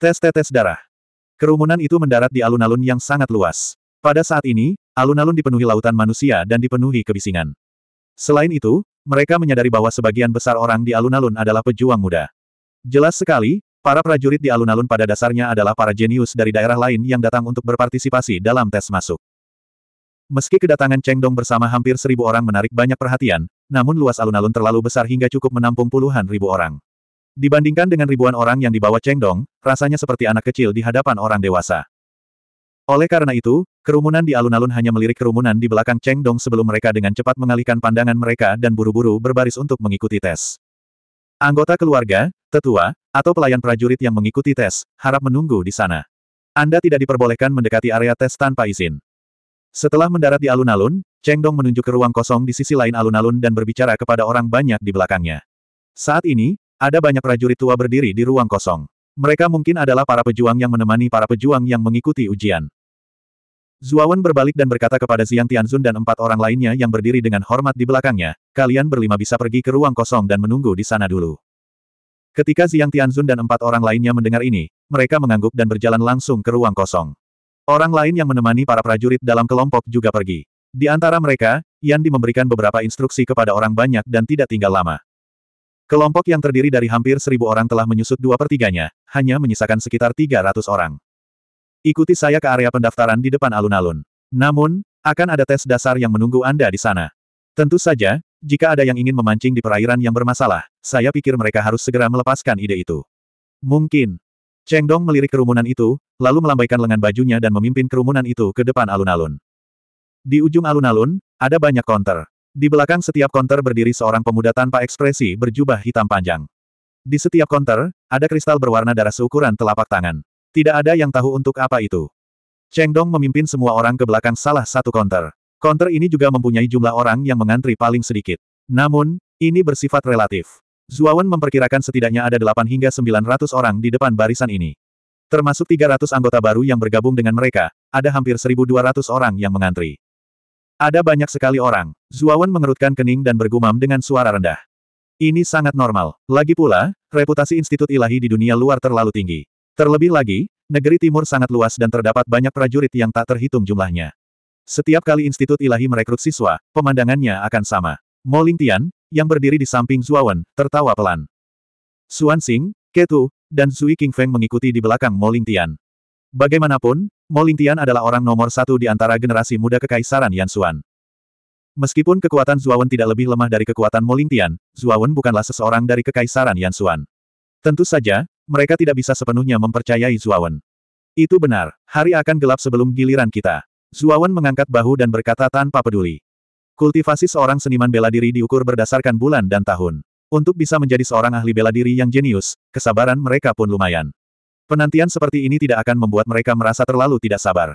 Tes tetes darah. Kerumunan itu mendarat di alun-alun yang sangat luas. Pada saat ini, alun-alun dipenuhi lautan manusia dan dipenuhi kebisingan. Selain itu, mereka menyadari bahwa sebagian besar orang di alun-alun adalah pejuang muda. Jelas sekali, para prajurit di alun-alun pada dasarnya adalah para jenius dari daerah lain yang datang untuk berpartisipasi dalam tes masuk. Meski kedatangan Cheng Dong bersama hampir seribu orang menarik banyak perhatian, namun luas alun-alun terlalu besar hingga cukup menampung puluhan ribu orang. Dibandingkan dengan ribuan orang yang dibawa Cheng rasanya seperti anak kecil di hadapan orang dewasa. Oleh karena itu, kerumunan di alun-alun hanya melirik kerumunan di belakang Cheng sebelum mereka dengan cepat mengalihkan pandangan mereka dan buru-buru berbaris untuk mengikuti tes. Anggota keluarga, tetua, atau pelayan prajurit yang mengikuti tes, harap menunggu di sana. Anda tidak diperbolehkan mendekati area tes tanpa izin. Setelah mendarat di alun-alun, Cheng Dong menunjuk ke ruang kosong di sisi lain alun-alun dan berbicara kepada orang banyak di belakangnya. Saat ini, ada banyak prajurit tua berdiri di ruang kosong. Mereka mungkin adalah para pejuang yang menemani para pejuang yang mengikuti ujian. Zuawan berbalik dan berkata kepada Xiang Tianzun dan empat orang lainnya yang berdiri dengan hormat di belakangnya, kalian berlima bisa pergi ke ruang kosong dan menunggu di sana dulu. Ketika Xiang Tianzun dan empat orang lainnya mendengar ini, mereka mengangguk dan berjalan langsung ke ruang kosong. Orang lain yang menemani para prajurit dalam kelompok juga pergi. Di antara mereka, Yan Di memberikan beberapa instruksi kepada orang banyak dan tidak tinggal lama. Kelompok yang terdiri dari hampir seribu orang telah menyusut dua pertiganya, hanya menyisakan sekitar tiga ratus orang. Ikuti saya ke area pendaftaran di depan alun-alun. Namun, akan ada tes dasar yang menunggu Anda di sana. Tentu saja, jika ada yang ingin memancing di perairan yang bermasalah, saya pikir mereka harus segera melepaskan ide itu. Mungkin. Cheng Dong melirik kerumunan itu, lalu melambaikan lengan bajunya dan memimpin kerumunan itu ke depan alun-alun. Di ujung alun-alun, ada banyak konter. Di belakang setiap konter berdiri seorang pemuda tanpa ekspresi berjubah hitam panjang. Di setiap konter, ada kristal berwarna darah seukuran telapak tangan. Tidak ada yang tahu untuk apa itu. Cheng Dong memimpin semua orang ke belakang salah satu konter. Konter ini juga mempunyai jumlah orang yang mengantri paling sedikit. Namun, ini bersifat relatif. Zuawan memperkirakan setidaknya ada 8 hingga 900 orang di depan barisan ini. Termasuk 300 anggota baru yang bergabung dengan mereka, ada hampir 1.200 orang yang mengantri. Ada banyak sekali orang. Zuawan mengerutkan kening dan bergumam dengan suara rendah. Ini sangat normal. Lagi pula, reputasi Institut Ilahi di dunia luar terlalu tinggi. Terlebih lagi, negeri timur sangat luas dan terdapat banyak prajurit yang tak terhitung jumlahnya. Setiap kali Institut Ilahi merekrut siswa, pemandangannya akan sama. Mo Lingtian, yang berdiri di samping Zuawan, tertawa pelan. Xuan Xing, Ketu, dan Zui Qingfeng mengikuti di belakang Mo Lingtian. Bagaimanapun, Mo adalah orang nomor satu di antara generasi muda kekaisaran Yan Yansuan. Meskipun kekuatan Zuawan tidak lebih lemah dari kekuatan Mo Lingtian, Zuawan bukanlah seseorang dari kekaisaran Yan Yansuan. Tentu saja, mereka tidak bisa sepenuhnya mempercayai Zuawan. Itu benar, hari akan gelap sebelum giliran kita. Zuawan mengangkat bahu dan berkata tanpa peduli. Kultivasi seorang seniman bela diri diukur berdasarkan bulan dan tahun. Untuk bisa menjadi seorang ahli bela diri yang jenius, kesabaran mereka pun lumayan. Penantian seperti ini tidak akan membuat mereka merasa terlalu tidak sabar.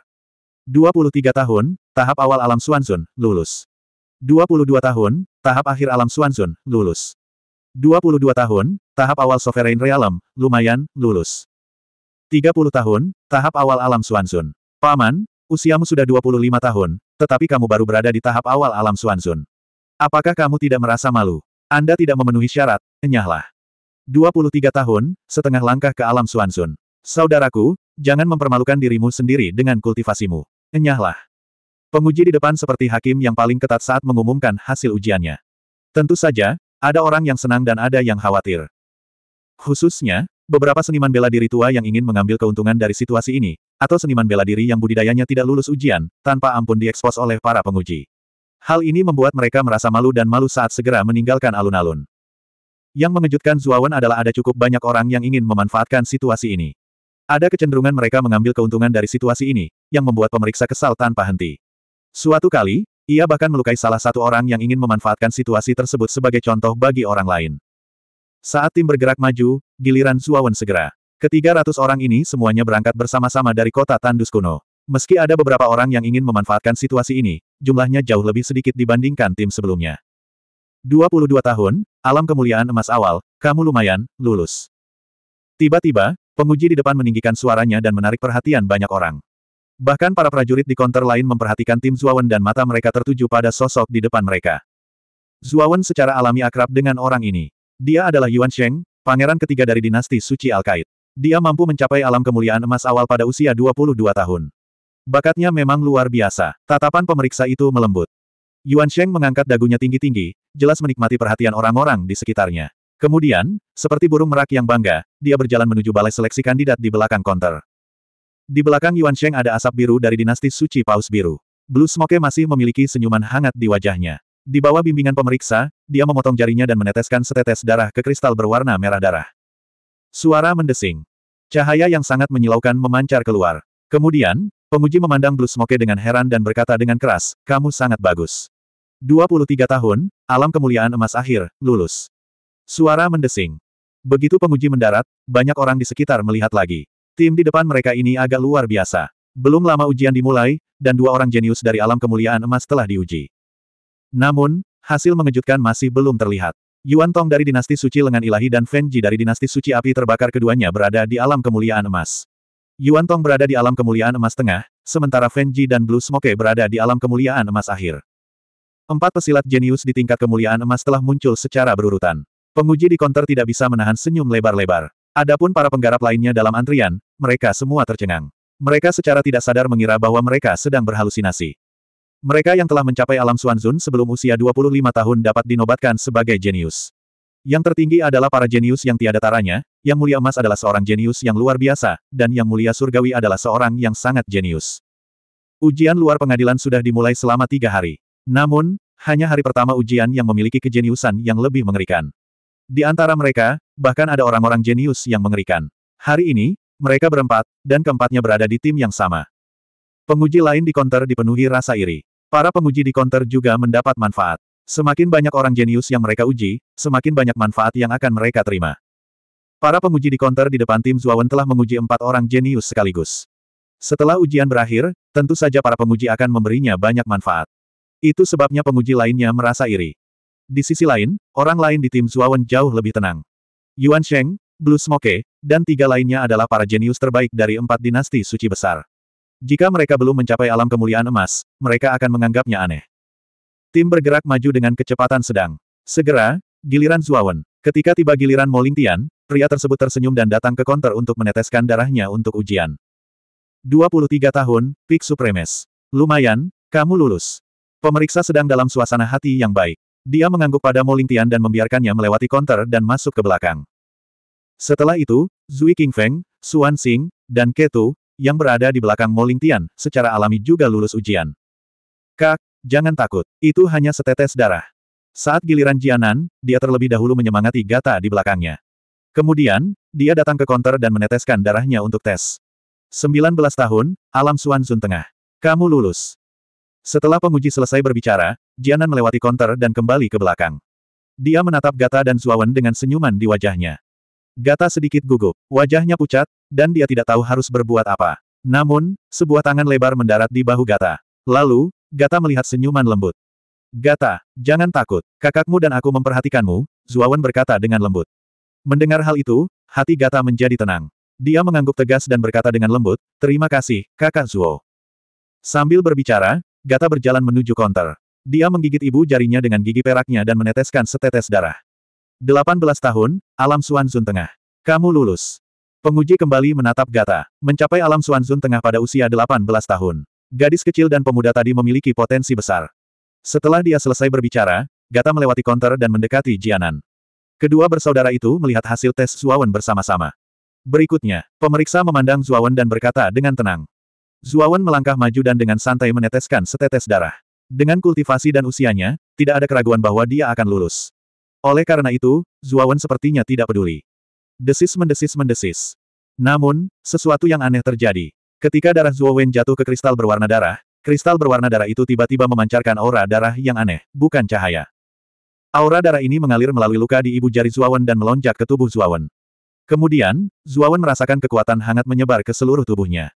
23 tahun, tahap awal alam suansun, lulus. 22 tahun, tahap akhir alam suansun, lulus. 22 tahun, tahap awal Sovereign Realm, lumayan, lulus. 30 tahun, tahap awal alam suansun. Paman, usiamu sudah 25 tahun, tetapi kamu baru berada di tahap awal alam suansun. Apakah kamu tidak merasa malu? Anda tidak memenuhi syarat, enyahlah. 23 tahun, setengah langkah ke alam suansun. Saudaraku, jangan mempermalukan dirimu sendiri dengan kultivasimu. Enyahlah. Penguji di depan seperti hakim yang paling ketat saat mengumumkan hasil ujiannya. Tentu saja, ada orang yang senang dan ada yang khawatir. Khususnya, beberapa seniman bela diri tua yang ingin mengambil keuntungan dari situasi ini, atau seniman bela diri yang budidayanya tidak lulus ujian, tanpa ampun diekspos oleh para penguji. Hal ini membuat mereka merasa malu dan malu saat segera meninggalkan alun-alun. Yang mengejutkan Zuawan adalah ada cukup banyak orang yang ingin memanfaatkan situasi ini. Ada kecenderungan mereka mengambil keuntungan dari situasi ini, yang membuat pemeriksa kesal tanpa henti. Suatu kali, ia bahkan melukai salah satu orang yang ingin memanfaatkan situasi tersebut sebagai contoh bagi orang lain. Saat tim bergerak maju, giliran Zuawan segera. Ketiga ratus orang ini semuanya berangkat bersama-sama dari kota Tandus kuno. Meski ada beberapa orang yang ingin memanfaatkan situasi ini, jumlahnya jauh lebih sedikit dibandingkan tim sebelumnya. 22 tahun, alam kemuliaan emas awal, kamu lumayan, lulus. Tiba-tiba, Penguji di depan meninggikan suaranya dan menarik perhatian banyak orang. Bahkan para prajurit di konter lain memperhatikan tim Zuawan dan mata mereka tertuju pada sosok di depan mereka. Zuawan secara alami akrab dengan orang ini. Dia adalah Yuan Sheng, pangeran ketiga dari dinasti Suci al Alkait. Dia mampu mencapai alam kemuliaan emas awal pada usia 22 tahun. Bakatnya memang luar biasa. Tatapan pemeriksa itu melembut. Yuan Sheng mengangkat dagunya tinggi-tinggi, jelas menikmati perhatian orang-orang di sekitarnya. Kemudian, seperti burung merak yang bangga, dia berjalan menuju balai seleksi kandidat di belakang konter. Di belakang Yuan Sheng ada asap biru dari dinasti suci Paus Biru. Blue Smoke masih memiliki senyuman hangat di wajahnya. Di bawah bimbingan pemeriksa, dia memotong jarinya dan meneteskan setetes darah ke kristal berwarna merah darah. Suara mendesing. Cahaya yang sangat menyilaukan memancar keluar. Kemudian, penguji memandang Blue Smoke dengan heran dan berkata dengan keras, kamu sangat bagus. 23 tahun, alam kemuliaan emas akhir, lulus. Suara mendesing. Begitu penguji mendarat, banyak orang di sekitar melihat lagi. Tim di depan mereka ini agak luar biasa. Belum lama ujian dimulai, dan dua orang jenius dari alam kemuliaan emas telah diuji. Namun, hasil mengejutkan masih belum terlihat. Yuan Tong dari dinasti suci lengan ilahi dan Feng Ji dari dinasti suci api terbakar keduanya berada di alam kemuliaan emas. Yuan Tong berada di alam kemuliaan emas tengah, sementara Feng Ji dan Blue Smoke berada di alam kemuliaan emas akhir. Empat pesilat jenius di tingkat kemuliaan emas telah muncul secara berurutan. Penguji di konter tidak bisa menahan senyum lebar-lebar. Adapun para penggarap lainnya dalam antrian, mereka semua tercengang. Mereka secara tidak sadar mengira bahwa mereka sedang berhalusinasi. Mereka yang telah mencapai alam Suanzun sebelum usia 25 tahun dapat dinobatkan sebagai jenius. Yang tertinggi adalah para jenius yang tiada taranya, yang mulia emas adalah seorang jenius yang luar biasa, dan yang mulia surgawi adalah seorang yang sangat jenius. Ujian luar pengadilan sudah dimulai selama tiga hari. Namun, hanya hari pertama ujian yang memiliki kejeniusan yang lebih mengerikan. Di antara mereka, bahkan ada orang-orang jenius yang mengerikan. Hari ini, mereka berempat, dan keempatnya berada di tim yang sama. Penguji lain di konter dipenuhi rasa iri. Para penguji di konter juga mendapat manfaat. Semakin banyak orang jenius yang mereka uji, semakin banyak manfaat yang akan mereka terima. Para penguji di konter di depan tim Zuawan telah menguji empat orang jenius sekaligus. Setelah ujian berakhir, tentu saja para penguji akan memberinya banyak manfaat. Itu sebabnya penguji lainnya merasa iri. Di sisi lain, orang lain di tim Zuawan jauh lebih tenang. Yuan Sheng, Blue Smoke, dan tiga lainnya adalah para jenius terbaik dari empat dinasti suci besar. Jika mereka belum mencapai alam kemuliaan emas, mereka akan menganggapnya aneh. Tim bergerak maju dengan kecepatan sedang. Segera, giliran Zuawan. Ketika tiba giliran Moling Tian, pria tersebut tersenyum dan datang ke konter untuk meneteskan darahnya untuk ujian. 23 tahun, Pik Supremes. Lumayan, kamu lulus. Pemeriksa sedang dalam suasana hati yang baik. Dia mengangguk pada Mo Lingtian dan membiarkannya melewati konter dan masuk ke belakang. Setelah itu, Zui Qingfeng, Xuan Xing, dan Ketu, yang berada di belakang Mo Lingtian, secara alami juga lulus ujian. Kak, jangan takut, itu hanya setetes darah. Saat giliran Jianan, dia terlebih dahulu menyemangati Gata di belakangnya. Kemudian, dia datang ke konter dan meneteskan darahnya untuk tes. 19 tahun, alam Suan Sun Tengah. Kamu lulus. Setelah penguji selesai berbicara, Jianan melewati konter dan kembali ke belakang. Dia menatap Gata dan Zuawan dengan senyuman di wajahnya. Gata sedikit gugup, wajahnya pucat, dan dia tidak tahu harus berbuat apa. Namun, sebuah tangan lebar mendarat di bahu Gata. Lalu, Gata melihat senyuman lembut. Gata, jangan takut, kakakmu dan aku memperhatikanmu, Zuawan berkata dengan lembut. Mendengar hal itu, hati Gata menjadi tenang. Dia mengangguk tegas dan berkata dengan lembut, terima kasih, kakak Zuo. Sambil berbicara, Gata berjalan menuju konter. Dia menggigit ibu jarinya dengan gigi peraknya dan meneteskan setetes darah. 18 tahun, alam Suanzun Tengah. Kamu lulus. Penguji kembali menatap Gata, mencapai alam Suanzun Tengah pada usia 18 tahun. Gadis kecil dan pemuda tadi memiliki potensi besar. Setelah dia selesai berbicara, Gata melewati konter dan mendekati Jianan. Kedua bersaudara itu melihat hasil tes Zuawan bersama-sama. Berikutnya, pemeriksa memandang Zuawan dan berkata dengan tenang. Zuawan melangkah maju dan dengan santai meneteskan setetes darah. Dengan kultivasi dan usianya, tidak ada keraguan bahwa dia akan lulus. Oleh karena itu, Zuawan sepertinya tidak peduli. Desis mendesis mendesis. Namun, sesuatu yang aneh terjadi. Ketika darah Zuawan jatuh ke kristal berwarna darah, kristal berwarna darah itu tiba-tiba memancarkan aura darah yang aneh, bukan cahaya. Aura darah ini mengalir melalui luka di ibu jari Zuawan dan melonjak ke tubuh Zuawan. Kemudian, Zuawan merasakan kekuatan hangat menyebar ke seluruh tubuhnya.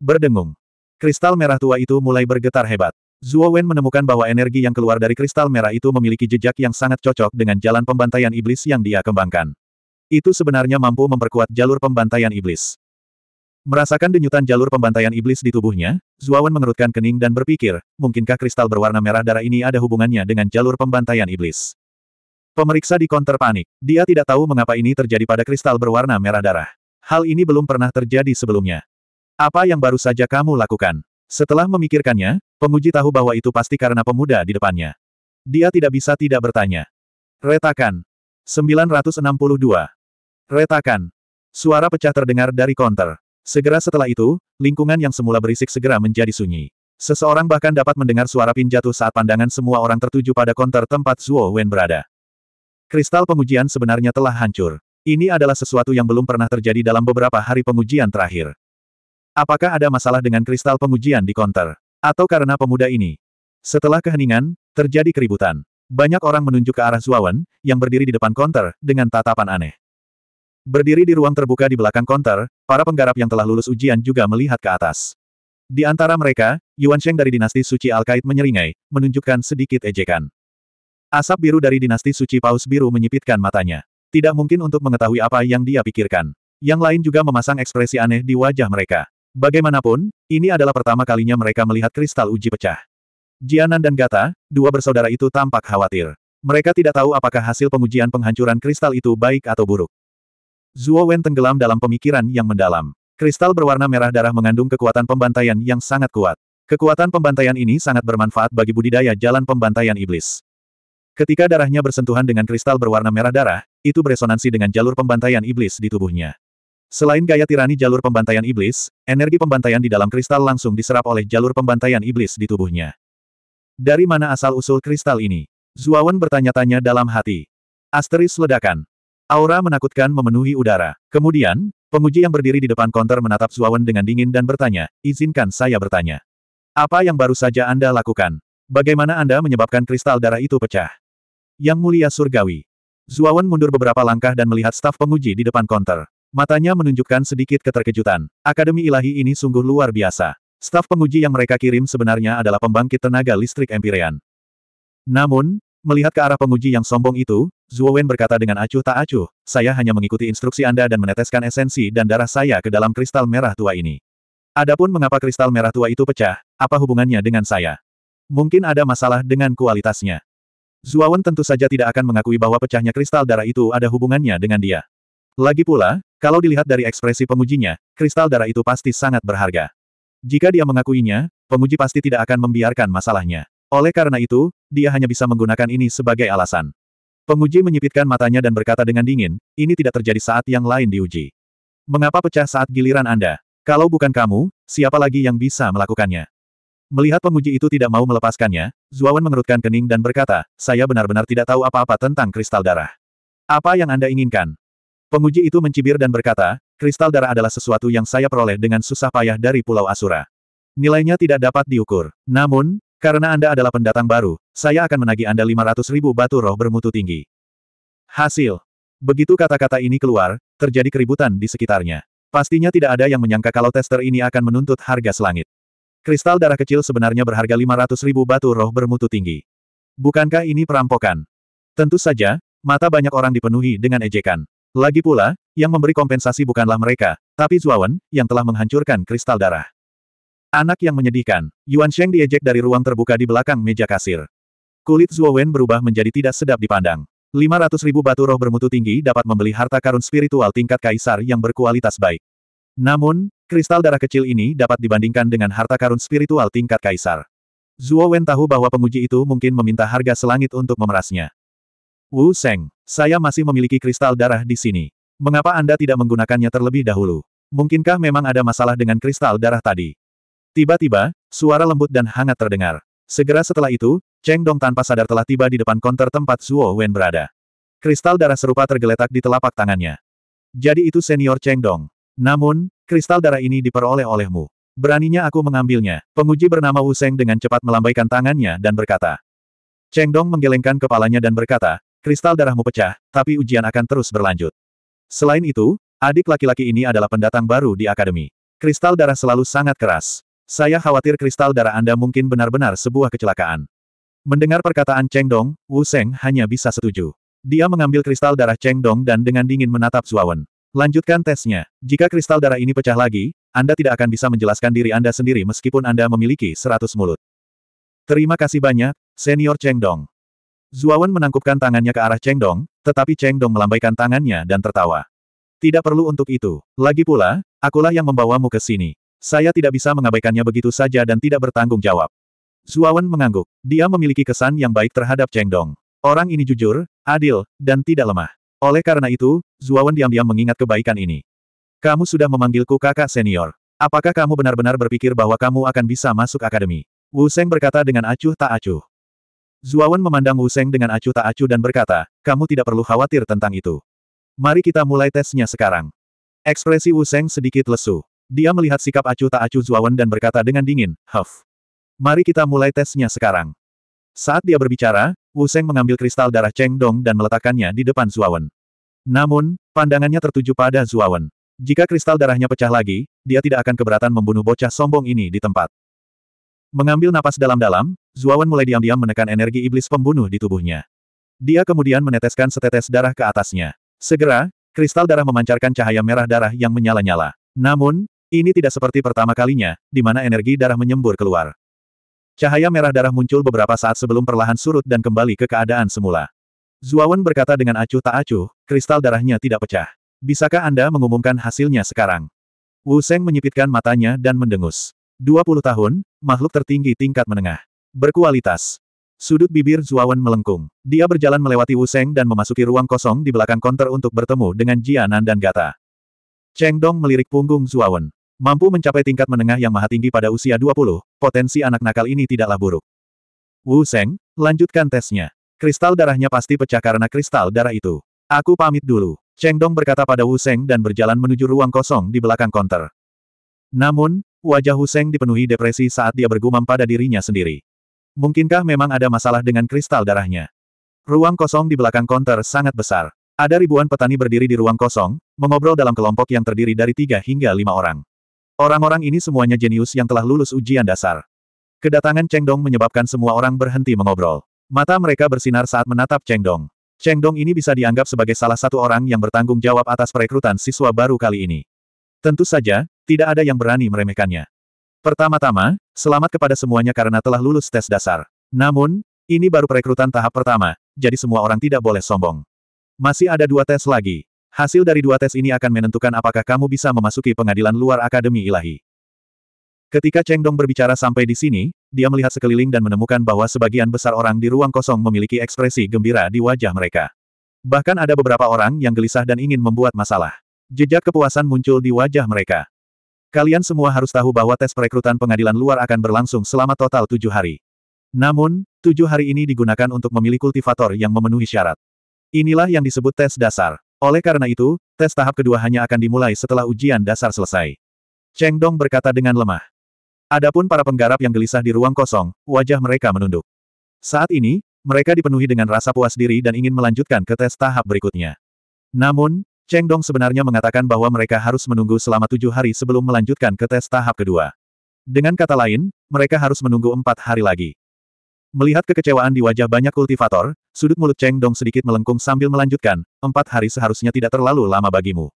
Berdengung. Kristal merah tua itu mulai bergetar hebat. Zuo Wen menemukan bahwa energi yang keluar dari kristal merah itu memiliki jejak yang sangat cocok dengan jalan pembantaian iblis yang dia kembangkan. Itu sebenarnya mampu memperkuat jalur pembantaian iblis. Merasakan denyutan jalur pembantaian iblis di tubuhnya, Zuo Wen mengerutkan kening dan berpikir, mungkinkah kristal berwarna merah darah ini ada hubungannya dengan jalur pembantaian iblis? Pemeriksa di konter panik, dia tidak tahu mengapa ini terjadi pada kristal berwarna merah darah. Hal ini belum pernah terjadi sebelumnya. Apa yang baru saja kamu lakukan? Setelah memikirkannya, penguji tahu bahwa itu pasti karena pemuda di depannya. Dia tidak bisa tidak bertanya. Retakan. 962. Retakan. Suara pecah terdengar dari konter. Segera setelah itu, lingkungan yang semula berisik segera menjadi sunyi. Seseorang bahkan dapat mendengar suara pin jatuh saat pandangan semua orang tertuju pada konter tempat Zuo Wen berada. Kristal pengujian sebenarnya telah hancur. Ini adalah sesuatu yang belum pernah terjadi dalam beberapa hari pengujian terakhir. Apakah ada masalah dengan kristal pengujian di konter? Atau karena pemuda ini? Setelah keheningan, terjadi keributan. Banyak orang menunjuk ke arah Zuawan, yang berdiri di depan konter, dengan tatapan aneh. Berdiri di ruang terbuka di belakang konter, para penggarap yang telah lulus ujian juga melihat ke atas. Di antara mereka, Yuan Sheng dari dinasti suci Al-Kaid menyeringai, menunjukkan sedikit ejekan. Asap biru dari dinasti suci Paus Biru menyipitkan matanya. Tidak mungkin untuk mengetahui apa yang dia pikirkan. Yang lain juga memasang ekspresi aneh di wajah mereka. Bagaimanapun, ini adalah pertama kalinya mereka melihat kristal uji pecah. Jianan dan Gata, dua bersaudara itu tampak khawatir. Mereka tidak tahu apakah hasil pengujian penghancuran kristal itu baik atau buruk. Zuo Wen tenggelam dalam pemikiran yang mendalam. Kristal berwarna merah darah mengandung kekuatan pembantaian yang sangat kuat. Kekuatan pembantaian ini sangat bermanfaat bagi budidaya jalan pembantaian iblis. Ketika darahnya bersentuhan dengan kristal berwarna merah darah, itu beresonansi dengan jalur pembantaian iblis di tubuhnya. Selain gaya tirani jalur pembantaian iblis, energi pembantaian di dalam kristal langsung diserap oleh jalur pembantaian iblis di tubuhnya. Dari mana asal-usul kristal ini? Zuawan bertanya-tanya dalam hati. Asteris ledakan. Aura menakutkan memenuhi udara. Kemudian, penguji yang berdiri di depan konter menatap Zuawan dengan dingin dan bertanya, izinkan saya bertanya. Apa yang baru saja Anda lakukan? Bagaimana Anda menyebabkan kristal darah itu pecah? Yang mulia surgawi. Zuawan mundur beberapa langkah dan melihat staf penguji di depan konter. Matanya menunjukkan sedikit keterkejutan. Akademi ilahi ini sungguh luar biasa. Staf penguji yang mereka kirim sebenarnya adalah pembangkit tenaga listrik Empyrean. Namun, melihat ke arah penguji yang sombong itu, Wen berkata dengan acuh tak acuh, saya hanya mengikuti instruksi Anda dan meneteskan esensi dan darah saya ke dalam kristal merah tua ini. Adapun mengapa kristal merah tua itu pecah, apa hubungannya dengan saya? Mungkin ada masalah dengan kualitasnya. Wen tentu saja tidak akan mengakui bahwa pecahnya kristal darah itu ada hubungannya dengan dia. Lagi pula, kalau dilihat dari ekspresi pengujinya, kristal darah itu pasti sangat berharga. Jika dia mengakuinya, penguji pasti tidak akan membiarkan masalahnya. Oleh karena itu, dia hanya bisa menggunakan ini sebagai alasan. Penguji menyipitkan matanya dan berkata dengan dingin, ini tidak terjadi saat yang lain diuji. Mengapa pecah saat giliran Anda? Kalau bukan kamu, siapa lagi yang bisa melakukannya? Melihat penguji itu tidak mau melepaskannya, Zuawan mengerutkan kening dan berkata, saya benar-benar tidak tahu apa-apa tentang kristal darah. Apa yang Anda inginkan? Penguji itu mencibir dan berkata, kristal darah adalah sesuatu yang saya peroleh dengan susah payah dari Pulau Asura. Nilainya tidak dapat diukur. Namun, karena Anda adalah pendatang baru, saya akan menagih Anda 500 ribu batu roh bermutu tinggi. Hasil. Begitu kata-kata ini keluar, terjadi keributan di sekitarnya. Pastinya tidak ada yang menyangka kalau tester ini akan menuntut harga selangit. Kristal darah kecil sebenarnya berharga 500 ribu batu roh bermutu tinggi. Bukankah ini perampokan? Tentu saja, mata banyak orang dipenuhi dengan ejekan. Lagi pula, yang memberi kompensasi bukanlah mereka, tapi Zuawan, yang telah menghancurkan kristal darah. Anak yang menyedihkan, Yuan Sheng diejek dari ruang terbuka di belakang meja kasir. Kulit Zuawan berubah menjadi tidak sedap dipandang. 500 ribu batu roh bermutu tinggi dapat membeli harta karun spiritual tingkat kaisar yang berkualitas baik. Namun, kristal darah kecil ini dapat dibandingkan dengan harta karun spiritual tingkat kaisar. Zuo Wen tahu bahwa penguji itu mungkin meminta harga selangit untuk memerasnya. Wu Seng, saya masih memiliki kristal darah di sini. Mengapa Anda tidak menggunakannya terlebih dahulu? Mungkinkah memang ada masalah dengan kristal darah tadi? Tiba-tiba, suara lembut dan hangat terdengar. Segera setelah itu, Cheng Dong tanpa sadar telah tiba di depan konter tempat Zuo Wen berada. Kristal darah serupa tergeletak di telapak tangannya. Jadi itu senior Cheng Dong. Namun, kristal darah ini diperoleh olehmu. Beraninya aku mengambilnya. Penguji bernama Wu Seng dengan cepat melambaikan tangannya dan berkata. Cheng Dong menggelengkan kepalanya dan berkata, Kristal darahmu pecah, tapi ujian akan terus berlanjut. Selain itu, adik laki-laki ini adalah pendatang baru di akademi. Kristal darah selalu sangat keras. Saya khawatir kristal darah Anda mungkin benar-benar sebuah kecelakaan. Mendengar perkataan Cheng Dong, Wu Seng hanya bisa setuju. Dia mengambil kristal darah Cheng Dong dan dengan dingin menatap Zuawan. Lanjutkan tesnya. Jika kristal darah ini pecah lagi, Anda tidak akan bisa menjelaskan diri Anda sendiri meskipun Anda memiliki seratus mulut. Terima kasih banyak, Senior Cheng Dong. Zuawan menangkupkan tangannya ke arah Cheng Dong, tetapi Cheng Dong melambaikan tangannya dan tertawa. Tidak perlu untuk itu. Lagi pula, akulah yang membawamu ke sini. Saya tidak bisa mengabaikannya begitu saja dan tidak bertanggung jawab. Zuawan mengangguk. Dia memiliki kesan yang baik terhadap Cheng Dong. Orang ini jujur, adil, dan tidak lemah. Oleh karena itu, Zuawan diam-diam mengingat kebaikan ini. Kamu sudah memanggilku kakak senior. Apakah kamu benar-benar berpikir bahwa kamu akan bisa masuk akademi? Wu Seng berkata dengan acuh tak acuh. Zuawan memandang Wu Seng dengan acuh tak acuh dan berkata, kamu tidak perlu khawatir tentang itu. Mari kita mulai tesnya sekarang. Ekspresi Wu Seng sedikit lesu. Dia melihat sikap acuh tak acuh Zuawan dan berkata dengan dingin, Huff. Mari kita mulai tesnya sekarang. Saat dia berbicara, Wu Seng mengambil kristal darah Cheng Dong dan meletakkannya di depan Zuawan. Namun, pandangannya tertuju pada Zuawan. Jika kristal darahnya pecah lagi, dia tidak akan keberatan membunuh bocah sombong ini di tempat. Mengambil napas dalam-dalam, Zuawan mulai diam-diam menekan energi iblis pembunuh di tubuhnya. Dia kemudian meneteskan setetes darah ke atasnya. Segera, kristal darah memancarkan cahaya merah darah yang menyala-nyala. Namun, ini tidak seperti pertama kalinya, di mana energi darah menyembur keluar. Cahaya merah darah muncul beberapa saat sebelum perlahan surut dan kembali ke keadaan semula. Zuawan berkata dengan acuh tak acuh, kristal darahnya tidak pecah. Bisakah Anda mengumumkan hasilnya sekarang? Wu Seng menyipitkan matanya dan mendengus. 20 tahun, makhluk tertinggi tingkat menengah. Berkualitas. Sudut bibir Zuawan melengkung. Dia berjalan melewati Wuseng dan memasuki ruang kosong di belakang konter untuk bertemu dengan Jianan dan Gata. Cheng Dong melirik punggung Zuawan. Mampu mencapai tingkat menengah yang maha tinggi pada usia 20, potensi anak nakal ini tidaklah buruk. Wu Seng, lanjutkan tesnya. Kristal darahnya pasti pecah karena kristal darah itu. Aku pamit dulu. Cheng Dong berkata pada Wu Seng dan berjalan menuju ruang kosong di belakang konter. Namun, Wajah Huseng dipenuhi depresi saat dia bergumam pada dirinya sendiri. Mungkinkah memang ada masalah dengan kristal darahnya? Ruang kosong di belakang konter sangat besar. Ada ribuan petani berdiri di ruang kosong, mengobrol dalam kelompok yang terdiri dari tiga hingga lima orang. Orang-orang ini semuanya jenius yang telah lulus ujian dasar. Kedatangan Cheng Dong menyebabkan semua orang berhenti mengobrol. Mata mereka bersinar saat menatap Cheng Dong. Cheng Dong ini bisa dianggap sebagai salah satu orang yang bertanggung jawab atas perekrutan siswa baru kali ini. Tentu saja, tidak ada yang berani meremehkannya. Pertama-tama, selamat kepada semuanya karena telah lulus tes dasar. Namun, ini baru perekrutan tahap pertama, jadi semua orang tidak boleh sombong. Masih ada dua tes lagi. Hasil dari dua tes ini akan menentukan apakah kamu bisa memasuki pengadilan luar Akademi Ilahi. Ketika Cheng Dong berbicara sampai di sini, dia melihat sekeliling dan menemukan bahwa sebagian besar orang di ruang kosong memiliki ekspresi gembira di wajah mereka. Bahkan ada beberapa orang yang gelisah dan ingin membuat masalah. Jejak kepuasan muncul di wajah mereka. Kalian semua harus tahu bahwa tes perekrutan pengadilan luar akan berlangsung selama total tujuh hari. Namun, tujuh hari ini digunakan untuk memilih kultivator yang memenuhi syarat. Inilah yang disebut tes dasar. Oleh karena itu, tes tahap kedua hanya akan dimulai setelah ujian dasar selesai. Cheng Dong berkata dengan lemah. Adapun para penggarap yang gelisah di ruang kosong, wajah mereka menunduk. Saat ini, mereka dipenuhi dengan rasa puas diri dan ingin melanjutkan ke tes tahap berikutnya. Namun, Cheng Dong sebenarnya mengatakan bahwa mereka harus menunggu selama tujuh hari sebelum melanjutkan ke tes tahap kedua. Dengan kata lain, mereka harus menunggu empat hari lagi. Melihat kekecewaan di wajah banyak kultivator, sudut mulut Cheng Dong sedikit melengkung sambil melanjutkan, empat hari seharusnya tidak terlalu lama bagimu.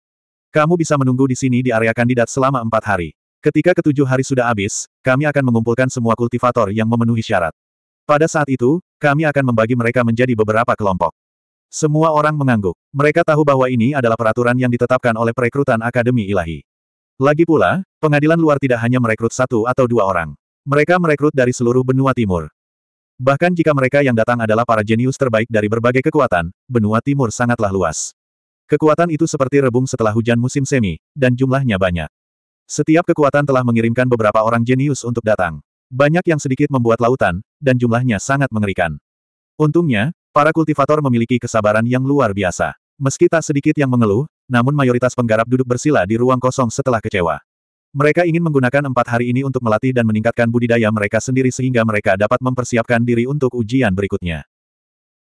Kamu bisa menunggu di sini di area kandidat selama empat hari. Ketika ketujuh hari sudah habis, kami akan mengumpulkan semua kultivator yang memenuhi syarat. Pada saat itu, kami akan membagi mereka menjadi beberapa kelompok. Semua orang mengangguk. Mereka tahu bahwa ini adalah peraturan yang ditetapkan oleh perekrutan Akademi Ilahi. Lagi pula, pengadilan luar tidak hanya merekrut satu atau dua orang. Mereka merekrut dari seluruh benua timur. Bahkan jika mereka yang datang adalah para jenius terbaik dari berbagai kekuatan, benua timur sangatlah luas. Kekuatan itu seperti rebung setelah hujan musim semi, dan jumlahnya banyak. Setiap kekuatan telah mengirimkan beberapa orang jenius untuk datang. Banyak yang sedikit membuat lautan, dan jumlahnya sangat mengerikan. Untungnya, Para kultivator memiliki kesabaran yang luar biasa. Meski tak sedikit yang mengeluh, namun mayoritas penggarap duduk bersila di ruang kosong setelah kecewa. Mereka ingin menggunakan empat hari ini untuk melatih dan meningkatkan budidaya mereka sendiri sehingga mereka dapat mempersiapkan diri untuk ujian berikutnya.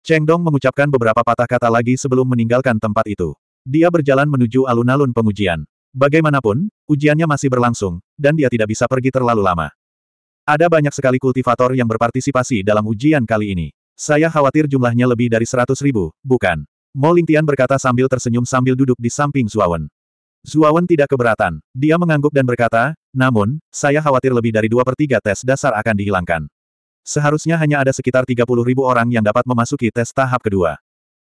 Cheng Dong mengucapkan beberapa patah kata lagi sebelum meninggalkan tempat itu. Dia berjalan menuju alun-alun pengujian. Bagaimanapun, ujiannya masih berlangsung, dan dia tidak bisa pergi terlalu lama. Ada banyak sekali kultivator yang berpartisipasi dalam ujian kali ini. Saya khawatir jumlahnya lebih dari seratus ribu, bukan? Mo Lingtian berkata sambil tersenyum sambil duduk di samping Zuawan. Zuawan tidak keberatan. Dia mengangguk dan berkata, namun, saya khawatir lebih dari dua per tiga tes dasar akan dihilangkan. Seharusnya hanya ada sekitar tiga puluh ribu orang yang dapat memasuki tes tahap kedua.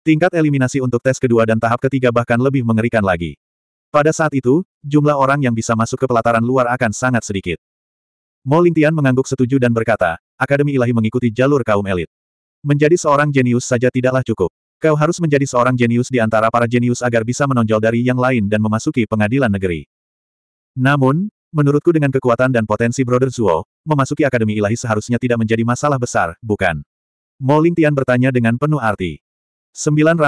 Tingkat eliminasi untuk tes kedua dan tahap ketiga bahkan lebih mengerikan lagi. Pada saat itu, jumlah orang yang bisa masuk ke pelataran luar akan sangat sedikit. Mo Lingtian mengangguk setuju dan berkata, Akademi Ilahi mengikuti jalur kaum elit. Menjadi seorang jenius saja tidaklah cukup. Kau harus menjadi seorang jenius di antara para jenius agar bisa menonjol dari yang lain dan memasuki pengadilan negeri. Namun, menurutku dengan kekuatan dan potensi Brother Zuo, memasuki Akademi Ilahi seharusnya tidak menjadi masalah besar, bukan? Mo Lingtian bertanya dengan penuh arti. 963.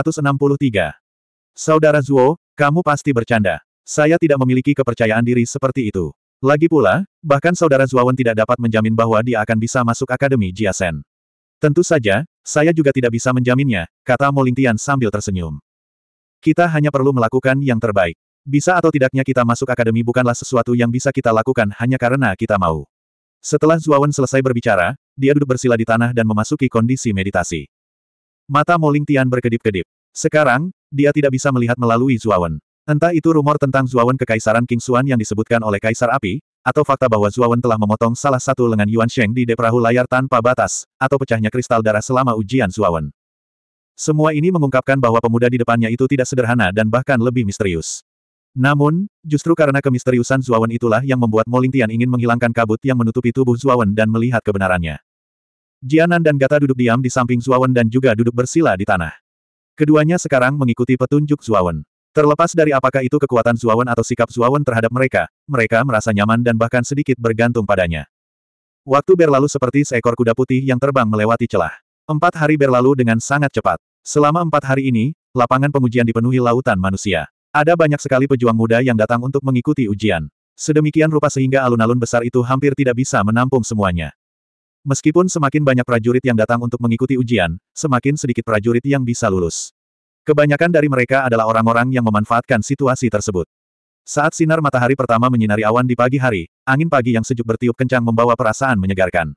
Saudara Zuo, kamu pasti bercanda. Saya tidak memiliki kepercayaan diri seperti itu. Lagi pula, bahkan saudara Zuawan tidak dapat menjamin bahwa dia akan bisa masuk Akademi Jiasen. Tentu saja, saya juga tidak bisa menjaminnya, kata Molintian sambil tersenyum. Kita hanya perlu melakukan yang terbaik. Bisa atau tidaknya kita masuk akademi bukanlah sesuatu yang bisa kita lakukan hanya karena kita mau. Setelah Zuawan selesai berbicara, dia duduk bersila di tanah dan memasuki kondisi meditasi. Mata Molintian berkedip-kedip. Sekarang, dia tidak bisa melihat melalui Zuawan. Entah itu rumor tentang Zuawan kekaisaran King Xuan yang disebutkan oleh Kaisar Api, atau fakta bahwa Zuawan telah memotong salah satu lengan Yuan Sheng di deperahu layar tanpa batas, atau pecahnya kristal darah selama ujian Zuawan. Semua ini mengungkapkan bahwa pemuda di depannya itu tidak sederhana dan bahkan lebih misterius. Namun, justru karena kemisteriusan Zuawan itulah yang membuat Molingtian ingin menghilangkan kabut yang menutupi tubuh Zuawan dan melihat kebenarannya. Jianan dan Gata duduk diam di samping Zuawan dan juga duduk bersila di tanah. Keduanya sekarang mengikuti petunjuk Zuawan. Terlepas dari apakah itu kekuatan Zuawan atau sikap Zuawan terhadap mereka, mereka merasa nyaman dan bahkan sedikit bergantung padanya. Waktu berlalu seperti seekor kuda putih yang terbang melewati celah. Empat hari berlalu dengan sangat cepat. Selama empat hari ini, lapangan pengujian dipenuhi lautan manusia. Ada banyak sekali pejuang muda yang datang untuk mengikuti ujian. Sedemikian rupa sehingga alun-alun besar itu hampir tidak bisa menampung semuanya. Meskipun semakin banyak prajurit yang datang untuk mengikuti ujian, semakin sedikit prajurit yang bisa lulus. Kebanyakan dari mereka adalah orang-orang yang memanfaatkan situasi tersebut. Saat sinar matahari pertama menyinari awan di pagi hari, angin pagi yang sejuk bertiup kencang membawa perasaan menyegarkan.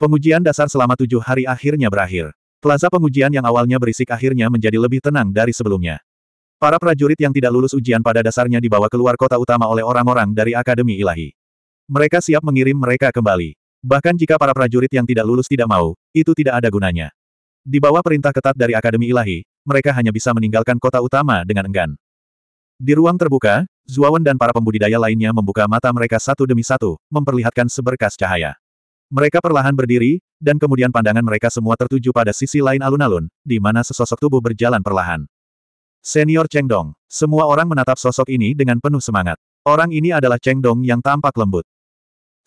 Pengujian dasar selama tujuh hari akhirnya berakhir. Plaza pengujian yang awalnya berisik akhirnya menjadi lebih tenang dari sebelumnya. Para prajurit yang tidak lulus ujian pada dasarnya dibawa keluar kota utama oleh orang-orang dari Akademi Ilahi. Mereka siap mengirim mereka kembali. Bahkan jika para prajurit yang tidak lulus tidak mau, itu tidak ada gunanya. Di bawah perintah ketat dari Akademi Ilahi, mereka hanya bisa meninggalkan kota utama dengan enggan. Di ruang terbuka, Zuawan dan para pembudidaya lainnya membuka mata mereka satu demi satu, memperlihatkan seberkas cahaya. Mereka perlahan berdiri, dan kemudian pandangan mereka semua tertuju pada sisi lain alun-alun, di mana sesosok tubuh berjalan perlahan. Senior Cheng Dong, semua orang menatap sosok ini dengan penuh semangat. Orang ini adalah Cheng Dong yang tampak lembut.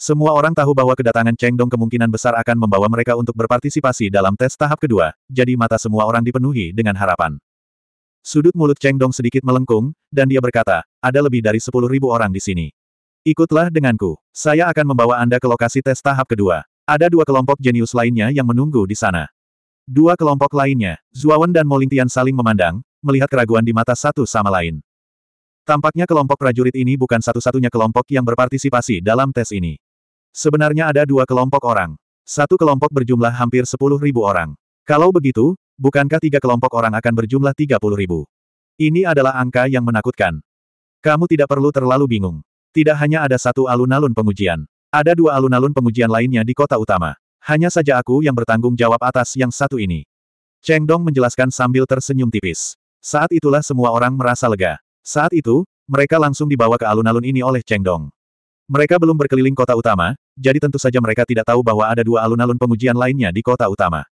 Semua orang tahu bahwa kedatangan Cheng Dong kemungkinan besar akan membawa mereka untuk berpartisipasi dalam tes tahap kedua, jadi mata semua orang dipenuhi dengan harapan. Sudut mulut Cheng Dong sedikit melengkung, dan dia berkata, ada lebih dari sepuluh ribu orang di sini. Ikutlah denganku. Saya akan membawa Anda ke lokasi tes tahap kedua. Ada dua kelompok jenius lainnya yang menunggu di sana. Dua kelompok lainnya, Zuawan dan Molintian saling memandang, melihat keraguan di mata satu sama lain. Tampaknya kelompok prajurit ini bukan satu-satunya kelompok yang berpartisipasi dalam tes ini. Sebenarnya ada dua kelompok orang. Satu kelompok berjumlah hampir sepuluh ribu orang. Kalau begitu, bukankah tiga kelompok orang akan berjumlah tiga puluh ribu? Ini adalah angka yang menakutkan. Kamu tidak perlu terlalu bingung. Tidak hanya ada satu alun-alun pengujian. Ada dua alun-alun pengujian lainnya di kota utama. Hanya saja aku yang bertanggung jawab atas yang satu ini. Cheng Dong menjelaskan sambil tersenyum tipis. Saat itulah semua orang merasa lega. Saat itu, mereka langsung dibawa ke alun-alun ini oleh Cheng Dong. Mereka belum berkeliling kota utama, jadi tentu saja mereka tidak tahu bahwa ada dua alun-alun pengujian lainnya di kota utama.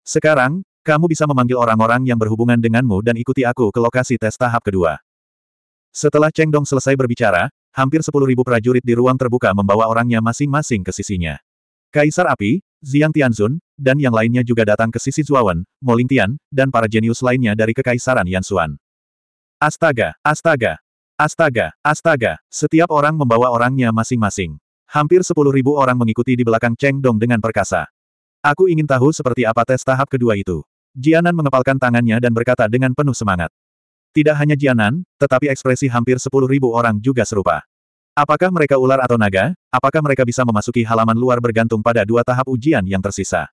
Sekarang, kamu bisa memanggil orang-orang yang berhubungan denganmu dan ikuti aku ke lokasi tes tahap kedua. Setelah Cheng Dong selesai berbicara, hampir 10.000 prajurit di ruang terbuka membawa orangnya masing-masing ke sisinya. Kaisar Api, Ziang Tianzun, dan yang lainnya juga datang ke sisi Zuawan, Molingtian, dan para jenius lainnya dari Kekaisaran Yansuan. Astaga, astaga, Astaga, astaga, setiap orang membawa orangnya masing-masing. Hampir sepuluh ribu orang mengikuti di belakang Cheng Dong dengan perkasa. Aku ingin tahu seperti apa tes tahap kedua itu. Jianan mengepalkan tangannya dan berkata dengan penuh semangat. Tidak hanya Jianan, tetapi ekspresi hampir sepuluh ribu orang juga serupa. Apakah mereka ular atau naga? Apakah mereka bisa memasuki halaman luar bergantung pada dua tahap ujian yang tersisa?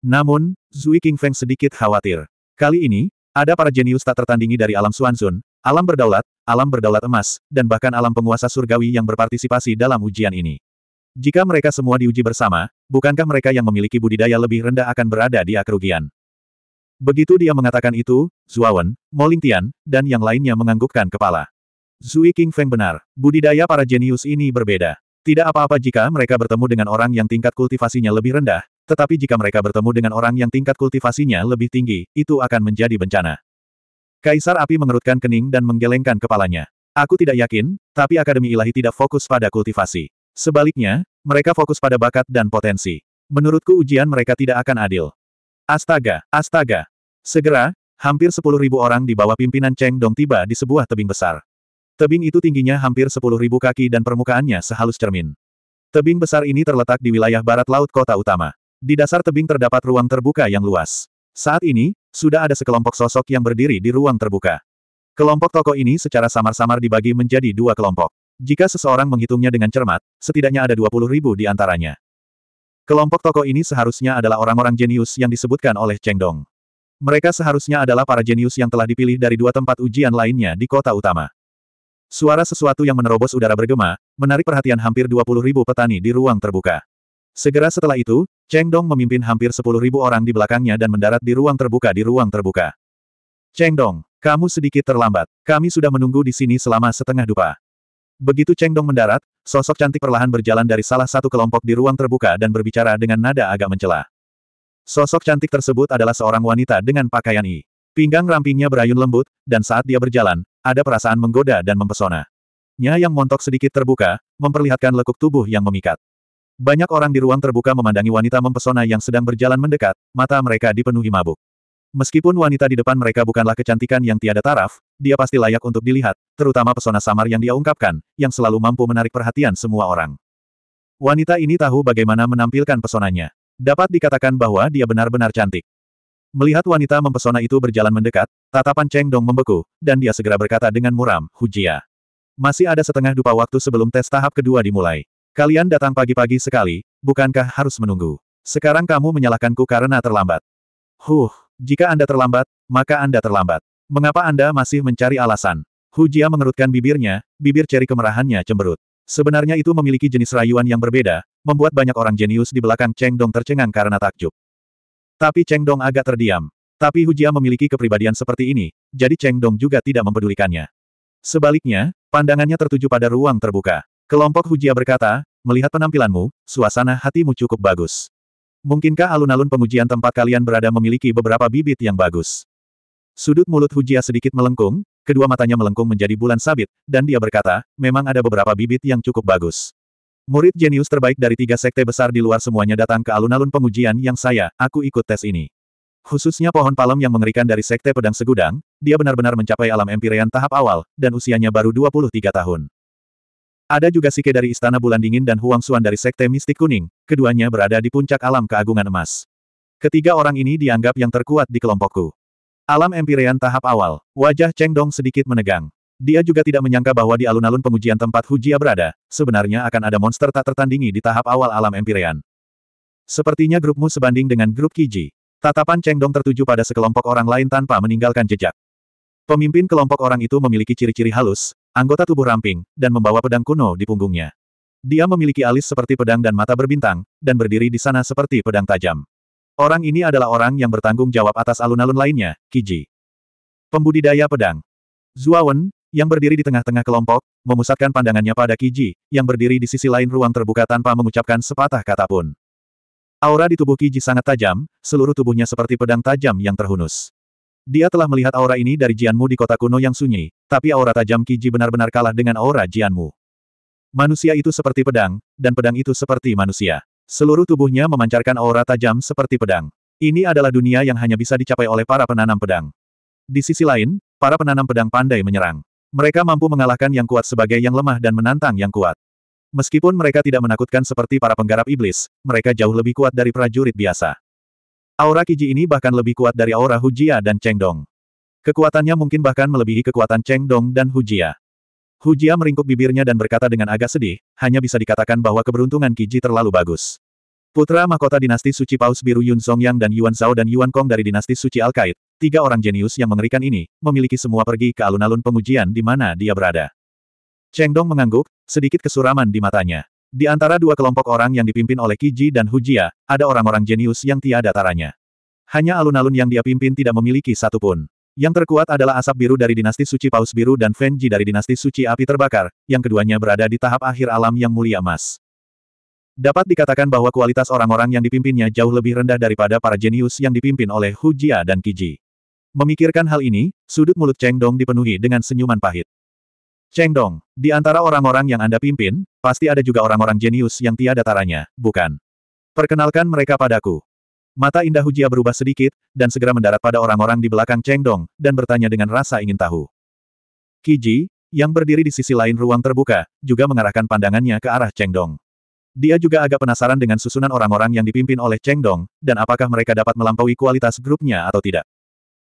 Namun, Zui King Feng sedikit khawatir. Kali ini, ada para jenius tak tertandingi dari alam Suansun, alam berdaulat, alam berdaulat emas, dan bahkan alam penguasa surgawi yang berpartisipasi dalam ujian ini. Jika mereka semua diuji bersama, bukankah mereka yang memiliki budidaya lebih rendah akan berada di akrugian? Begitu dia mengatakan itu, Zuawan, Molintian, dan yang lainnya menganggukkan kepala. Zui King Feng benar, budidaya para jenius ini berbeda. Tidak apa-apa jika mereka bertemu dengan orang yang tingkat kultivasinya lebih rendah, tetapi jika mereka bertemu dengan orang yang tingkat kultivasinya lebih tinggi, itu akan menjadi bencana. Kaisar api mengerutkan kening dan menggelengkan kepalanya. Aku tidak yakin, tapi Akademi Ilahi tidak fokus pada kultivasi. Sebaliknya, mereka fokus pada bakat dan potensi. Menurutku ujian mereka tidak akan adil. Astaga, astaga. Segera, hampir sepuluh ribu orang di bawah pimpinan Cheng Dong tiba di sebuah tebing besar. Tebing itu tingginya hampir sepuluh ribu kaki dan permukaannya sehalus cermin. Tebing besar ini terletak di wilayah barat laut kota utama. Di dasar tebing terdapat ruang terbuka yang luas. Saat ini, sudah ada sekelompok sosok yang berdiri di ruang terbuka. Kelompok tokoh ini secara samar-samar dibagi menjadi dua kelompok. Jika seseorang menghitungnya dengan cermat, setidaknya ada 20 ribu di antaranya. Kelompok tokoh ini seharusnya adalah orang-orang jenius yang disebutkan oleh Cheng Dong. Mereka seharusnya adalah para jenius yang telah dipilih dari dua tempat ujian lainnya di kota utama. Suara sesuatu yang menerobos udara bergema, menarik perhatian hampir 20 ribu petani di ruang terbuka. Segera setelah itu, Cheng Dong memimpin hampir 10.000 orang di belakangnya dan mendarat di ruang terbuka di ruang terbuka. Cheng Dong, kamu sedikit terlambat. Kami sudah menunggu di sini selama setengah dupa. Begitu Cheng Dong mendarat, sosok cantik perlahan berjalan dari salah satu kelompok di ruang terbuka dan berbicara dengan nada agak mencela. Sosok cantik tersebut adalah seorang wanita dengan pakaian I. Pinggang rampingnya berayun lembut, dan saat dia berjalan, ada perasaan menggoda dan mempesona. Nya yang montok sedikit terbuka, memperlihatkan lekuk tubuh yang memikat. Banyak orang di ruang terbuka memandangi wanita mempesona yang sedang berjalan mendekat, mata mereka dipenuhi mabuk. Meskipun wanita di depan mereka bukanlah kecantikan yang tiada taraf, dia pasti layak untuk dilihat, terutama pesona samar yang dia ungkapkan, yang selalu mampu menarik perhatian semua orang. Wanita ini tahu bagaimana menampilkan pesonanya. Dapat dikatakan bahwa dia benar-benar cantik. Melihat wanita mempesona itu berjalan mendekat, tatapan Cheng Dong membeku, dan dia segera berkata dengan muram, Hujia. Masih ada setengah dupa waktu sebelum tes tahap kedua dimulai. Kalian datang pagi-pagi sekali, bukankah harus menunggu? Sekarang kamu menyalahkanku karena terlambat. Huh, jika Anda terlambat, maka Anda terlambat. Mengapa Anda masih mencari alasan? Hu Jia mengerutkan bibirnya, bibir ceri kemerahannya cemberut. Sebenarnya itu memiliki jenis rayuan yang berbeda, membuat banyak orang jenius di belakang Cheng Dong tercengang karena takjub. Tapi Cheng Dong agak terdiam. Tapi Hu Jia memiliki kepribadian seperti ini, jadi Cheng Dong juga tidak mempedulikannya. Sebaliknya, pandangannya tertuju pada ruang terbuka. Kelompok Hu Jia berkata, Melihat penampilanmu, suasana hatimu cukup bagus. Mungkinkah alun-alun pengujian tempat kalian berada memiliki beberapa bibit yang bagus? Sudut mulut Hujia sedikit melengkung, kedua matanya melengkung menjadi bulan sabit, dan dia berkata, memang ada beberapa bibit yang cukup bagus. Murid jenius terbaik dari tiga sekte besar di luar semuanya datang ke alun-alun pengujian yang saya, aku ikut tes ini. Khususnya pohon palem yang mengerikan dari sekte pedang segudang, dia benar-benar mencapai alam empirean tahap awal, dan usianya baru 23 tahun. Ada juga Sike dari Istana Bulan Dingin dan Huang Xuan dari Sekte Mistik Kuning, keduanya berada di puncak alam keagungan emas. Ketiga orang ini dianggap yang terkuat di kelompokku. Alam Empyrean tahap awal, wajah Cheng Dong sedikit menegang. Dia juga tidak menyangka bahwa di alun-alun pengujian tempat Hujia berada, sebenarnya akan ada monster tak tertandingi di tahap awal alam Empyrean. Sepertinya grupmu sebanding dengan grup Kiji. Tatapan Cheng Dong tertuju pada sekelompok orang lain tanpa meninggalkan jejak. Pemimpin kelompok orang itu memiliki ciri-ciri halus, anggota tubuh ramping, dan membawa pedang kuno di punggungnya. Dia memiliki alis seperti pedang dan mata berbintang, dan berdiri di sana seperti pedang tajam. Orang ini adalah orang yang bertanggung jawab atas alun-alun lainnya, Kiji. Pembudidaya pedang. Zuawan, yang berdiri di tengah-tengah kelompok, memusatkan pandangannya pada Kiji, yang berdiri di sisi lain ruang terbuka tanpa mengucapkan sepatah kata pun. Aura di tubuh Kiji sangat tajam, seluruh tubuhnya seperti pedang tajam yang terhunus. Dia telah melihat aura ini dari Jianmu di kota kuno yang sunyi, tapi aura tajam Kiji benar-benar kalah dengan aura Jianmu. Manusia itu seperti pedang, dan pedang itu seperti manusia. Seluruh tubuhnya memancarkan aura tajam seperti pedang. Ini adalah dunia yang hanya bisa dicapai oleh para penanam pedang. Di sisi lain, para penanam pedang pandai menyerang. Mereka mampu mengalahkan yang kuat sebagai yang lemah dan menantang yang kuat. Meskipun mereka tidak menakutkan seperti para penggarap iblis, mereka jauh lebih kuat dari prajurit biasa. Aura Kiji ini bahkan lebih kuat dari aura Hujia dan Cheng Dong. Kekuatannya mungkin bahkan melebihi kekuatan Cheng Dong dan Hujia. Hujia meringkuk bibirnya dan berkata dengan agak sedih, hanya bisa dikatakan bahwa keberuntungan Kiji terlalu bagus. Putra mahkota dinasti Suci Paus Biru Yun Song Yang dan Yuan Zhao dan Yuan Kong dari dinasti Suci al Alkait, tiga orang jenius yang mengerikan ini, memiliki semua pergi ke alun-alun pengujian di mana dia berada. Cheng Dong mengangguk, sedikit kesuraman di matanya. Di antara dua kelompok orang yang dipimpin oleh Kiji dan Hujia, ada orang-orang jenius yang tiada taranya. Hanya alun-alun yang dia pimpin tidak memiliki satupun. Yang terkuat adalah asap biru dari dinasti suci Paus Biru dan Fenji dari dinasti suci api terbakar, yang keduanya berada di tahap akhir alam yang mulia emas. Dapat dikatakan bahwa kualitas orang-orang yang dipimpinnya jauh lebih rendah daripada para jenius yang dipimpin oleh Hujia dan Kiji. Memikirkan hal ini, sudut mulut Cheng Dong dipenuhi dengan senyuman pahit. Cheng Dong, di antara orang-orang yang Anda pimpin, pasti ada juga orang-orang jenius yang tiada taranya, bukan? Perkenalkan mereka padaku. Mata indah Hujia berubah sedikit, dan segera mendarat pada orang-orang di belakang Cheng Dong, dan bertanya dengan rasa ingin tahu. Kiji, yang berdiri di sisi lain ruang terbuka, juga mengarahkan pandangannya ke arah Cheng Dong. Dia juga agak penasaran dengan susunan orang-orang yang dipimpin oleh Cheng Dong, dan apakah mereka dapat melampaui kualitas grupnya atau tidak.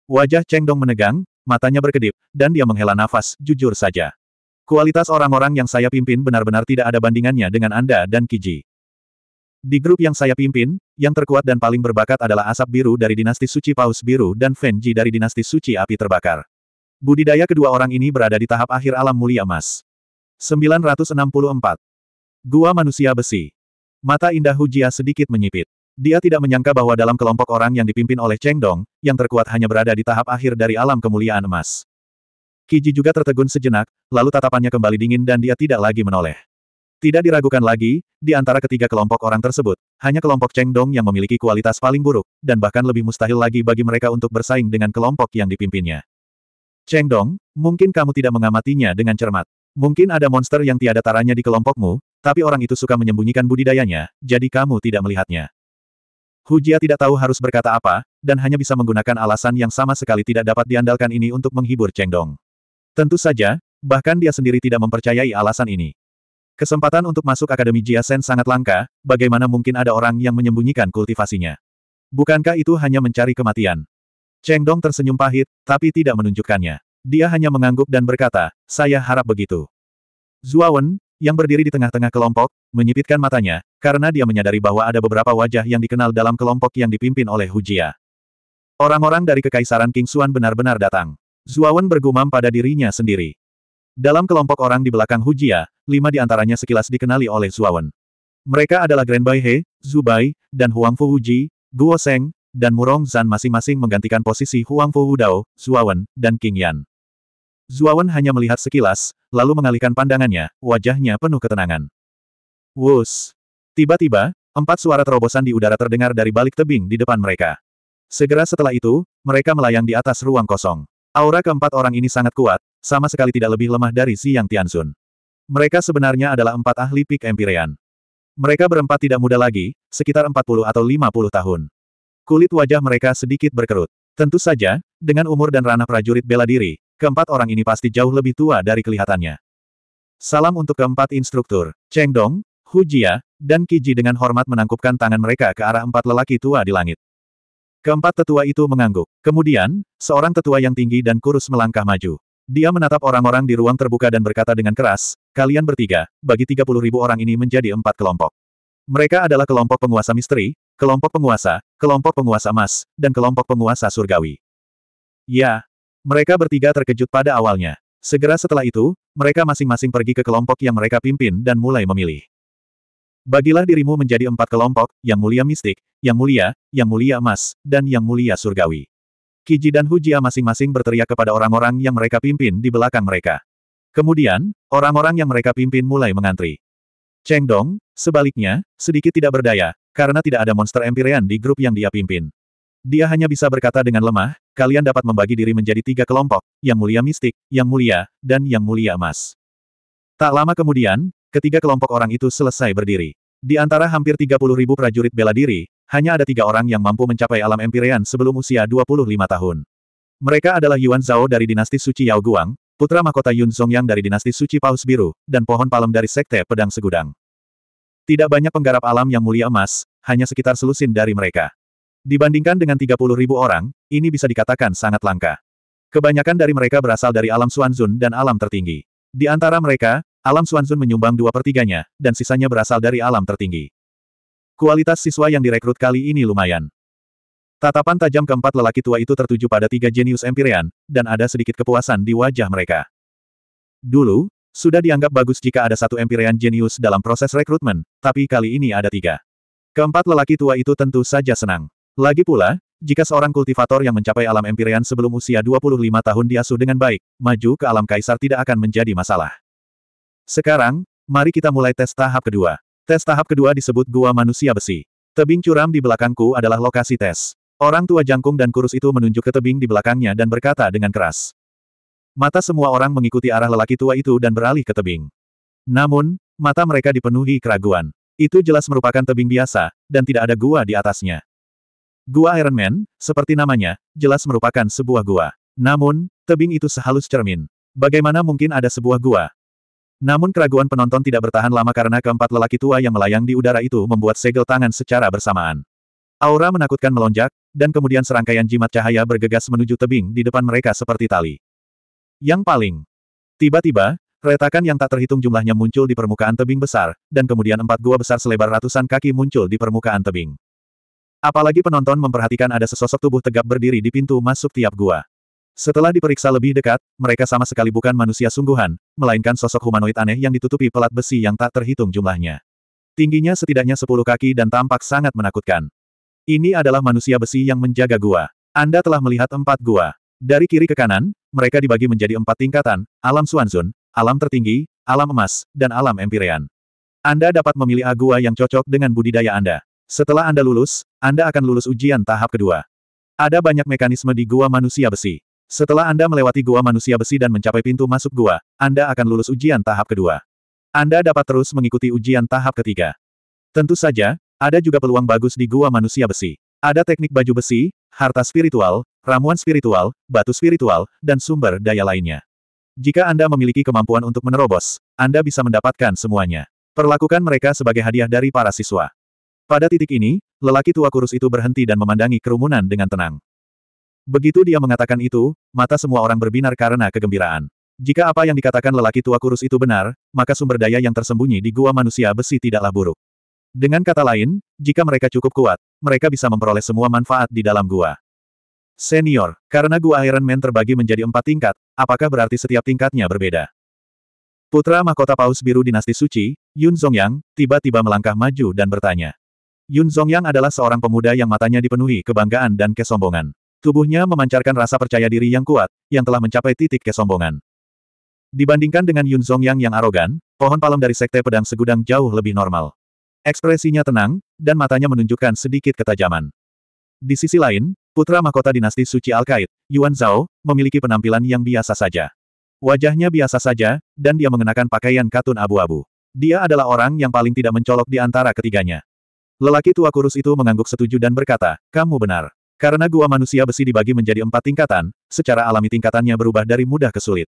Wajah Cheng Dong menegang, matanya berkedip, dan dia menghela nafas, jujur saja. Kualitas orang-orang yang saya pimpin benar-benar tidak ada bandingannya dengan Anda dan Kiji. Di grup yang saya pimpin, yang terkuat dan paling berbakat adalah asap biru dari dinasti suci Paus Biru dan Fenji dari dinasti suci api terbakar. Budidaya kedua orang ini berada di tahap akhir alam mulia emas. 964. Gua Manusia Besi. Mata indah Hujia sedikit menyipit. Dia tidak menyangka bahwa dalam kelompok orang yang dipimpin oleh Cheng Dong, yang terkuat hanya berada di tahap akhir dari alam kemuliaan emas. Kiji juga tertegun sejenak, lalu tatapannya kembali dingin dan dia tidak lagi menoleh. Tidak diragukan lagi, di antara ketiga kelompok orang tersebut, hanya kelompok Cheng Dong yang memiliki kualitas paling buruk, dan bahkan lebih mustahil lagi bagi mereka untuk bersaing dengan kelompok yang dipimpinnya. Cheng Dong, mungkin kamu tidak mengamatinya dengan cermat. Mungkin ada monster yang tiada taranya di kelompokmu, tapi orang itu suka menyembunyikan budidayanya, jadi kamu tidak melihatnya. Hu Jia tidak tahu harus berkata apa, dan hanya bisa menggunakan alasan yang sama sekali tidak dapat diandalkan ini untuk menghibur Cheng Dong. Tentu saja, bahkan dia sendiri tidak mempercayai alasan ini. Kesempatan untuk masuk Akademi Jiasen sangat langka, bagaimana mungkin ada orang yang menyembunyikan kultivasinya. Bukankah itu hanya mencari kematian? Cheng Dong tersenyum pahit, tapi tidak menunjukkannya. Dia hanya mengangguk dan berkata, saya harap begitu. Wen, yang berdiri di tengah-tengah kelompok, menyipitkan matanya, karena dia menyadari bahwa ada beberapa wajah yang dikenal dalam kelompok yang dipimpin oleh Hujia. Orang-orang dari Kekaisaran King Xuan benar-benar datang. Zuawan bergumam pada dirinya sendiri. Dalam kelompok orang di belakang Hujia, lima di antaranya sekilas dikenali oleh Zuawan. Mereka adalah Grand Bai He, Zubai, dan Huang Fu Huji, Guo Seng, dan Murong Zan masing-masing menggantikan posisi Huang Fu Hudao, Zuawan, dan King Yan. Zuawan hanya melihat sekilas, lalu mengalihkan pandangannya, wajahnya penuh ketenangan. Wus! Tiba-tiba, empat suara terobosan di udara terdengar dari balik tebing di depan mereka. Segera setelah itu, mereka melayang di atas ruang kosong. Aura keempat orang ini sangat kuat, sama sekali tidak lebih lemah dari si Yang Tianzun. Mereka sebenarnya adalah empat ahli pik Empyrean. Mereka berempat tidak muda lagi, sekitar 40 atau 50 tahun. Kulit wajah mereka sedikit berkerut. Tentu saja, dengan umur dan ranah prajurit bela diri, keempat orang ini pasti jauh lebih tua dari kelihatannya. Salam untuk keempat instruktur, Cheng Dong, Hu Jia, dan Ki Ji dengan hormat menangkupkan tangan mereka ke arah empat lelaki tua di langit. Keempat tetua itu mengangguk. Kemudian, seorang tetua yang tinggi dan kurus melangkah maju. Dia menatap orang-orang di ruang terbuka dan berkata dengan keras, kalian bertiga, bagi 30 ribu orang ini menjadi empat kelompok. Mereka adalah kelompok penguasa misteri, kelompok penguasa, kelompok penguasa emas, dan kelompok penguasa surgawi. Ya, mereka bertiga terkejut pada awalnya. Segera setelah itu, mereka masing-masing pergi ke kelompok yang mereka pimpin dan mulai memilih. Bagilah dirimu menjadi empat kelompok, yang mulia mistik, yang mulia, yang mulia emas, dan yang mulia surgawi. Kiji dan Hujia masing-masing berteriak kepada orang-orang yang mereka pimpin di belakang mereka. Kemudian, orang-orang yang mereka pimpin mulai mengantri. Cheng Dong, sebaliknya, sedikit tidak berdaya, karena tidak ada monster empirian di grup yang dia pimpin. Dia hanya bisa berkata dengan lemah, kalian dapat membagi diri menjadi tiga kelompok, yang mulia mistik, yang mulia, dan yang mulia emas. Tak lama kemudian, Ketiga kelompok orang itu selesai berdiri. Di antara hampir 30 ribu prajurit bela diri, hanya ada tiga orang yang mampu mencapai alam empirean sebelum usia 25 tahun. Mereka adalah Yuan Zhao dari dinasti Suci Yao Guang, putra mahkota Yun Zhongyang dari dinasti Suci Paus Biru, dan pohon palem dari Sekte Pedang Segudang. Tidak banyak penggarap alam yang mulia emas, hanya sekitar selusin dari mereka. Dibandingkan dengan 30 ribu orang, ini bisa dikatakan sangat langka. Kebanyakan dari mereka berasal dari alam Suanzun dan alam tertinggi. Di antara mereka, Alam Xuanzun menyumbang dua pertiganya, dan sisanya berasal dari alam tertinggi. Kualitas siswa yang direkrut kali ini lumayan. Tatapan tajam keempat lelaki tua itu tertuju pada tiga jenius Empyrean, dan ada sedikit kepuasan di wajah mereka. Dulu, sudah dianggap bagus jika ada satu Empyrean jenius dalam proses rekrutmen, tapi kali ini ada tiga. Keempat lelaki tua itu tentu saja senang. Lagi pula, jika seorang kultivator yang mencapai alam Empyrean sebelum usia 25 tahun diasuh dengan baik, maju ke alam kaisar tidak akan menjadi masalah. Sekarang, mari kita mulai tes tahap kedua. Tes tahap kedua disebut Gua Manusia Besi. Tebing curam di belakangku adalah lokasi tes. Orang tua jangkung dan kurus itu menunjuk ke tebing di belakangnya dan berkata dengan keras. Mata semua orang mengikuti arah lelaki tua itu dan beralih ke tebing. Namun, mata mereka dipenuhi keraguan. Itu jelas merupakan tebing biasa, dan tidak ada gua di atasnya. Gua Iron Man, seperti namanya, jelas merupakan sebuah gua. Namun, tebing itu sehalus cermin. Bagaimana mungkin ada sebuah gua, namun keraguan penonton tidak bertahan lama karena keempat lelaki tua yang melayang di udara itu membuat segel tangan secara bersamaan. Aura menakutkan melonjak, dan kemudian serangkaian jimat cahaya bergegas menuju tebing di depan mereka seperti tali. Yang paling tiba-tiba, retakan yang tak terhitung jumlahnya muncul di permukaan tebing besar, dan kemudian empat gua besar selebar ratusan kaki muncul di permukaan tebing. Apalagi penonton memperhatikan ada sesosok tubuh tegap berdiri di pintu masuk tiap gua. Setelah diperiksa lebih dekat, mereka sama sekali bukan manusia sungguhan, melainkan sosok humanoid aneh yang ditutupi pelat besi yang tak terhitung jumlahnya. Tingginya setidaknya 10 kaki dan tampak sangat menakutkan. Ini adalah manusia besi yang menjaga gua. Anda telah melihat empat gua. Dari kiri ke kanan, mereka dibagi menjadi empat tingkatan, alam Suanzun, alam tertinggi, alam emas, dan alam empirean. Anda dapat memilih agua yang cocok dengan budidaya Anda. Setelah Anda lulus, Anda akan lulus ujian tahap kedua. Ada banyak mekanisme di gua manusia besi. Setelah Anda melewati gua manusia besi dan mencapai pintu masuk gua, Anda akan lulus ujian tahap kedua. Anda dapat terus mengikuti ujian tahap ketiga. Tentu saja, ada juga peluang bagus di gua manusia besi. Ada teknik baju besi, harta spiritual, ramuan spiritual, batu spiritual, dan sumber daya lainnya. Jika Anda memiliki kemampuan untuk menerobos, Anda bisa mendapatkan semuanya. Perlakukan mereka sebagai hadiah dari para siswa. Pada titik ini, lelaki tua kurus itu berhenti dan memandangi kerumunan dengan tenang. Begitu dia mengatakan itu, mata semua orang berbinar karena kegembiraan. Jika apa yang dikatakan lelaki tua kurus itu benar, maka sumber daya yang tersembunyi di gua manusia besi tidaklah buruk. Dengan kata lain, jika mereka cukup kuat, mereka bisa memperoleh semua manfaat di dalam gua. Senior, karena gua Iron Man terbagi menjadi empat tingkat, apakah berarti setiap tingkatnya berbeda? Putra mahkota Paus Biru Dinasti Suci, Yun Zhongyang tiba-tiba melangkah maju dan bertanya. Yun Zhongyang adalah seorang pemuda yang matanya dipenuhi kebanggaan dan kesombongan. Tubuhnya memancarkan rasa percaya diri yang kuat, yang telah mencapai titik kesombongan. Dibandingkan dengan Yun Zhongyang yang arogan, pohon palem dari Sekte Pedang Segudang jauh lebih normal. Ekspresinya tenang, dan matanya menunjukkan sedikit ketajaman. Di sisi lain, putra mahkota dinasti suci Al-Kaid, Yuan Zhao, memiliki penampilan yang biasa saja. Wajahnya biasa saja, dan dia mengenakan pakaian katun abu-abu. Dia adalah orang yang paling tidak mencolok di antara ketiganya. Lelaki tua kurus itu mengangguk setuju dan berkata, kamu benar. Karena gua manusia besi dibagi menjadi empat tingkatan, secara alami tingkatannya berubah dari mudah ke sulit.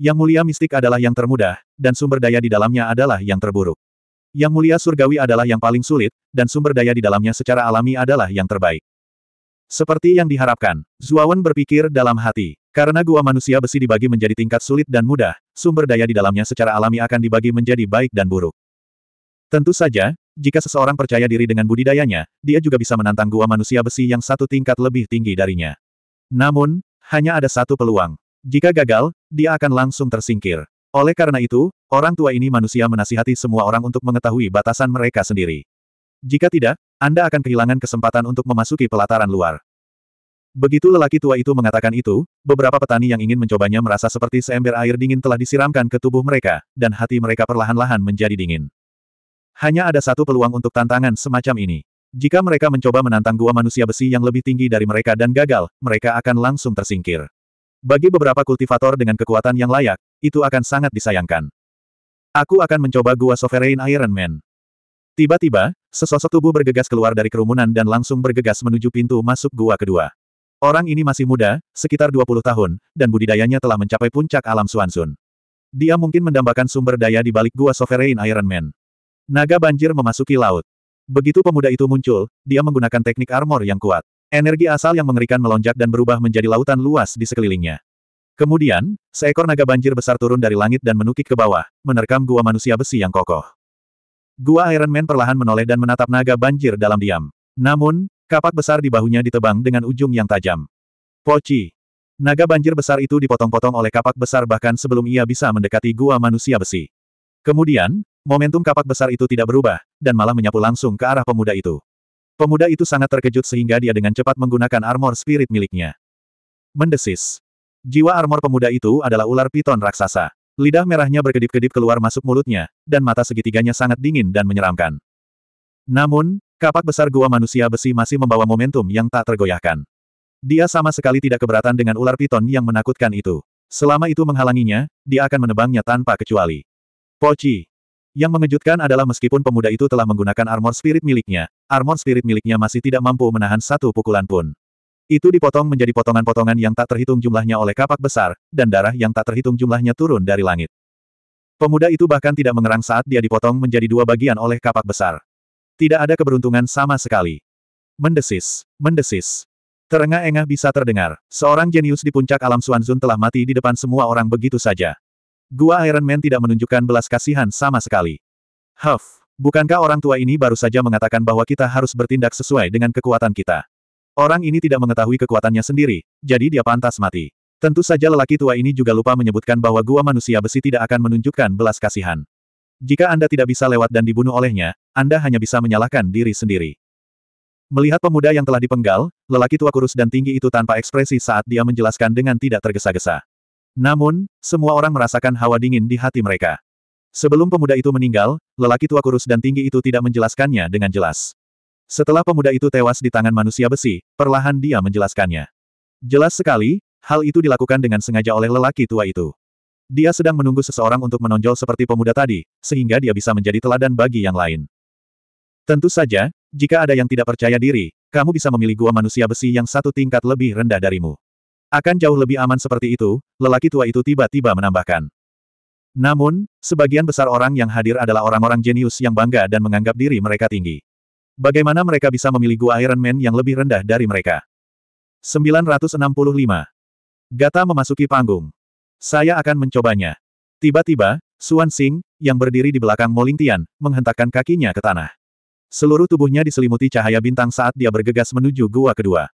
Yang mulia mistik adalah yang termudah, dan sumber daya di dalamnya adalah yang terburuk. Yang mulia surgawi adalah yang paling sulit, dan sumber daya di dalamnya secara alami adalah yang terbaik. Seperti yang diharapkan, Zuawan berpikir dalam hati. Karena gua manusia besi dibagi menjadi tingkat sulit dan mudah, sumber daya di dalamnya secara alami akan dibagi menjadi baik dan buruk. Tentu saja, jika seseorang percaya diri dengan budidayanya, dia juga bisa menantang gua manusia besi yang satu tingkat lebih tinggi darinya. Namun, hanya ada satu peluang. Jika gagal, dia akan langsung tersingkir. Oleh karena itu, orang tua ini manusia menasihati semua orang untuk mengetahui batasan mereka sendiri. Jika tidak, Anda akan kehilangan kesempatan untuk memasuki pelataran luar. Begitu lelaki tua itu mengatakan itu, beberapa petani yang ingin mencobanya merasa seperti seember air dingin telah disiramkan ke tubuh mereka, dan hati mereka perlahan-lahan menjadi dingin. Hanya ada satu peluang untuk tantangan semacam ini. Jika mereka mencoba menantang gua manusia besi yang lebih tinggi dari mereka dan gagal, mereka akan langsung tersingkir. Bagi beberapa kultivator dengan kekuatan yang layak, itu akan sangat disayangkan. Aku akan mencoba gua Sovereign Iron Man. Tiba-tiba, sesosok tubuh bergegas keluar dari kerumunan dan langsung bergegas menuju pintu masuk gua kedua. Orang ini masih muda, sekitar 20 tahun, dan budidayanya telah mencapai puncak alam Suansun. Dia mungkin mendambakan sumber daya di balik gua Sovereign Iron Man. Naga banjir memasuki laut. Begitu pemuda itu muncul, dia menggunakan teknik armor yang kuat. Energi asal yang mengerikan melonjak dan berubah menjadi lautan luas di sekelilingnya. Kemudian, seekor naga banjir besar turun dari langit dan menukik ke bawah, menerkam gua manusia besi yang kokoh. Gua Iron Man perlahan menoleh dan menatap naga banjir dalam diam. Namun, kapak besar di bahunya ditebang dengan ujung yang tajam. Poci. Naga banjir besar itu dipotong-potong oleh kapak besar bahkan sebelum ia bisa mendekati gua manusia besi. Kemudian, Momentum kapak besar itu tidak berubah, dan malah menyapu langsung ke arah pemuda itu. Pemuda itu sangat terkejut sehingga dia dengan cepat menggunakan armor spirit miliknya. Mendesis. Jiwa armor pemuda itu adalah ular piton raksasa. Lidah merahnya berkedip-kedip keluar masuk mulutnya, dan mata segitiganya sangat dingin dan menyeramkan. Namun, kapak besar gua manusia besi masih membawa momentum yang tak tergoyahkan. Dia sama sekali tidak keberatan dengan ular piton yang menakutkan itu. Selama itu menghalanginya, dia akan menebangnya tanpa kecuali. Poci, yang mengejutkan adalah meskipun pemuda itu telah menggunakan armor spirit miliknya, armor spirit miliknya masih tidak mampu menahan satu pukulan pun. Itu dipotong menjadi potongan-potongan yang tak terhitung jumlahnya oleh kapak besar, dan darah yang tak terhitung jumlahnya turun dari langit. Pemuda itu bahkan tidak mengerang saat dia dipotong menjadi dua bagian oleh kapak besar. Tidak ada keberuntungan sama sekali. Mendesis, mendesis. Terengah-engah bisa terdengar. Seorang jenius di puncak alam Suanzun telah mati di depan semua orang begitu saja. Gua Iron Man tidak menunjukkan belas kasihan sama sekali. Huff, bukankah orang tua ini baru saja mengatakan bahwa kita harus bertindak sesuai dengan kekuatan kita? Orang ini tidak mengetahui kekuatannya sendiri, jadi dia pantas mati. Tentu saja lelaki tua ini juga lupa menyebutkan bahwa gua manusia besi tidak akan menunjukkan belas kasihan. Jika Anda tidak bisa lewat dan dibunuh olehnya, Anda hanya bisa menyalahkan diri sendiri. Melihat pemuda yang telah dipenggal, lelaki tua kurus dan tinggi itu tanpa ekspresi saat dia menjelaskan dengan tidak tergesa-gesa. Namun, semua orang merasakan hawa dingin di hati mereka. Sebelum pemuda itu meninggal, lelaki tua kurus dan tinggi itu tidak menjelaskannya dengan jelas. Setelah pemuda itu tewas di tangan manusia besi, perlahan dia menjelaskannya. Jelas sekali, hal itu dilakukan dengan sengaja oleh lelaki tua itu. Dia sedang menunggu seseorang untuk menonjol seperti pemuda tadi, sehingga dia bisa menjadi teladan bagi yang lain. Tentu saja, jika ada yang tidak percaya diri, kamu bisa memilih gua manusia besi yang satu tingkat lebih rendah darimu. Akan jauh lebih aman seperti itu, lelaki tua itu tiba-tiba menambahkan. Namun, sebagian besar orang yang hadir adalah orang-orang jenius yang bangga dan menganggap diri mereka tinggi. Bagaimana mereka bisa memilih gua Iron Man yang lebih rendah dari mereka? 965. Gata memasuki panggung. Saya akan mencobanya. Tiba-tiba, Suan Sing, yang berdiri di belakang Moling Tian, menghentakkan kakinya ke tanah. Seluruh tubuhnya diselimuti cahaya bintang saat dia bergegas menuju gua kedua.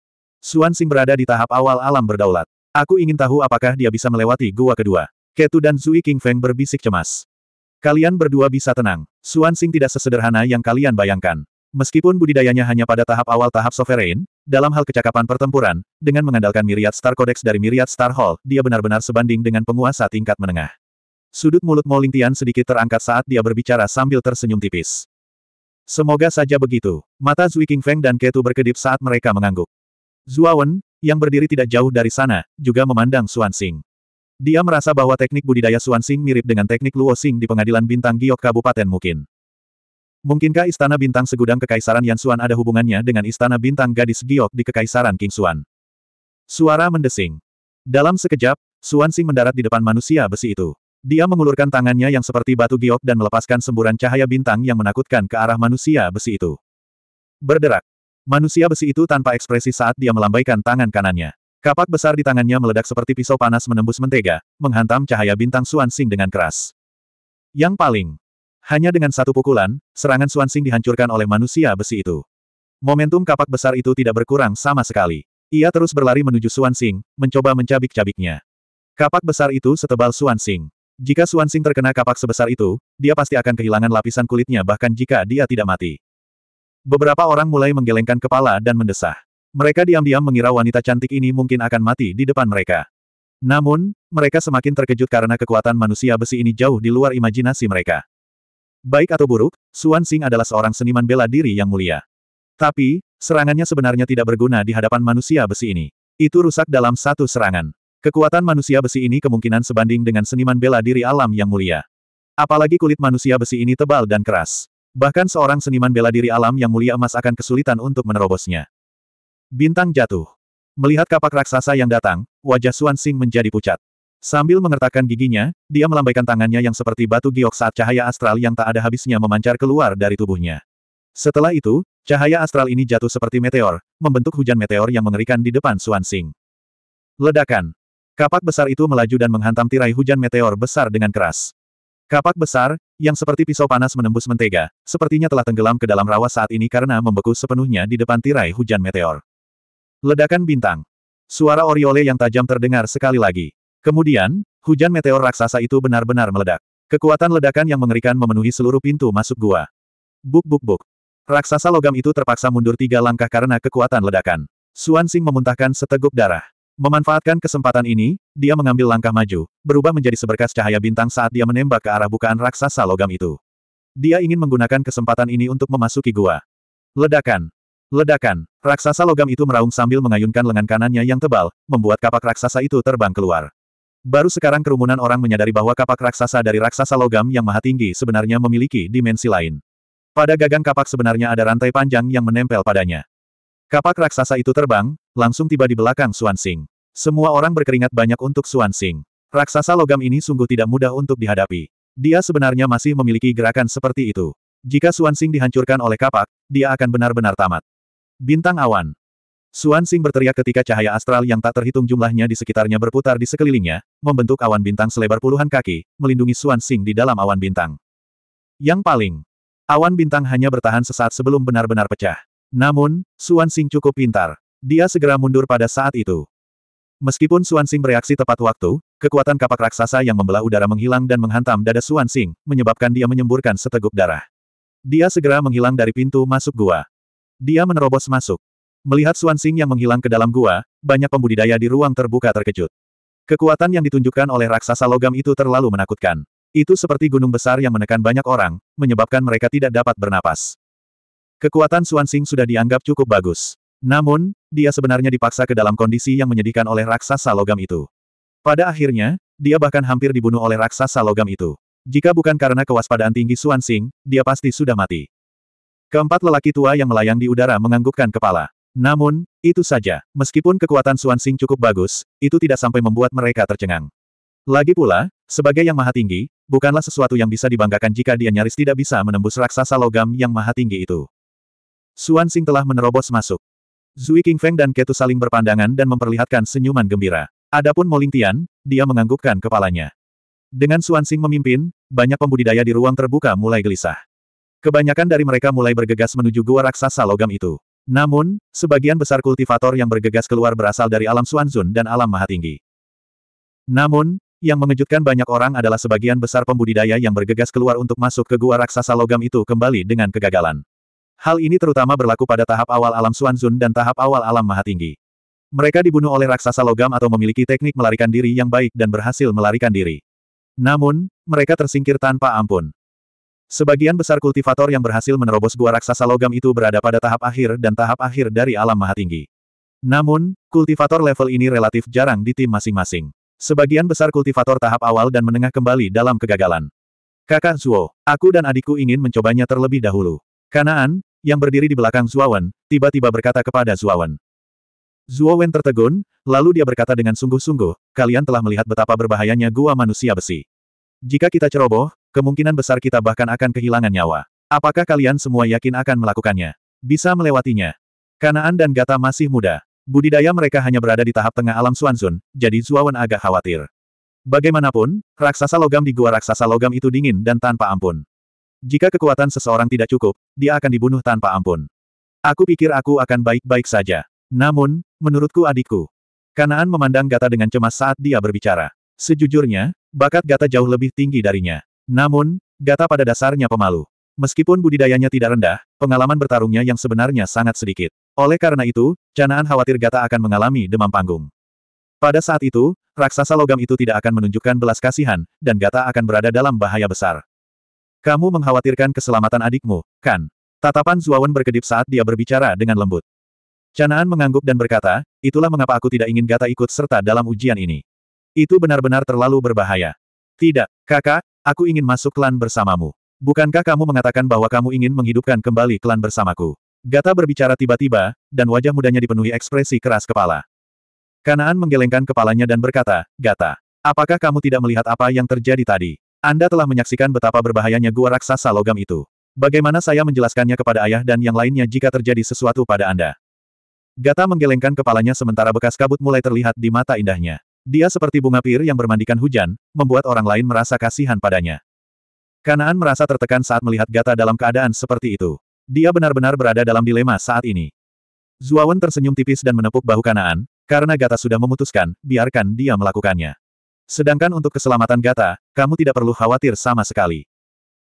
Suan Xing berada di tahap awal alam berdaulat. Aku ingin tahu apakah dia bisa melewati gua kedua. Ketu dan Zui King Feng berbisik cemas. Kalian berdua bisa tenang. Suan Xing tidak sesederhana yang kalian bayangkan. Meskipun budidayanya hanya pada tahap awal tahap sovereign, dalam hal kecakapan pertempuran, dengan mengandalkan miriat Star Codex dari miriat Star Hall, dia benar-benar sebanding dengan penguasa tingkat menengah. Sudut mulut Mo Lingtian sedikit terangkat saat dia berbicara sambil tersenyum tipis. Semoga saja begitu. Mata Zui King Feng dan Ketu berkedip saat mereka mengangguk. Zuawan, yang berdiri tidak jauh dari sana, juga memandang Suansing. Dia merasa bahwa teknik budidaya Suansing mirip dengan teknik Luo Luosing di pengadilan bintang Giok Kabupaten Mukin. Mungkinkah istana bintang segudang Kekaisaran Yan Suan ada hubungannya dengan istana bintang gadis Giok di Kekaisaran King Suan? Suara mendesing. Dalam sekejap, Suan Sing mendarat di depan manusia besi itu. Dia mengulurkan tangannya yang seperti batu giok dan melepaskan semburan cahaya bintang yang menakutkan ke arah manusia besi itu. Berderak. Manusia besi itu tanpa ekspresi saat dia melambaikan tangan kanannya. Kapak besar di tangannya meledak seperti pisau panas menembus mentega, menghantam cahaya bintang Suan Sing dengan keras. Yang paling, hanya dengan satu pukulan, serangan Suan Sing dihancurkan oleh manusia besi itu. Momentum kapak besar itu tidak berkurang sama sekali. Ia terus berlari menuju Suan Sing, mencoba mencabik-cabiknya. Kapak besar itu setebal Suan Sing. Jika Suan Sing terkena kapak sebesar itu, dia pasti akan kehilangan lapisan kulitnya bahkan jika dia tidak mati. Beberapa orang mulai menggelengkan kepala dan mendesah. Mereka diam-diam mengira wanita cantik ini mungkin akan mati di depan mereka. Namun, mereka semakin terkejut karena kekuatan manusia besi ini jauh di luar imajinasi mereka. Baik atau buruk, Suan Xing adalah seorang seniman bela diri yang mulia. Tapi, serangannya sebenarnya tidak berguna di hadapan manusia besi ini. Itu rusak dalam satu serangan. Kekuatan manusia besi ini kemungkinan sebanding dengan seniman bela diri alam yang mulia. Apalagi kulit manusia besi ini tebal dan keras. Bahkan seorang seniman bela diri alam yang mulia emas akan kesulitan untuk menerobosnya. Bintang jatuh. Melihat kapak raksasa yang datang, wajah Suan Sing menjadi pucat. Sambil mengertakkan giginya, dia melambaikan tangannya yang seperti batu giok saat cahaya astral yang tak ada habisnya memancar keluar dari tubuhnya. Setelah itu, cahaya astral ini jatuh seperti meteor, membentuk hujan meteor yang mengerikan di depan Suan Sing. Ledakan. Kapak besar itu melaju dan menghantam tirai hujan meteor besar dengan keras. Kapak besar, yang seperti pisau panas menembus mentega, sepertinya telah tenggelam ke dalam rawa saat ini karena membeku sepenuhnya di depan tirai hujan meteor. Ledakan bintang. Suara oriole yang tajam terdengar sekali lagi. Kemudian, hujan meteor raksasa itu benar-benar meledak. Kekuatan ledakan yang mengerikan memenuhi seluruh pintu masuk gua. Buk buk buk. Raksasa logam itu terpaksa mundur tiga langkah karena kekuatan ledakan. Suan Sing memuntahkan seteguk darah. Memanfaatkan kesempatan ini, dia mengambil langkah maju, berubah menjadi seberkas cahaya bintang saat dia menembak ke arah bukaan raksasa logam itu. Dia ingin menggunakan kesempatan ini untuk memasuki gua. Ledakan! Ledakan! Raksasa logam itu meraung sambil mengayunkan lengan kanannya yang tebal, membuat kapak raksasa itu terbang keluar. Baru sekarang kerumunan orang menyadari bahwa kapak raksasa dari raksasa logam yang maha tinggi sebenarnya memiliki dimensi lain. Pada gagang kapak sebenarnya ada rantai panjang yang menempel padanya. Kapak raksasa itu terbang, langsung tiba di belakang Xuan Xing. Semua orang berkeringat banyak untuk Xuan Xing. Raksasa logam ini sungguh tidak mudah untuk dihadapi. Dia sebenarnya masih memiliki gerakan seperti itu. Jika Xuan Xing dihancurkan oleh kapak, dia akan benar-benar tamat. Bintang awan. Xuan Xing berteriak ketika cahaya astral yang tak terhitung jumlahnya di sekitarnya berputar di sekelilingnya, membentuk awan bintang selebar puluhan kaki, melindungi Xuan Xing di dalam awan bintang. Yang paling, awan bintang hanya bertahan sesaat sebelum benar-benar pecah. Namun, Xuan Xing cukup pintar. Dia segera mundur pada saat itu. Meskipun Xuan Xing bereaksi tepat waktu, kekuatan kapak raksasa yang membelah udara menghilang dan menghantam dada Xuan Xing, menyebabkan dia menyemburkan seteguk darah. Dia segera menghilang dari pintu masuk gua. Dia menerobos masuk. Melihat Xuan Xing yang menghilang ke dalam gua, banyak pembudidaya di ruang terbuka terkejut. Kekuatan yang ditunjukkan oleh raksasa logam itu terlalu menakutkan. Itu seperti gunung besar yang menekan banyak orang, menyebabkan mereka tidak dapat bernapas. Kekuatan Xuan Xing sudah dianggap cukup bagus. Namun, dia sebenarnya dipaksa ke dalam kondisi yang menyedihkan oleh raksasa logam itu. Pada akhirnya, dia bahkan hampir dibunuh oleh raksasa logam itu. Jika bukan karena kewaspadaan tinggi Xuan Xing, dia pasti sudah mati. Keempat lelaki tua yang melayang di udara menganggukkan kepala. Namun, itu saja. Meskipun kekuatan Xuan Xing cukup bagus, itu tidak sampai membuat mereka tercengang. Lagi pula, sebagai yang maha tinggi, bukanlah sesuatu yang bisa dibanggakan jika dia nyaris tidak bisa menembus raksasa logam yang maha tinggi itu. Xuan Xing telah menerobos masuk. Zui Qingfeng dan Ketu saling berpandangan dan memperlihatkan senyuman gembira. Adapun Moling Tian, dia menganggukkan kepalanya. Dengan Sing memimpin, banyak pembudidaya di ruang terbuka mulai gelisah. Kebanyakan dari mereka mulai bergegas menuju gua raksasa logam itu. Namun, sebagian besar kultivator yang bergegas keluar berasal dari alam Xuanzun dan alam maha tinggi. Namun, yang mengejutkan banyak orang adalah sebagian besar pembudidaya yang bergegas keluar untuk masuk ke gua raksasa logam itu kembali dengan kegagalan. Hal ini terutama berlaku pada tahap awal alam suanzun dan tahap awal alam maha tinggi. Mereka dibunuh oleh raksasa logam atau memiliki teknik melarikan diri yang baik dan berhasil melarikan diri. Namun, mereka tersingkir tanpa ampun. Sebagian besar kultivator yang berhasil menerobos gua raksasa logam itu berada pada tahap akhir dan tahap akhir dari alam maha tinggi. Namun, kultivator level ini relatif jarang di tim masing-masing. Sebagian besar kultivator tahap awal dan menengah kembali dalam kegagalan. Kakak Zuo, aku dan adikku ingin mencobanya terlebih dahulu. Kanaan, yang berdiri di belakang Zuawan, tiba-tiba berkata kepada Zuawan. Zuawan tertegun, lalu dia berkata dengan sungguh-sungguh, kalian telah melihat betapa berbahayanya gua manusia besi. Jika kita ceroboh, kemungkinan besar kita bahkan akan kehilangan nyawa. Apakah kalian semua yakin akan melakukannya? Bisa melewatinya. Kanaan dan Gata masih muda. Budidaya mereka hanya berada di tahap tengah alam Suansun, jadi Zuawan agak khawatir. Bagaimanapun, raksasa logam di gua raksasa logam itu dingin dan tanpa ampun. Jika kekuatan seseorang tidak cukup, dia akan dibunuh tanpa ampun. Aku pikir aku akan baik-baik saja. Namun, menurutku adikku. Kanaan memandang Gata dengan cemas saat dia berbicara. Sejujurnya, bakat Gata jauh lebih tinggi darinya. Namun, Gata pada dasarnya pemalu. Meskipun budidayanya tidak rendah, pengalaman bertarungnya yang sebenarnya sangat sedikit. Oleh karena itu, Canaan khawatir Gata akan mengalami demam panggung. Pada saat itu, raksasa logam itu tidak akan menunjukkan belas kasihan, dan Gata akan berada dalam bahaya besar. Kamu mengkhawatirkan keselamatan adikmu, kan? Tatapan Zuawan berkedip saat dia berbicara dengan lembut. Canaan mengangguk dan berkata, itulah mengapa aku tidak ingin Gata ikut serta dalam ujian ini. Itu benar-benar terlalu berbahaya. Tidak, kakak, aku ingin masuk klan bersamamu. Bukankah kamu mengatakan bahwa kamu ingin menghidupkan kembali klan bersamaku? Gata berbicara tiba-tiba, dan wajah mudanya dipenuhi ekspresi keras kepala. Kanaan menggelengkan kepalanya dan berkata, Gata, apakah kamu tidak melihat apa yang terjadi tadi? Anda telah menyaksikan betapa berbahayanya gua raksasa logam itu. Bagaimana saya menjelaskannya kepada ayah dan yang lainnya jika terjadi sesuatu pada Anda? Gata menggelengkan kepalanya sementara bekas kabut mulai terlihat di mata indahnya. Dia seperti bunga pir yang bermandikan hujan, membuat orang lain merasa kasihan padanya. Kanaan merasa tertekan saat melihat Gata dalam keadaan seperti itu. Dia benar-benar berada dalam dilema saat ini. Zuawan tersenyum tipis dan menepuk bahu Kanaan, karena Gata sudah memutuskan, biarkan dia melakukannya. Sedangkan untuk keselamatan Gata, kamu tidak perlu khawatir sama sekali.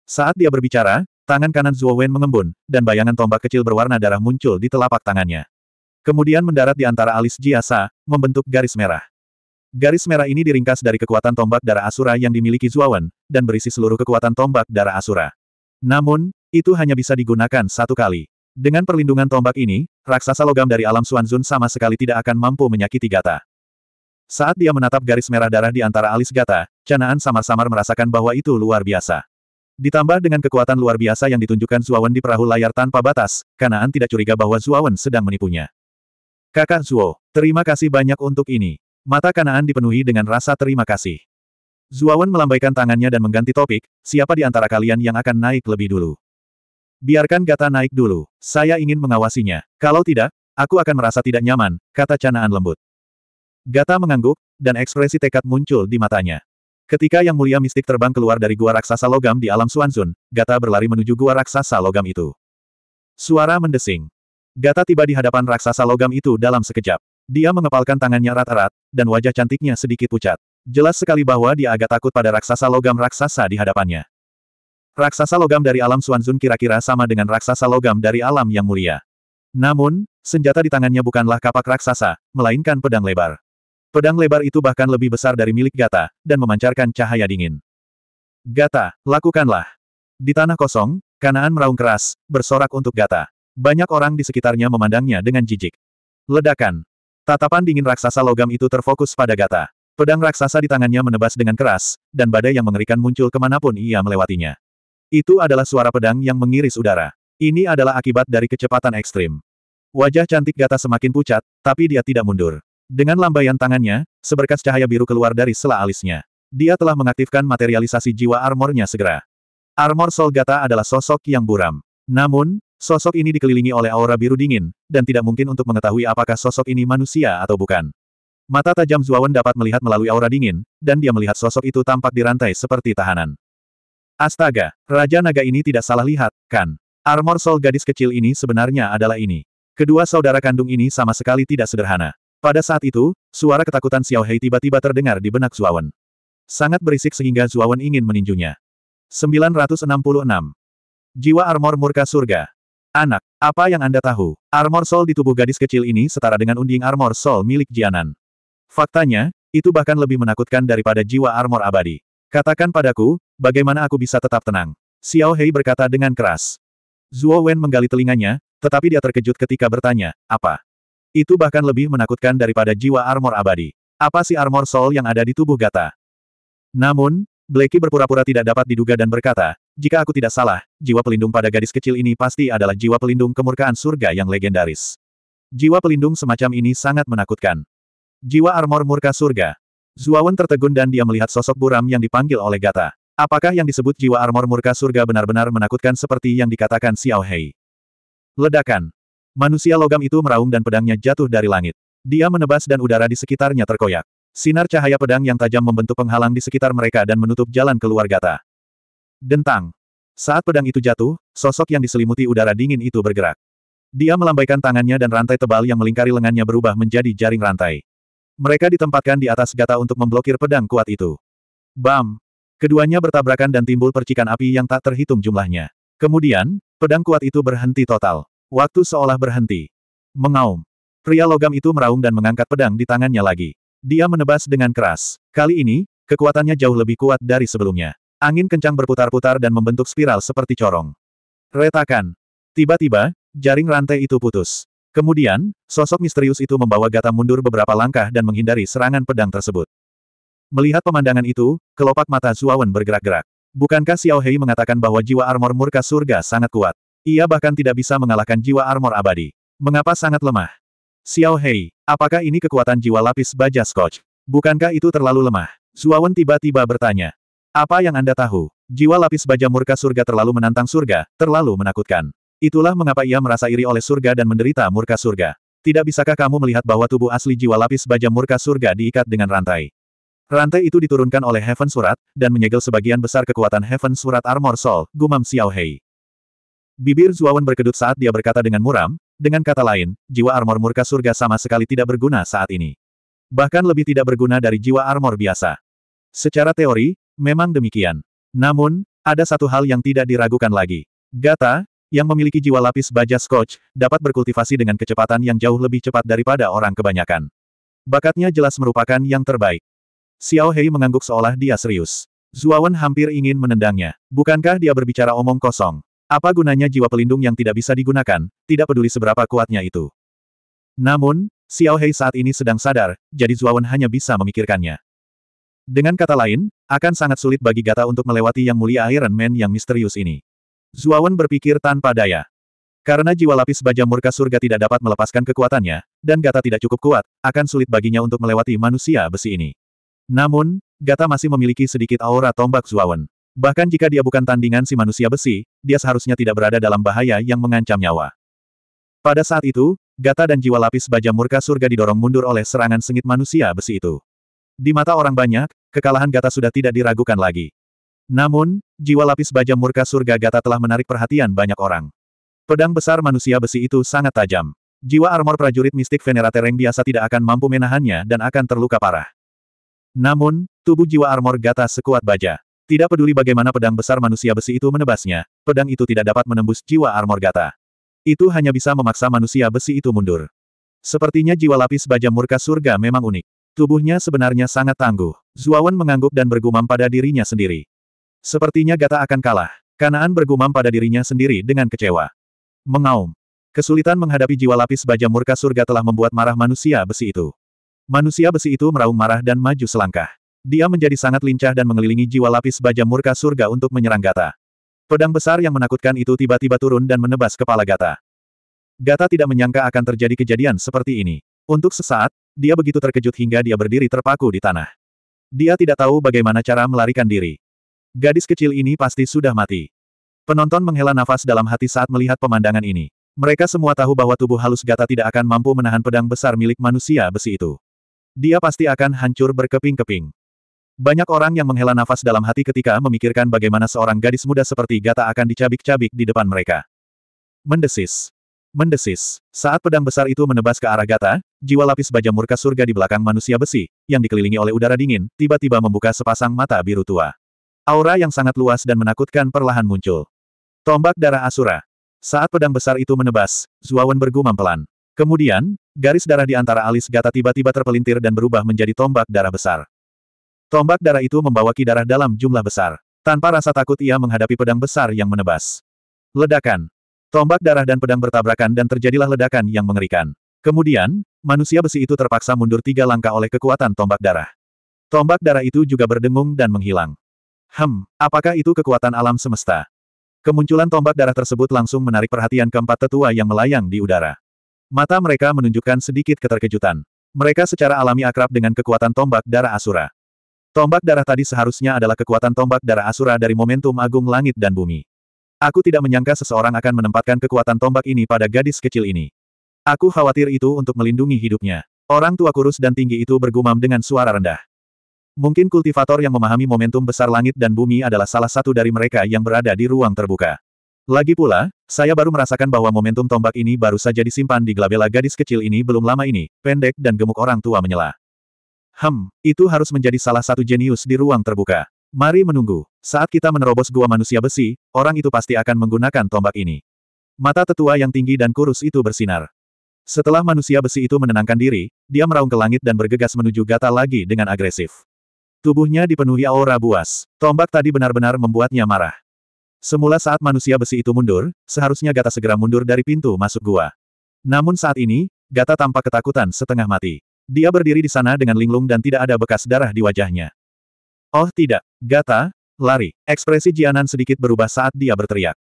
Saat dia berbicara, tangan kanan Zuo Wen mengembun, dan bayangan tombak kecil berwarna darah muncul di telapak tangannya. Kemudian mendarat di antara alis Jiasa, membentuk garis merah. Garis merah ini diringkas dari kekuatan tombak darah Asura yang dimiliki Zuawan, dan berisi seluruh kekuatan tombak darah Asura. Namun, itu hanya bisa digunakan satu kali. Dengan perlindungan tombak ini, raksasa logam dari alam Suanzun sama sekali tidak akan mampu menyakiti Gata. Saat dia menatap garis merah darah di antara alis Gata, Canaan samar-samar merasakan bahwa itu luar biasa. Ditambah dengan kekuatan luar biasa yang ditunjukkan Zuawan di perahu layar tanpa batas, Kanaan tidak curiga bahwa Zuawan sedang menipunya. Kakak Zuo, terima kasih banyak untuk ini. Mata Kanaan dipenuhi dengan rasa terima kasih. Zuawan melambaikan tangannya dan mengganti topik, siapa di antara kalian yang akan naik lebih dulu? Biarkan Gata naik dulu, saya ingin mengawasinya. Kalau tidak, aku akan merasa tidak nyaman, kata Canaan lembut. Gata mengangguk, dan ekspresi tekad muncul di matanya. Ketika Yang Mulia Mistik terbang keluar dari gua raksasa logam di alam Suanzun, Gata berlari menuju gua raksasa logam itu. Suara mendesing. Gata tiba di hadapan raksasa logam itu dalam sekejap. Dia mengepalkan tangannya rata rat dan wajah cantiknya sedikit pucat. Jelas sekali bahwa dia agak takut pada raksasa logam raksasa di hadapannya. Raksasa logam dari alam Suanzun kira-kira sama dengan raksasa logam dari alam yang mulia. Namun, senjata di tangannya bukanlah kapak raksasa, melainkan pedang lebar. Pedang lebar itu bahkan lebih besar dari milik Gata, dan memancarkan cahaya dingin. Gata, lakukanlah. Di tanah kosong, Kanaan meraung keras, bersorak untuk Gata. Banyak orang di sekitarnya memandangnya dengan jijik. Ledakan. Tatapan dingin raksasa logam itu terfokus pada Gata. Pedang raksasa di tangannya menebas dengan keras, dan badai yang mengerikan muncul kemanapun ia melewatinya. Itu adalah suara pedang yang mengiris udara. Ini adalah akibat dari kecepatan ekstrim. Wajah cantik Gata semakin pucat, tapi dia tidak mundur. Dengan lambaian tangannya, seberkas cahaya biru keluar dari sela alisnya. Dia telah mengaktifkan materialisasi jiwa armornya segera. Armor Solgata adalah sosok yang buram. Namun, sosok ini dikelilingi oleh aura biru dingin, dan tidak mungkin untuk mengetahui apakah sosok ini manusia atau bukan. Mata tajam Zuawan dapat melihat melalui aura dingin, dan dia melihat sosok itu tampak dirantai seperti tahanan. Astaga, Raja Naga ini tidak salah lihat, kan? Armor Sol gadis kecil ini sebenarnya adalah ini. Kedua saudara kandung ini sama sekali tidak sederhana. Pada saat itu, suara ketakutan Xiao Hei tiba-tiba terdengar di benak Zuawan. Sangat berisik sehingga Zuawan ingin meninjunya. 966. Jiwa armor murka surga. Anak, apa yang Anda tahu? Armor soul di tubuh gadis kecil ini setara dengan unding armor soul milik Jianan. Faktanya, itu bahkan lebih menakutkan daripada jiwa armor abadi. Katakan padaku, bagaimana aku bisa tetap tenang? Xiao Hei berkata dengan keras. Zuo Wen menggali telinganya, tetapi dia terkejut ketika bertanya, apa? Itu bahkan lebih menakutkan daripada jiwa armor abadi. Apa sih armor soul yang ada di tubuh Gata? Namun, Blakey berpura-pura tidak dapat diduga dan berkata, jika aku tidak salah, jiwa pelindung pada gadis kecil ini pasti adalah jiwa pelindung kemurkaan surga yang legendaris. Jiwa pelindung semacam ini sangat menakutkan. Jiwa armor murka surga. Zuawan tertegun dan dia melihat sosok buram yang dipanggil oleh Gata. Apakah yang disebut jiwa armor murka surga benar-benar menakutkan seperti yang dikatakan Xiao Hei? Ledakan. Manusia logam itu meraung dan pedangnya jatuh dari langit. Dia menebas dan udara di sekitarnya terkoyak. Sinar cahaya pedang yang tajam membentuk penghalang di sekitar mereka dan menutup jalan keluar Gata. Dentang. Saat pedang itu jatuh, sosok yang diselimuti udara dingin itu bergerak. Dia melambaikan tangannya dan rantai tebal yang melingkari lengannya berubah menjadi jaring rantai. Mereka ditempatkan di atas gata untuk memblokir pedang kuat itu. Bam! Keduanya bertabrakan dan timbul percikan api yang tak terhitung jumlahnya. Kemudian, pedang kuat itu berhenti total. Waktu seolah berhenti. Mengaum. Pria logam itu meraung dan mengangkat pedang di tangannya lagi. Dia menebas dengan keras. Kali ini, kekuatannya jauh lebih kuat dari sebelumnya. Angin kencang berputar-putar dan membentuk spiral seperti corong. Retakan. Tiba-tiba, jaring rantai itu putus. Kemudian, sosok misterius itu membawa Gata mundur beberapa langkah dan menghindari serangan pedang tersebut. Melihat pemandangan itu, kelopak mata Zuawan bergerak-gerak. Bukankah Xiao Hei mengatakan bahwa jiwa armor murka surga sangat kuat? Ia bahkan tidak bisa mengalahkan jiwa armor abadi. Mengapa sangat lemah? Xiao Hei, apakah ini kekuatan jiwa lapis baja Scotch? Bukankah itu terlalu lemah? Zuawan tiba-tiba bertanya. Apa yang Anda tahu? Jiwa lapis baja murka surga terlalu menantang surga, terlalu menakutkan. Itulah mengapa ia merasa iri oleh surga dan menderita murka surga. Tidak bisakah kamu melihat bahwa tubuh asli jiwa lapis baja murka surga diikat dengan rantai? Rantai itu diturunkan oleh Heaven Surat, dan menyegel sebagian besar kekuatan Heaven Surat Armor Soul, gumam Xiao Hei. Bibir Zuawan berkedut saat dia berkata dengan muram, dengan kata lain, jiwa armor murka surga sama sekali tidak berguna saat ini. Bahkan lebih tidak berguna dari jiwa armor biasa. Secara teori, memang demikian. Namun, ada satu hal yang tidak diragukan lagi. Gata, yang memiliki jiwa lapis baja Scotch, dapat berkultivasi dengan kecepatan yang jauh lebih cepat daripada orang kebanyakan. Bakatnya jelas merupakan yang terbaik. Xiao Hei mengangguk seolah dia serius. Zuawan hampir ingin menendangnya. Bukankah dia berbicara omong kosong? Apa gunanya jiwa pelindung yang tidak bisa digunakan, tidak peduli seberapa kuatnya itu. Namun, Xiao Hei saat ini sedang sadar, jadi Zuawan hanya bisa memikirkannya. Dengan kata lain, akan sangat sulit bagi Gata untuk melewati yang mulia Iron Man yang misterius ini. Zuawan berpikir tanpa daya. Karena jiwa lapis baja murka surga tidak dapat melepaskan kekuatannya, dan Gata tidak cukup kuat, akan sulit baginya untuk melewati manusia besi ini. Namun, Gata masih memiliki sedikit aura tombak Zuawan. Bahkan jika dia bukan tandingan si manusia besi, dia seharusnya tidak berada dalam bahaya yang mengancam nyawa. Pada saat itu, gata dan jiwa lapis baja murka surga didorong mundur oleh serangan sengit manusia besi itu. Di mata orang banyak, kekalahan gata sudah tidak diragukan lagi. Namun, jiwa lapis baja murka surga gata telah menarik perhatian banyak orang. Pedang besar manusia besi itu sangat tajam. Jiwa armor prajurit mistik Venera Tereng biasa tidak akan mampu menahannya dan akan terluka parah. Namun, tubuh jiwa armor gata sekuat baja. Tidak peduli bagaimana pedang besar manusia besi itu menebasnya, pedang itu tidak dapat menembus jiwa armor gata. Itu hanya bisa memaksa manusia besi itu mundur. Sepertinya jiwa lapis baja murka surga memang unik. Tubuhnya sebenarnya sangat tangguh. Zuawan mengangguk dan bergumam pada dirinya sendiri. Sepertinya Gata akan kalah. Kanaan bergumam pada dirinya sendiri dengan kecewa. Mengaum. Kesulitan menghadapi jiwa lapis baja murka surga telah membuat marah manusia besi itu. Manusia besi itu meraung marah dan maju selangkah. Dia menjadi sangat lincah dan mengelilingi jiwa lapis baja murka surga untuk menyerang Gata. Pedang besar yang menakutkan itu tiba-tiba turun dan menebas kepala Gata. Gata tidak menyangka akan terjadi kejadian seperti ini. Untuk sesaat, dia begitu terkejut hingga dia berdiri terpaku di tanah. Dia tidak tahu bagaimana cara melarikan diri. Gadis kecil ini pasti sudah mati. Penonton menghela nafas dalam hati saat melihat pemandangan ini. Mereka semua tahu bahwa tubuh halus Gata tidak akan mampu menahan pedang besar milik manusia besi itu. Dia pasti akan hancur berkeping-keping. Banyak orang yang menghela nafas dalam hati ketika memikirkan bagaimana seorang gadis muda seperti Gata akan dicabik-cabik di depan mereka. Mendesis. Mendesis. Saat pedang besar itu menebas ke arah Gata, jiwa lapis baja murka surga di belakang manusia besi, yang dikelilingi oleh udara dingin, tiba-tiba membuka sepasang mata biru tua. Aura yang sangat luas dan menakutkan perlahan muncul. Tombak darah Asura. Saat pedang besar itu menebas, Zuawan bergumam pelan. Kemudian, garis darah di antara alis Gata tiba-tiba terpelintir dan berubah menjadi tombak darah besar. Tombak darah itu membawa ki darah dalam jumlah besar. Tanpa rasa takut ia menghadapi pedang besar yang menebas. Ledakan. Tombak darah dan pedang bertabrakan dan terjadilah ledakan yang mengerikan. Kemudian, manusia besi itu terpaksa mundur tiga langkah oleh kekuatan tombak darah. Tombak darah itu juga berdengung dan menghilang. Hem, apakah itu kekuatan alam semesta? Kemunculan tombak darah tersebut langsung menarik perhatian keempat tetua yang melayang di udara. Mata mereka menunjukkan sedikit keterkejutan. Mereka secara alami akrab dengan kekuatan tombak darah Asura. Tombak darah tadi seharusnya adalah kekuatan tombak darah Asura dari momentum agung langit dan bumi. Aku tidak menyangka seseorang akan menempatkan kekuatan tombak ini pada gadis kecil ini. Aku khawatir itu untuk melindungi hidupnya. Orang tua kurus dan tinggi itu bergumam dengan suara rendah. Mungkin kultivator yang memahami momentum besar langit dan bumi adalah salah satu dari mereka yang berada di ruang terbuka. Lagi pula, saya baru merasakan bahwa momentum tombak ini baru saja disimpan di gelabela gadis kecil ini belum lama ini, pendek dan gemuk orang tua menyela. Hem, itu harus menjadi salah satu jenius di ruang terbuka. Mari menunggu. Saat kita menerobos gua manusia besi, orang itu pasti akan menggunakan tombak ini. Mata tetua yang tinggi dan kurus itu bersinar. Setelah manusia besi itu menenangkan diri, dia meraung ke langit dan bergegas menuju Gata lagi dengan agresif. Tubuhnya dipenuhi aura buas. Tombak tadi benar-benar membuatnya marah. Semula saat manusia besi itu mundur, seharusnya Gata segera mundur dari pintu masuk gua. Namun saat ini, Gata tampak ketakutan setengah mati. Dia berdiri di sana dengan linglung dan tidak ada bekas darah di wajahnya. Oh tidak, Gata, lari. Ekspresi Jianan sedikit berubah saat dia berteriak.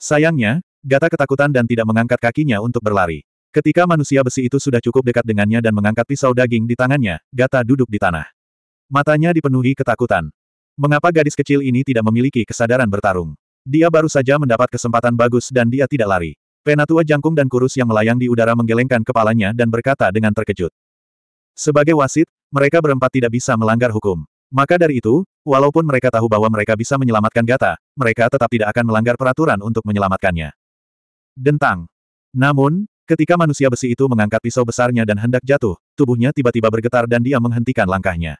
Sayangnya, Gata ketakutan dan tidak mengangkat kakinya untuk berlari. Ketika manusia besi itu sudah cukup dekat dengannya dan mengangkat pisau daging di tangannya, Gata duduk di tanah. Matanya dipenuhi ketakutan. Mengapa gadis kecil ini tidak memiliki kesadaran bertarung? Dia baru saja mendapat kesempatan bagus dan dia tidak lari. Penatua jangkung dan kurus yang melayang di udara menggelengkan kepalanya dan berkata dengan terkejut. Sebagai wasit, mereka berempat tidak bisa melanggar hukum. Maka dari itu, walaupun mereka tahu bahwa mereka bisa menyelamatkan Gata, mereka tetap tidak akan melanggar peraturan untuk menyelamatkannya. Dentang. Namun, ketika manusia besi itu mengangkat pisau besarnya dan hendak jatuh, tubuhnya tiba-tiba bergetar dan dia menghentikan langkahnya.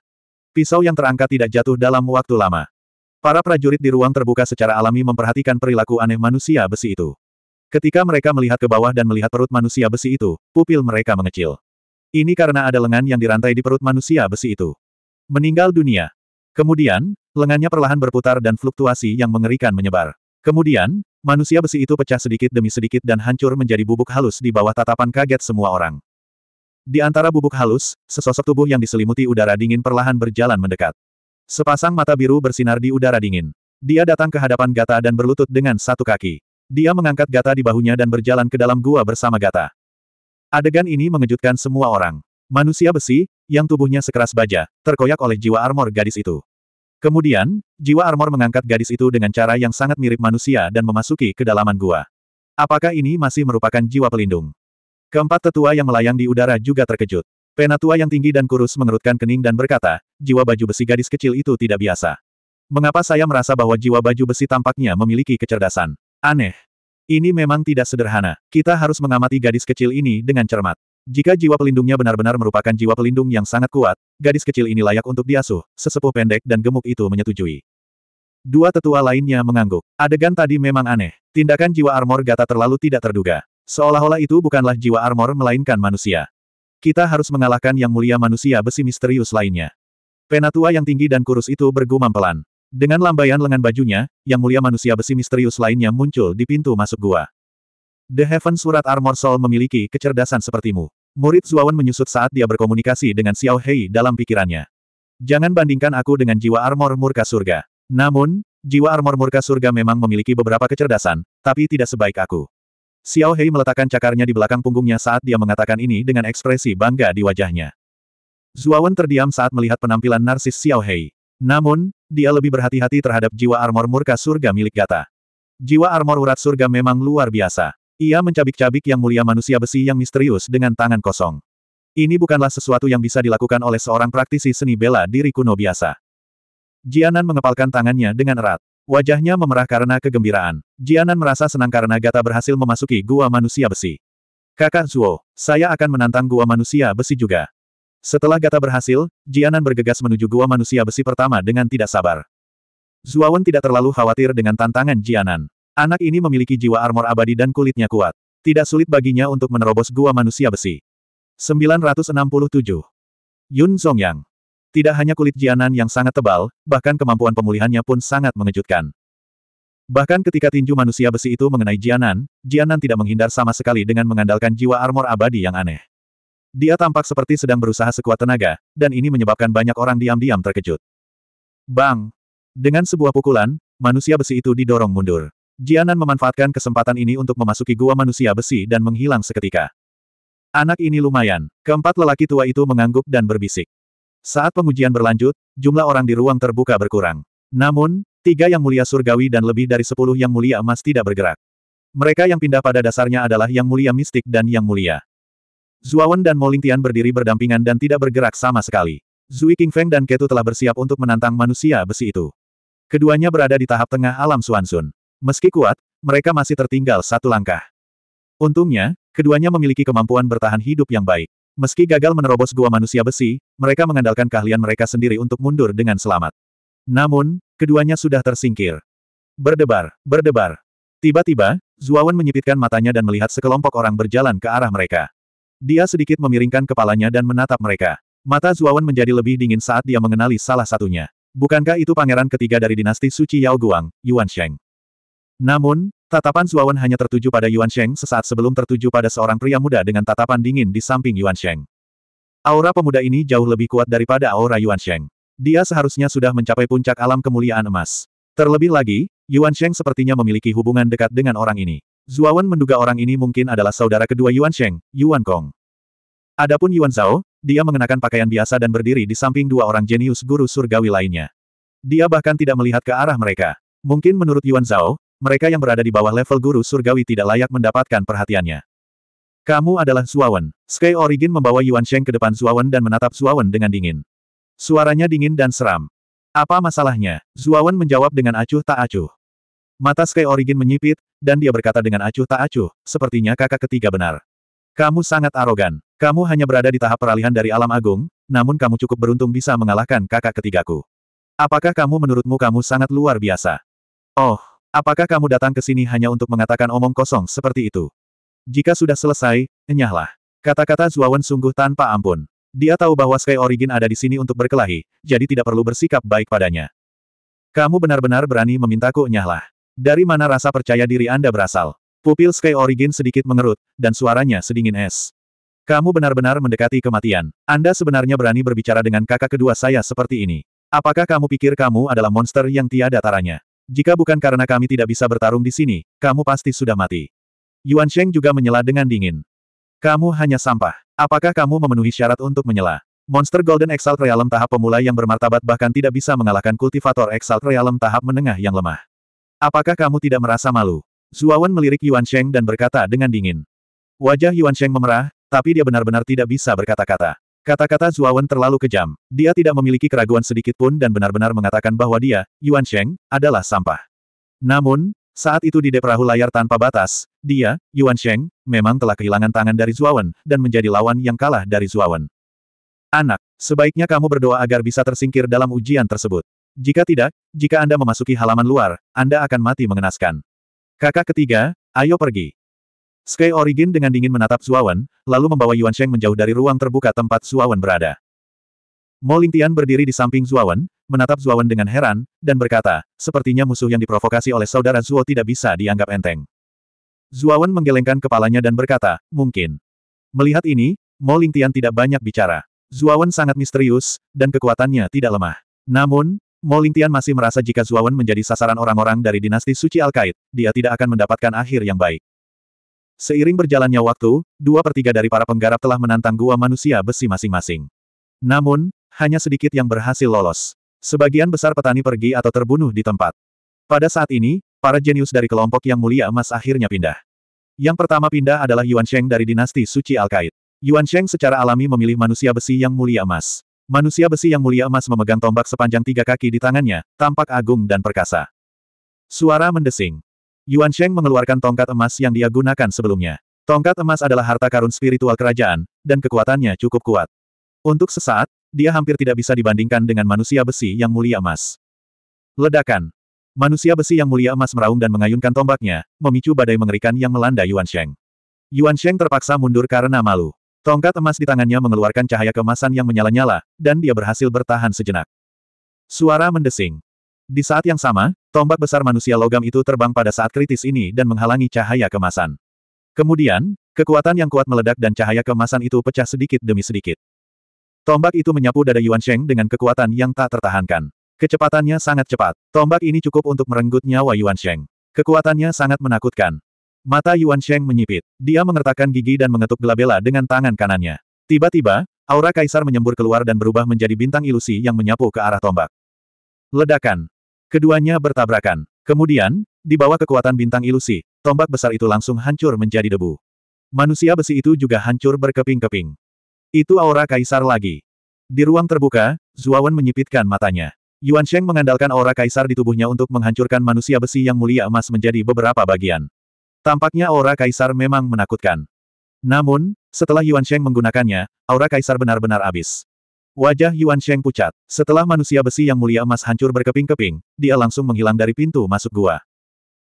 Pisau yang terangkat tidak jatuh dalam waktu lama. Para prajurit di ruang terbuka secara alami memperhatikan perilaku aneh manusia besi itu. Ketika mereka melihat ke bawah dan melihat perut manusia besi itu, pupil mereka mengecil. Ini karena ada lengan yang dirantai di perut manusia besi itu. Meninggal dunia. Kemudian, lengannya perlahan berputar dan fluktuasi yang mengerikan menyebar. Kemudian, manusia besi itu pecah sedikit demi sedikit dan hancur menjadi bubuk halus di bawah tatapan kaget semua orang. Di antara bubuk halus, sesosok tubuh yang diselimuti udara dingin perlahan berjalan mendekat. Sepasang mata biru bersinar di udara dingin. Dia datang ke hadapan Gata dan berlutut dengan satu kaki. Dia mengangkat Gata di bahunya dan berjalan ke dalam gua bersama Gata. Adegan ini mengejutkan semua orang. Manusia besi, yang tubuhnya sekeras baja, terkoyak oleh jiwa armor gadis itu. Kemudian, jiwa armor mengangkat gadis itu dengan cara yang sangat mirip manusia dan memasuki kedalaman gua. Apakah ini masih merupakan jiwa pelindung? Keempat tetua yang melayang di udara juga terkejut. Penatua yang tinggi dan kurus mengerutkan kening dan berkata, jiwa baju besi gadis kecil itu tidak biasa. Mengapa saya merasa bahwa jiwa baju besi tampaknya memiliki kecerdasan? Aneh. Ini memang tidak sederhana. Kita harus mengamati gadis kecil ini dengan cermat. Jika jiwa pelindungnya benar-benar merupakan jiwa pelindung yang sangat kuat, gadis kecil ini layak untuk diasuh, sesepuh pendek dan gemuk itu menyetujui. Dua tetua lainnya mengangguk. Adegan tadi memang aneh. Tindakan jiwa armor gata terlalu tidak terduga. Seolah-olah itu bukanlah jiwa armor melainkan manusia. Kita harus mengalahkan yang mulia manusia besi misterius lainnya. Penatua yang tinggi dan kurus itu bergumam pelan. Dengan lambaian lengan bajunya, yang mulia manusia besi misterius lainnya muncul di pintu masuk gua. The Heaven Surat Armor Soul memiliki kecerdasan sepertimu. Murid Zuawan menyusut saat dia berkomunikasi dengan Xiao Hei dalam pikirannya. Jangan bandingkan aku dengan jiwa armor murka surga. Namun, jiwa armor murka surga memang memiliki beberapa kecerdasan, tapi tidak sebaik aku. Xiao Hei meletakkan cakarnya di belakang punggungnya saat dia mengatakan ini dengan ekspresi bangga di wajahnya. Zuawan terdiam saat melihat penampilan narsis Xiao Hei. Namun, dia lebih berhati-hati terhadap jiwa armor murka surga milik Gata. Jiwa armor urat surga memang luar biasa. Ia mencabik-cabik yang mulia manusia besi yang misterius dengan tangan kosong. Ini bukanlah sesuatu yang bisa dilakukan oleh seorang praktisi seni bela diri kuno biasa. Jianan mengepalkan tangannya dengan erat. Wajahnya memerah karena kegembiraan. Jianan merasa senang karena Gata berhasil memasuki gua manusia besi. Kakak Zuo, saya akan menantang gua manusia besi juga. Setelah Gata berhasil, Jianan bergegas menuju gua manusia besi pertama dengan tidak sabar. Zuawan tidak terlalu khawatir dengan tantangan Jianan. Anak ini memiliki jiwa armor abadi dan kulitnya kuat. Tidak sulit baginya untuk menerobos gua manusia besi. 967. Yun Zongyang. Tidak hanya kulit Jianan yang sangat tebal, bahkan kemampuan pemulihannya pun sangat mengejutkan. Bahkan ketika tinju manusia besi itu mengenai Jianan, Jianan tidak menghindar sama sekali dengan mengandalkan jiwa armor abadi yang aneh. Dia tampak seperti sedang berusaha sekuat tenaga, dan ini menyebabkan banyak orang diam-diam terkejut. Bang! Dengan sebuah pukulan, manusia besi itu didorong mundur. Jianan memanfaatkan kesempatan ini untuk memasuki gua manusia besi dan menghilang seketika. Anak ini lumayan. Keempat lelaki tua itu mengangguk dan berbisik. Saat pengujian berlanjut, jumlah orang di ruang terbuka berkurang. Namun, tiga yang mulia surgawi dan lebih dari sepuluh yang mulia emas tidak bergerak. Mereka yang pindah pada dasarnya adalah yang mulia mistik dan yang mulia. Zuawan dan Mo Lingtian berdiri berdampingan dan tidak bergerak sama sekali. Zui Qingfeng dan Ketu telah bersiap untuk menantang manusia besi itu. Keduanya berada di tahap tengah alam Suansun. Meski kuat, mereka masih tertinggal satu langkah. Untungnya, keduanya memiliki kemampuan bertahan hidup yang baik. Meski gagal menerobos gua manusia besi, mereka mengandalkan keahlian mereka sendiri untuk mundur dengan selamat. Namun, keduanya sudah tersingkir. Berdebar, berdebar. Tiba-tiba, Zuawan menyipitkan matanya dan melihat sekelompok orang berjalan ke arah mereka. Dia sedikit memiringkan kepalanya dan menatap mereka. Mata Zuawan menjadi lebih dingin saat dia mengenali salah satunya. Bukankah itu pangeran ketiga dari dinasti Suci Yao Guang, Yuan Sheng? Namun, tatapan Zuawan hanya tertuju pada Yuan Sheng sesaat sebelum tertuju pada seorang pria muda dengan tatapan dingin di samping Yuan Sheng. Aura pemuda ini jauh lebih kuat daripada aura Yuan Sheng. Dia seharusnya sudah mencapai puncak alam kemuliaan emas. Terlebih lagi, Yuan Sheng sepertinya memiliki hubungan dekat dengan orang ini. Zuawan menduga orang ini mungkin adalah saudara kedua Yuan Sheng, Yuan Kong. Adapun Yuan Zhao, dia mengenakan pakaian biasa dan berdiri di samping dua orang jenius guru surgawi lainnya. Dia bahkan tidak melihat ke arah mereka. Mungkin menurut Yuan Zhao, mereka yang berada di bawah level guru surgawi tidak layak mendapatkan perhatiannya. Kamu adalah Zuawan. Sky Origin membawa Yuan Sheng ke depan Zuawan dan menatap Zuawan dengan dingin. Suaranya dingin dan seram. Apa masalahnya? Zuawan menjawab dengan acuh tak acuh. Mata Sky Origin menyipit, dan dia berkata dengan acuh tak acuh, sepertinya kakak ketiga benar. Kamu sangat arogan. Kamu hanya berada di tahap peralihan dari alam agung, namun kamu cukup beruntung bisa mengalahkan kakak ketigaku. Apakah kamu menurutmu kamu sangat luar biasa? Oh, apakah kamu datang ke sini hanya untuk mengatakan omong kosong seperti itu? Jika sudah selesai, enyahlah. Kata-kata Zuawan sungguh tanpa ampun. Dia tahu bahwa Sky Origin ada di sini untuk berkelahi, jadi tidak perlu bersikap baik padanya. Kamu benar-benar berani memintaku enyahlah. Dari mana rasa percaya diri Anda berasal? Pupil Sky Origin sedikit mengerut, dan suaranya sedingin es. Kamu benar-benar mendekati kematian. Anda sebenarnya berani berbicara dengan kakak kedua saya seperti ini. Apakah kamu pikir kamu adalah monster yang tiada taranya? Jika bukan karena kami tidak bisa bertarung di sini, kamu pasti sudah mati. Yuan Sheng juga menyela dengan dingin. Kamu hanya sampah. Apakah kamu memenuhi syarat untuk menyela? Monster Golden Exalt Realm tahap pemula yang bermartabat bahkan tidak bisa mengalahkan kultivator Exalt Realm tahap menengah yang lemah. Apakah kamu tidak merasa malu? Zuawan melirik Yuan Sheng dan berkata dengan dingin. Wajah Yuan Sheng memerah, tapi dia benar-benar tidak bisa berkata-kata. Kata-kata Zuawan terlalu kejam. Dia tidak memiliki keraguan sedikit pun dan benar-benar mengatakan bahwa dia, Yuan Sheng, adalah sampah. Namun, saat itu di deprahu layar tanpa batas, dia, Yuan Sheng, memang telah kehilangan tangan dari Zuawan, dan menjadi lawan yang kalah dari Zuawan. Anak, sebaiknya kamu berdoa agar bisa tersingkir dalam ujian tersebut. Jika tidak, jika Anda memasuki halaman luar, Anda akan mati mengenaskan. Kakak ketiga, ayo pergi. Sky Origin dengan dingin menatap Zuawan, lalu membawa Yuan Sheng menjauh dari ruang terbuka tempat Zuawan berada. Mo Lingtian berdiri di samping Zuawan, menatap Zuawan dengan heran, dan berkata, sepertinya musuh yang diprovokasi oleh saudara Zuo tidak bisa dianggap enteng. Zuawan menggelengkan kepalanya dan berkata, mungkin. Melihat ini, Mo Lingtian tidak banyak bicara. Zuawan sangat misterius, dan kekuatannya tidak lemah. Namun, Mo Lingtian masih merasa jika Zuawan menjadi sasaran orang-orang dari dinasti suci Al-Qaid, dia tidak akan mendapatkan akhir yang baik. Seiring berjalannya waktu, dua per tiga dari para penggarap telah menantang gua manusia besi masing-masing. Namun, hanya sedikit yang berhasil lolos. Sebagian besar petani pergi atau terbunuh di tempat. Pada saat ini, para jenius dari kelompok yang mulia emas akhirnya pindah. Yang pertama pindah adalah Yuan Sheng dari dinasti suci Al-Qaid. Yuan Sheng secara alami memilih manusia besi yang mulia emas. Manusia besi yang mulia emas memegang tombak sepanjang tiga kaki di tangannya, tampak agung dan perkasa. Suara mendesing. Yuan Sheng mengeluarkan tongkat emas yang dia gunakan sebelumnya. Tongkat emas adalah harta karun spiritual kerajaan, dan kekuatannya cukup kuat. Untuk sesaat, dia hampir tidak bisa dibandingkan dengan manusia besi yang mulia emas. Ledakan. Manusia besi yang mulia emas meraung dan mengayunkan tombaknya, memicu badai mengerikan yang melanda Yuan Sheng. Yuan Sheng terpaksa mundur karena malu. Tongkat emas di tangannya mengeluarkan cahaya kemasan yang menyala-nyala, dan dia berhasil bertahan sejenak. Suara mendesing. Di saat yang sama, tombak besar manusia logam itu terbang pada saat kritis ini dan menghalangi cahaya kemasan. Kemudian, kekuatan yang kuat meledak dan cahaya kemasan itu pecah sedikit demi sedikit. Tombak itu menyapu dada Yuan Sheng dengan kekuatan yang tak tertahankan. Kecepatannya sangat cepat. Tombak ini cukup untuk merenggut nyawa Yuan Sheng. Kekuatannya sangat menakutkan. Mata Yuan Sheng menyipit. Dia mengertakkan gigi dan mengetuk gelabela dengan tangan kanannya. Tiba-tiba, aura kaisar menyembur keluar dan berubah menjadi bintang ilusi yang menyapu ke arah tombak. Ledakan. Keduanya bertabrakan. Kemudian, di bawah kekuatan bintang ilusi, tombak besar itu langsung hancur menjadi debu. Manusia besi itu juga hancur berkeping-keping. Itu aura kaisar lagi. Di ruang terbuka, Zuawan menyipitkan matanya. Yuan Sheng mengandalkan aura kaisar di tubuhnya untuk menghancurkan manusia besi yang mulia emas menjadi beberapa bagian. Tampaknya aura kaisar memang menakutkan. Namun, setelah Yuan Sheng menggunakannya, aura kaisar benar-benar habis. Wajah Yuan Sheng pucat. Setelah manusia besi yang mulia emas hancur berkeping-keping, dia langsung menghilang dari pintu masuk gua.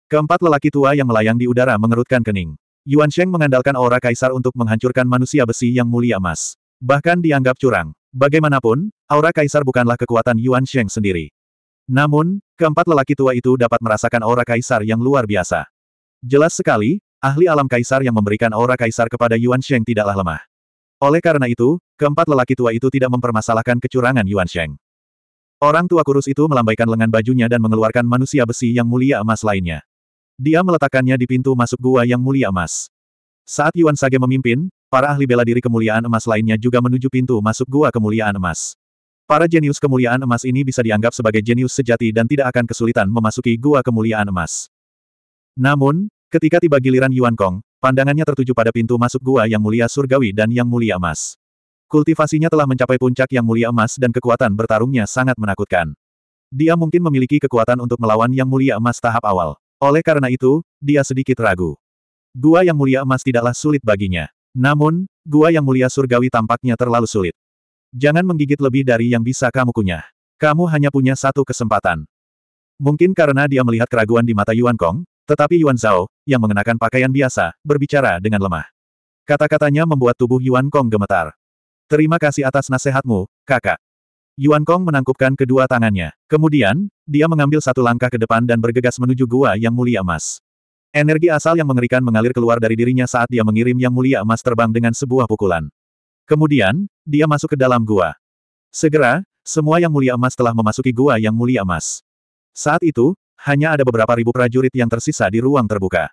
Keempat lelaki tua yang melayang di udara mengerutkan kening. Yuan Sheng mengandalkan aura kaisar untuk menghancurkan manusia besi yang mulia emas. Bahkan dianggap curang. Bagaimanapun, aura kaisar bukanlah kekuatan Yuan Sheng sendiri. Namun, keempat lelaki tua itu dapat merasakan aura kaisar yang luar biasa. Jelas sekali, ahli alam kaisar yang memberikan aura kaisar kepada Yuan Sheng tidaklah lemah. Oleh karena itu, keempat lelaki tua itu tidak mempermasalahkan kecurangan Yuan Sheng. Orang tua kurus itu melambaikan lengan bajunya dan mengeluarkan manusia besi yang mulia emas lainnya. Dia meletakkannya di pintu masuk gua yang mulia emas. Saat Yuan Sage memimpin, para ahli bela diri kemuliaan emas lainnya juga menuju pintu masuk gua kemuliaan emas. Para jenius kemuliaan emas ini bisa dianggap sebagai jenius sejati dan tidak akan kesulitan memasuki gua kemuliaan emas. Namun, ketika tiba giliran Yuan Kong, pandangannya tertuju pada pintu masuk gua yang mulia surgawi dan yang mulia emas. Kultivasinya telah mencapai puncak yang mulia emas dan kekuatan bertarungnya sangat menakutkan. Dia mungkin memiliki kekuatan untuk melawan yang mulia emas tahap awal. Oleh karena itu, dia sedikit ragu. Gua yang mulia emas tidaklah sulit baginya. Namun, gua yang mulia surgawi tampaknya terlalu sulit. Jangan menggigit lebih dari yang bisa kamu kunyah. Kamu hanya punya satu kesempatan. Mungkin karena dia melihat keraguan di mata Yuan Kong, tetapi Yuan Zhao, yang mengenakan pakaian biasa, berbicara dengan lemah. Kata-katanya membuat tubuh Yuan Kong gemetar. Terima kasih atas nasihatmu, kakak. Yuan Kong menangkupkan kedua tangannya. Kemudian, dia mengambil satu langkah ke depan dan bergegas menuju gua yang mulia emas. Energi asal yang mengerikan mengalir keluar dari dirinya saat dia mengirim yang mulia emas terbang dengan sebuah pukulan. Kemudian, dia masuk ke dalam gua. Segera, semua yang mulia emas telah memasuki gua yang mulia emas. Saat itu, hanya ada beberapa ribu prajurit yang tersisa di ruang terbuka.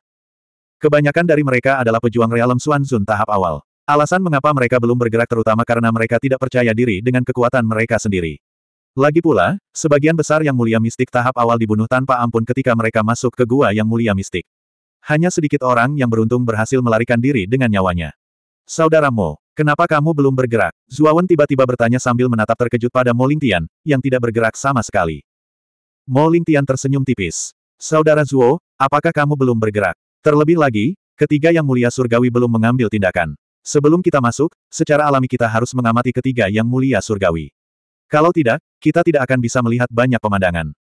Kebanyakan dari mereka adalah pejuang realem Suanzun tahap awal. Alasan mengapa mereka belum bergerak terutama karena mereka tidak percaya diri dengan kekuatan mereka sendiri. Lagi pula, sebagian besar yang mulia mistik tahap awal dibunuh tanpa ampun ketika mereka masuk ke gua yang mulia mistik. Hanya sedikit orang yang beruntung berhasil melarikan diri dengan nyawanya. Saudaramu, kenapa kamu belum bergerak? Zuawan tiba-tiba bertanya sambil menatap terkejut pada Mo Lingtian, yang tidak bergerak sama sekali. Mo Tian tersenyum tipis. Saudara Zuo, apakah kamu belum bergerak? Terlebih lagi, ketiga yang mulia surgawi belum mengambil tindakan. Sebelum kita masuk, secara alami kita harus mengamati ketiga yang mulia surgawi. Kalau tidak, kita tidak akan bisa melihat banyak pemandangan.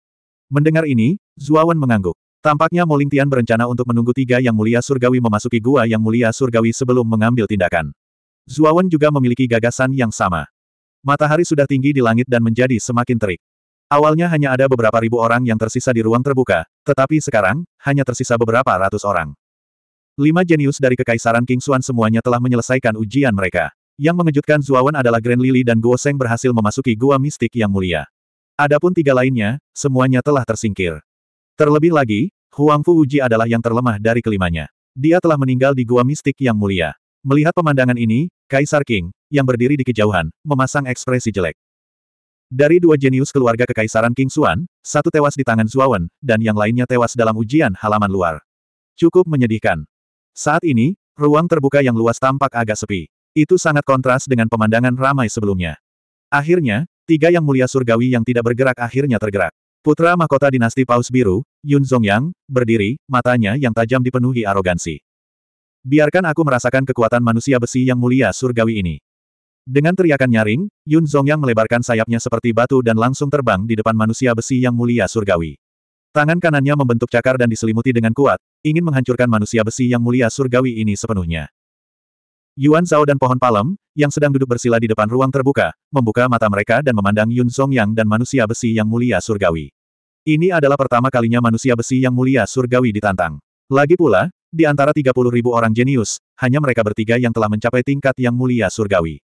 Mendengar ini, Zuawan mengangguk. Tampaknya Ling Tian berencana untuk menunggu tiga yang mulia surgawi memasuki gua yang mulia surgawi sebelum mengambil tindakan. Zuawan juga memiliki gagasan yang sama. Matahari sudah tinggi di langit dan menjadi semakin terik. Awalnya hanya ada beberapa ribu orang yang tersisa di ruang terbuka, tetapi sekarang, hanya tersisa beberapa ratus orang. Lima jenius dari Kekaisaran King Xuan semuanya telah menyelesaikan ujian mereka. Yang mengejutkan Zuawan adalah Grand Lily dan Guo Seng berhasil memasuki gua mistik yang mulia. Adapun tiga lainnya, semuanya telah tersingkir. Terlebih lagi, Huang Fu Uji adalah yang terlemah dari kelimanya. Dia telah meninggal di gua mistik yang mulia. Melihat pemandangan ini, Kaisar King, yang berdiri di kejauhan, memasang ekspresi jelek. Dari dua jenius keluarga kekaisaran King Xuan, satu tewas di tangan Zuawan, dan yang lainnya tewas dalam ujian halaman luar. Cukup menyedihkan. Saat ini, ruang terbuka yang luas tampak agak sepi. Itu sangat kontras dengan pemandangan ramai sebelumnya. Akhirnya, tiga yang mulia surgawi yang tidak bergerak akhirnya tergerak. Putra mahkota dinasti Paus Biru, Yun Zongyang, berdiri, matanya yang tajam dipenuhi arogansi. Biarkan aku merasakan kekuatan manusia besi yang mulia surgawi ini. Dengan teriakan nyaring, Yun Zhongyang melebarkan sayapnya seperti batu dan langsung terbang di depan manusia besi yang mulia surgawi. Tangan kanannya membentuk cakar dan diselimuti dengan kuat, ingin menghancurkan manusia besi yang mulia surgawi ini sepenuhnya. Yuan Zhao dan pohon palem, yang sedang duduk bersila di depan ruang terbuka, membuka mata mereka dan memandang Yun Zhongyang dan manusia besi yang mulia surgawi. Ini adalah pertama kalinya manusia besi yang mulia surgawi ditantang. Lagi pula, di antara 30 ribu orang jenius, hanya mereka bertiga yang telah mencapai tingkat yang mulia surgawi.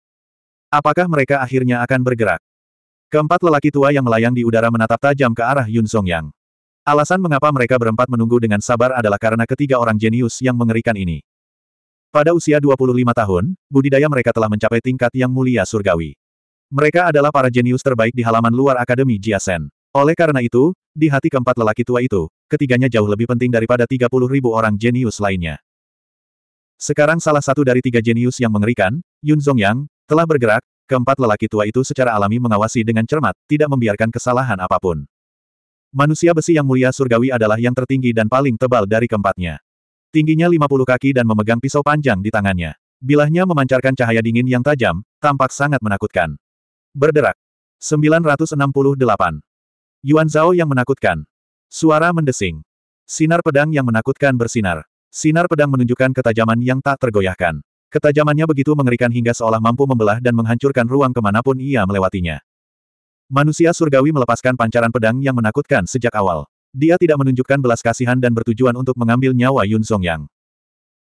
Apakah mereka akhirnya akan bergerak? Keempat lelaki tua yang melayang di udara menatap tajam ke arah Yun Yang. Alasan mengapa mereka berempat menunggu dengan sabar adalah karena ketiga orang jenius yang mengerikan ini. Pada usia 25 tahun, budidaya mereka telah mencapai tingkat yang mulia surgawi. Mereka adalah para jenius terbaik di halaman luar Akademi Jiasen. Oleh karena itu, di hati keempat lelaki tua itu, ketiganya jauh lebih penting daripada 30 ribu orang jenius lainnya. Sekarang salah satu dari tiga jenius yang mengerikan, Yun Zhongyang, telah bergerak, keempat lelaki tua itu secara alami mengawasi dengan cermat, tidak membiarkan kesalahan apapun. Manusia besi yang mulia surgawi adalah yang tertinggi dan paling tebal dari keempatnya. Tingginya 50 kaki dan memegang pisau panjang di tangannya. Bilahnya memancarkan cahaya dingin yang tajam, tampak sangat menakutkan. Berderak. 968. Yuan Zhao yang menakutkan. Suara mendesing. Sinar pedang yang menakutkan bersinar. Sinar pedang menunjukkan ketajaman yang tak tergoyahkan. Ketajamannya begitu mengerikan hingga seolah mampu membelah dan menghancurkan ruang kemanapun ia melewatinya. Manusia surgawi melepaskan pancaran pedang yang menakutkan sejak awal. Dia tidak menunjukkan belas kasihan dan bertujuan untuk mengambil nyawa Yun Songyang.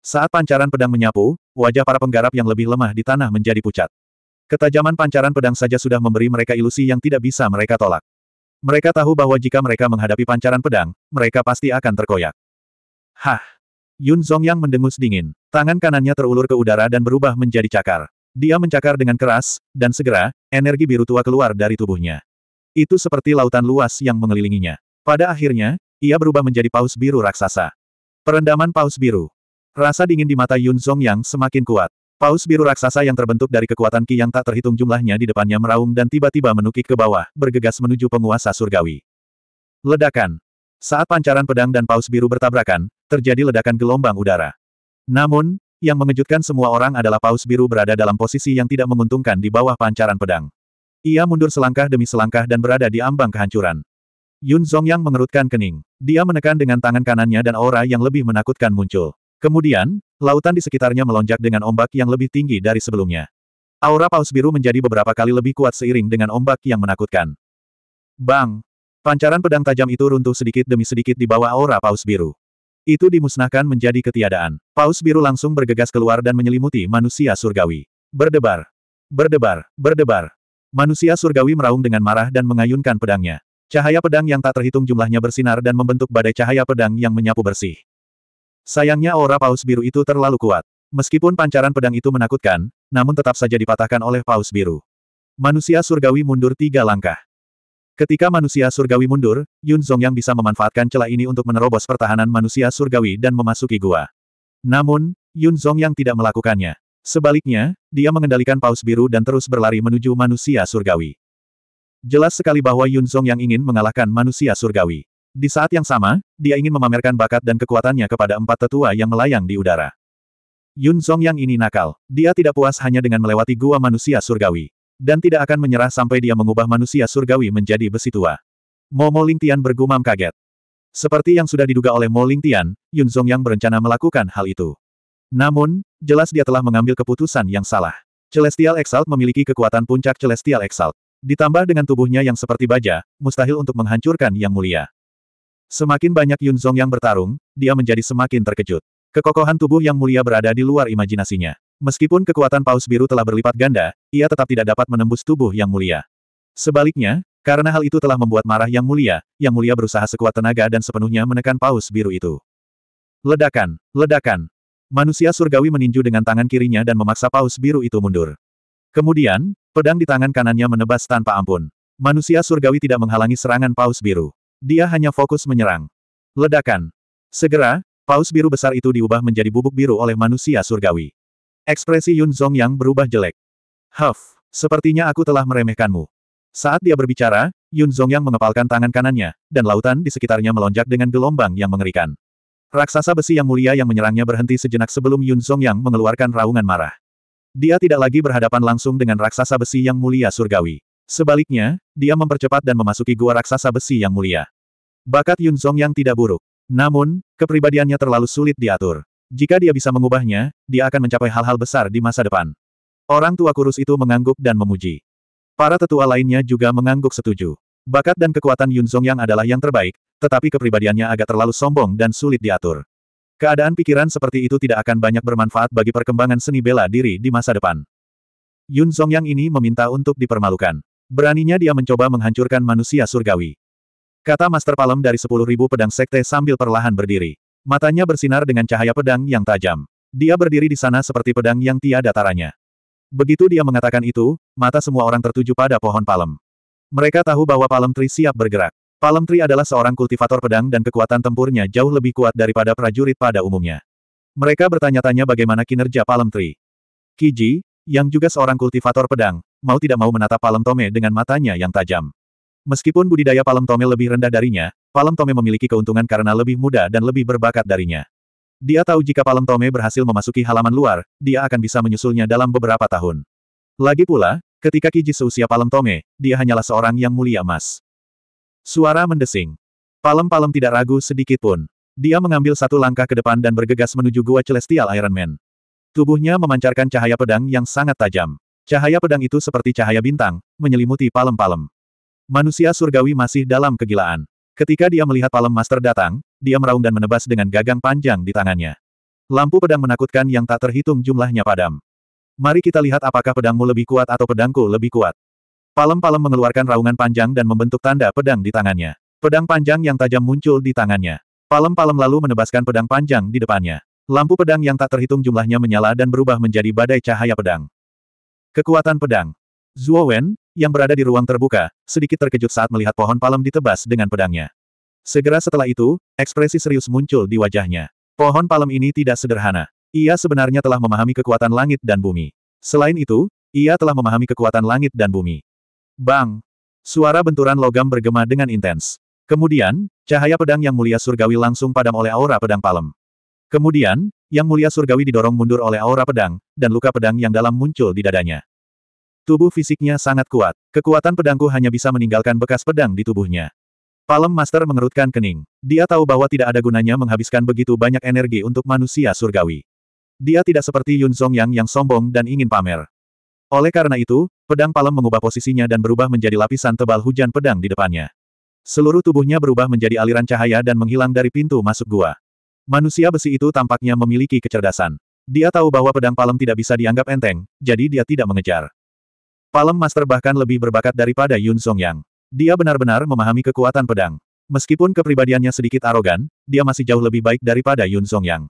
Saat pancaran pedang menyapu, wajah para penggarap yang lebih lemah di tanah menjadi pucat. Ketajaman pancaran pedang saja sudah memberi mereka ilusi yang tidak bisa mereka tolak. Mereka tahu bahwa jika mereka menghadapi pancaran pedang, mereka pasti akan terkoyak. Hah! Yun Zhongyang mendengus dingin. Tangan kanannya terulur ke udara dan berubah menjadi cakar. Dia mencakar dengan keras, dan segera, energi biru tua keluar dari tubuhnya. Itu seperti lautan luas yang mengelilinginya. Pada akhirnya, ia berubah menjadi paus biru raksasa. Perendaman paus biru. Rasa dingin di mata Yun Zhongyang semakin kuat. Paus biru raksasa yang terbentuk dari kekuatan Qi yang tak terhitung jumlahnya di depannya meraung dan tiba-tiba menukik ke bawah, bergegas menuju penguasa surgawi. Ledakan. Saat pancaran pedang dan paus biru bertabrakan, terjadi ledakan gelombang udara. Namun, yang mengejutkan semua orang adalah paus biru berada dalam posisi yang tidak menguntungkan di bawah pancaran pedang. Ia mundur selangkah demi selangkah dan berada di ambang kehancuran. Yun Zhongyang mengerutkan kening. Dia menekan dengan tangan kanannya dan aura yang lebih menakutkan muncul. Kemudian, lautan di sekitarnya melonjak dengan ombak yang lebih tinggi dari sebelumnya. Aura paus biru menjadi beberapa kali lebih kuat seiring dengan ombak yang menakutkan. Bang! Pancaran pedang tajam itu runtuh sedikit demi sedikit di bawah aura paus biru. Itu dimusnahkan menjadi ketiadaan. Paus biru langsung bergegas keluar dan menyelimuti manusia surgawi. Berdebar. Berdebar. Berdebar. Manusia surgawi meraung dengan marah dan mengayunkan pedangnya. Cahaya pedang yang tak terhitung jumlahnya bersinar dan membentuk badai cahaya pedang yang menyapu bersih. Sayangnya aura paus biru itu terlalu kuat. Meskipun pancaran pedang itu menakutkan, namun tetap saja dipatahkan oleh paus biru. Manusia surgawi mundur tiga langkah. Ketika manusia surgawi mundur, Yun Zong yang bisa memanfaatkan celah ini untuk menerobos pertahanan manusia surgawi dan memasuki gua. Namun, Yun Zong yang tidak melakukannya. Sebaliknya, dia mengendalikan paus biru dan terus berlari menuju manusia surgawi. Jelas sekali bahwa Yun Zong yang ingin mengalahkan manusia surgawi. Di saat yang sama, dia ingin memamerkan bakat dan kekuatannya kepada empat tetua yang melayang di udara. Yun Zong yang ini nakal. Dia tidak puas hanya dengan melewati gua manusia surgawi dan tidak akan menyerah sampai dia mengubah manusia surgawi menjadi besi tua. Momo Lingtian bergumam kaget. Seperti yang sudah diduga oleh Mo Lingtian, Yun yang berencana melakukan hal itu. Namun, jelas dia telah mengambil keputusan yang salah. Celestial Exalt memiliki kekuatan puncak Celestial Exalt. Ditambah dengan tubuhnya yang seperti baja, mustahil untuk menghancurkan yang mulia. Semakin banyak Yun yang bertarung, dia menjadi semakin terkejut. Kekokohan tubuh yang mulia berada di luar imajinasinya. Meskipun kekuatan paus biru telah berlipat ganda, ia tetap tidak dapat menembus tubuh yang mulia. Sebaliknya, karena hal itu telah membuat marah yang mulia, yang mulia berusaha sekuat tenaga dan sepenuhnya menekan paus biru itu. Ledakan, ledakan. Manusia surgawi meninju dengan tangan kirinya dan memaksa paus biru itu mundur. Kemudian, pedang di tangan kanannya menebas tanpa ampun. Manusia surgawi tidak menghalangi serangan paus biru. Dia hanya fokus menyerang. Ledakan. Segera, paus biru besar itu diubah menjadi bubuk biru oleh manusia surgawi. Ekspresi Yun Zong yang berubah jelek. Huff, sepertinya aku telah meremehkanmu. Saat dia berbicara, Yun Zong yang mengepalkan tangan kanannya, dan lautan di sekitarnya melonjak dengan gelombang yang mengerikan. Raksasa besi yang mulia yang menyerangnya berhenti sejenak sebelum Yun Zong yang mengeluarkan raungan marah. Dia tidak lagi berhadapan langsung dengan raksasa besi yang mulia surgawi. Sebaliknya, dia mempercepat dan memasuki gua raksasa besi yang mulia. Bakat Yun Zong yang tidak buruk. Namun, kepribadiannya terlalu sulit diatur. Jika dia bisa mengubahnya, dia akan mencapai hal-hal besar di masa depan. Orang tua kurus itu mengangguk dan memuji. Para tetua lainnya juga mengangguk setuju. Bakat dan kekuatan Yun Yang adalah yang terbaik, tetapi kepribadiannya agak terlalu sombong dan sulit diatur. Keadaan pikiran seperti itu tidak akan banyak bermanfaat bagi perkembangan seni bela diri di masa depan. Yun Yang ini meminta untuk dipermalukan. Beraninya dia mencoba menghancurkan manusia surgawi. Kata Master Palem dari 10.000 pedang sekte sambil perlahan berdiri. Matanya bersinar dengan cahaya pedang yang tajam. Dia berdiri di sana seperti pedang yang tiada taranya. Begitu dia mengatakan itu, mata semua orang tertuju pada pohon palem. Mereka tahu bahwa palem tri siap bergerak. Palem tri adalah seorang kultivator pedang dan kekuatan tempurnya jauh lebih kuat daripada prajurit pada umumnya. Mereka bertanya-tanya bagaimana kinerja palem tri. Kiji, yang juga seorang kultivator pedang, mau tidak mau menatap palem tome dengan matanya yang tajam. Meskipun budidaya palem tome lebih rendah darinya, Palem Tome memiliki keuntungan karena lebih muda dan lebih berbakat darinya. Dia tahu jika Palem Tome berhasil memasuki halaman luar, dia akan bisa menyusulnya dalam beberapa tahun. Lagi pula, ketika Kiji seusia Palem Tome, dia hanyalah seorang yang mulia emas. Suara mendesing. Palem-palem tidak ragu sedikit pun. Dia mengambil satu langkah ke depan dan bergegas menuju gua Celestial Iron Man. Tubuhnya memancarkan cahaya pedang yang sangat tajam. Cahaya pedang itu seperti cahaya bintang, menyelimuti palem-palem. Manusia surgawi masih dalam kegilaan. Ketika dia melihat Palem Master datang, dia meraung dan menebas dengan gagang panjang di tangannya. Lampu pedang menakutkan yang tak terhitung jumlahnya padam. Mari kita lihat apakah pedangmu lebih kuat atau pedangku lebih kuat. Palem-palem mengeluarkan raungan panjang dan membentuk tanda pedang di tangannya. Pedang panjang yang tajam muncul di tangannya. Palem-palem lalu menebaskan pedang panjang di depannya. Lampu pedang yang tak terhitung jumlahnya menyala dan berubah menjadi badai cahaya pedang. Kekuatan pedang. Zuo Wen, yang berada di ruang terbuka, sedikit terkejut saat melihat pohon palem ditebas dengan pedangnya. Segera setelah itu, ekspresi serius muncul di wajahnya. Pohon palem ini tidak sederhana. Ia sebenarnya telah memahami kekuatan langit dan bumi. Selain itu, ia telah memahami kekuatan langit dan bumi. Bang! Suara benturan logam bergema dengan intens. Kemudian, cahaya pedang yang mulia surgawi langsung padam oleh aura pedang palem. Kemudian, yang mulia surgawi didorong mundur oleh aura pedang, dan luka pedang yang dalam muncul di dadanya. Tubuh fisiknya sangat kuat. Kekuatan pedangku hanya bisa meninggalkan bekas pedang di tubuhnya. Palem Master mengerutkan kening. Dia tahu bahwa tidak ada gunanya menghabiskan begitu banyak energi untuk manusia surgawi. Dia tidak seperti Yun Yang yang sombong dan ingin pamer. Oleh karena itu, pedang Palem mengubah posisinya dan berubah menjadi lapisan tebal hujan pedang di depannya. Seluruh tubuhnya berubah menjadi aliran cahaya dan menghilang dari pintu masuk gua. Manusia besi itu tampaknya memiliki kecerdasan. Dia tahu bahwa pedang Palem tidak bisa dianggap enteng, jadi dia tidak mengejar. Palem Master bahkan lebih berbakat daripada Yun Song Yang. Dia benar-benar memahami kekuatan pedang. Meskipun kepribadiannya sedikit arogan, dia masih jauh lebih baik daripada Yun Song Yang.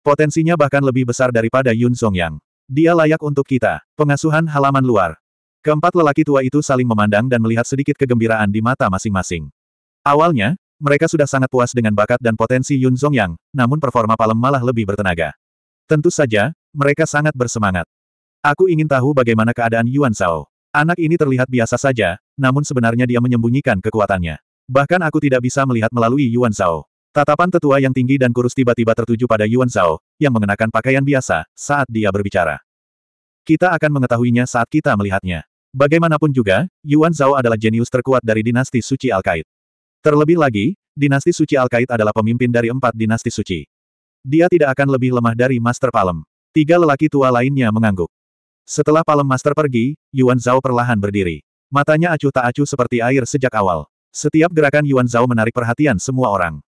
Potensinya bahkan lebih besar daripada Yun Song Yang. Dia layak untuk kita. Pengasuhan halaman luar. Keempat lelaki tua itu saling memandang dan melihat sedikit kegembiraan di mata masing-masing. Awalnya, mereka sudah sangat puas dengan bakat dan potensi Yun Song Yang, namun performa Palem malah lebih bertenaga. Tentu saja, mereka sangat bersemangat. Aku ingin tahu bagaimana keadaan Yuan Shao. Anak ini terlihat biasa saja, namun sebenarnya dia menyembunyikan kekuatannya. Bahkan aku tidak bisa melihat melalui Yuan Shao. Tatapan tetua yang tinggi dan kurus tiba-tiba tertuju pada Yuan Shao, yang mengenakan pakaian biasa, saat dia berbicara. Kita akan mengetahuinya saat kita melihatnya. Bagaimanapun juga, Yuan Shao adalah jenius terkuat dari dinasti suci Al-Qaid. Terlebih lagi, dinasti suci Alkait adalah pemimpin dari empat dinasti suci. Dia tidak akan lebih lemah dari Master Palem. Tiga lelaki tua lainnya mengangguk. Setelah Palem Master pergi, Yuan Zhao perlahan berdiri. Matanya acuh tak acuh seperti air sejak awal. Setiap gerakan Yuan Zhao menarik perhatian semua orang.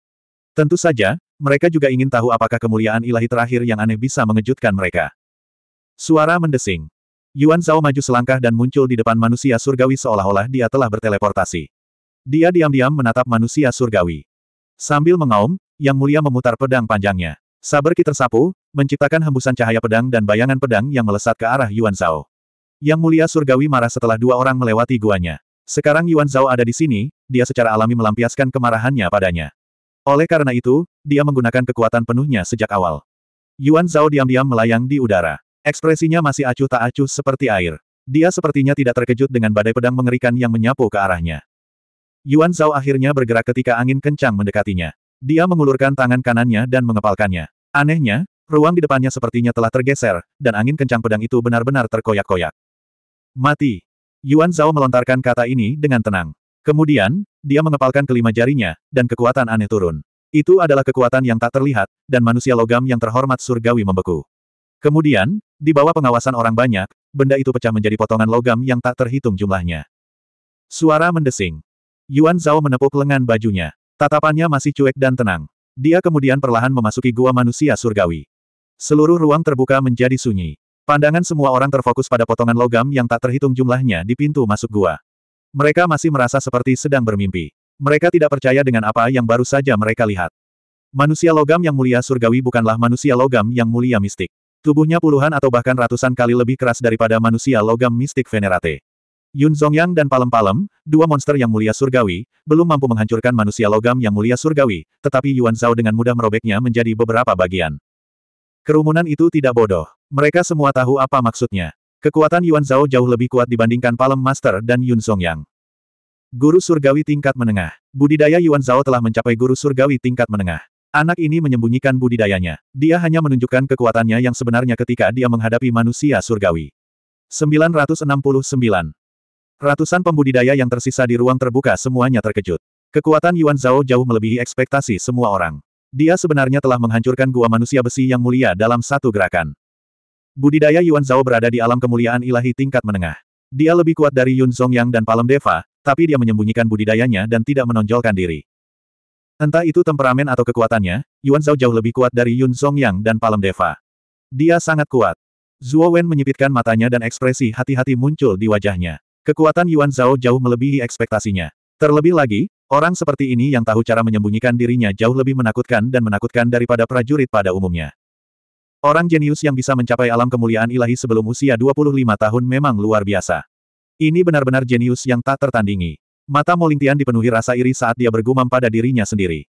Tentu saja, mereka juga ingin tahu apakah kemuliaan ilahi terakhir yang aneh bisa mengejutkan mereka. Suara mendesing. Yuan Zhao maju selangkah dan muncul di depan manusia surgawi seolah-olah dia telah berteleportasi. Dia diam-diam menatap manusia surgawi. Sambil mengaum, Yang Mulia memutar pedang panjangnya. Saber Ki tersapu, menciptakan hembusan cahaya pedang dan bayangan pedang yang melesat ke arah Yuan Zhao. Yang mulia surgawi marah setelah dua orang melewati guanya. Sekarang Yuan Zhao ada di sini, dia secara alami melampiaskan kemarahannya padanya. Oleh karena itu, dia menggunakan kekuatan penuhnya sejak awal. Yuan Zhao diam-diam melayang di udara. Ekspresinya masih acuh tak acuh seperti air. Dia sepertinya tidak terkejut dengan badai pedang mengerikan yang menyapu ke arahnya. Yuan Zhao akhirnya bergerak ketika angin kencang mendekatinya. Dia mengulurkan tangan kanannya dan mengepalkannya. Anehnya, ruang di depannya sepertinya telah tergeser, dan angin kencang pedang itu benar-benar terkoyak-koyak. Mati. Yuan Zhao melontarkan kata ini dengan tenang. Kemudian, dia mengepalkan kelima jarinya, dan kekuatan aneh turun. Itu adalah kekuatan yang tak terlihat, dan manusia logam yang terhormat surgawi membeku. Kemudian, di bawah pengawasan orang banyak, benda itu pecah menjadi potongan logam yang tak terhitung jumlahnya. Suara mendesing. Yuan Zhao menepuk lengan bajunya. Tatapannya masih cuek dan tenang. Dia kemudian perlahan memasuki gua manusia surgawi. Seluruh ruang terbuka menjadi sunyi. Pandangan semua orang terfokus pada potongan logam yang tak terhitung jumlahnya di pintu masuk gua. Mereka masih merasa seperti sedang bermimpi. Mereka tidak percaya dengan apa yang baru saja mereka lihat. Manusia logam yang mulia surgawi bukanlah manusia logam yang mulia mistik. Tubuhnya puluhan atau bahkan ratusan kali lebih keras daripada manusia logam mistik Venerate. Yun Zhongyang dan Palem-Palem, dua monster yang mulia surgawi, belum mampu menghancurkan manusia logam yang mulia surgawi, tetapi Yuan Zhao dengan mudah merobeknya menjadi beberapa bagian. Kerumunan itu tidak bodoh. Mereka semua tahu apa maksudnya. Kekuatan Yuan Zhao jauh lebih kuat dibandingkan Palem Master dan Yun Zhongyang. Guru surgawi tingkat menengah. Budidaya Yuan Zhao telah mencapai guru surgawi tingkat menengah. Anak ini menyembunyikan budidayanya. Dia hanya menunjukkan kekuatannya yang sebenarnya ketika dia menghadapi manusia surgawi. 969. Ratusan pembudidaya yang tersisa di ruang terbuka semuanya terkejut. Kekuatan Yuan Zhao jauh melebihi ekspektasi semua orang. Dia sebenarnya telah menghancurkan gua manusia besi yang mulia dalam satu gerakan. Budidaya Yuan Zhao berada di alam kemuliaan ilahi tingkat menengah. Dia lebih kuat dari Yun Yang dan Palem Deva, tapi dia menyembunyikan budidayanya dan tidak menonjolkan diri. Entah itu temperamen atau kekuatannya, Yuan Zhao jauh lebih kuat dari Yun Yang dan Palem Deva. Dia sangat kuat. Zhuo Wen menyipitkan matanya dan ekspresi hati-hati muncul di wajahnya. Kekuatan Yuan Zhao jauh melebihi ekspektasinya. Terlebih lagi, orang seperti ini yang tahu cara menyembunyikan dirinya jauh lebih menakutkan dan menakutkan daripada prajurit pada umumnya. Orang jenius yang bisa mencapai alam kemuliaan ilahi sebelum usia 25 tahun memang luar biasa. Ini benar-benar jenius yang tak tertandingi. Mata Molingtian dipenuhi rasa iri saat dia bergumam pada dirinya sendiri.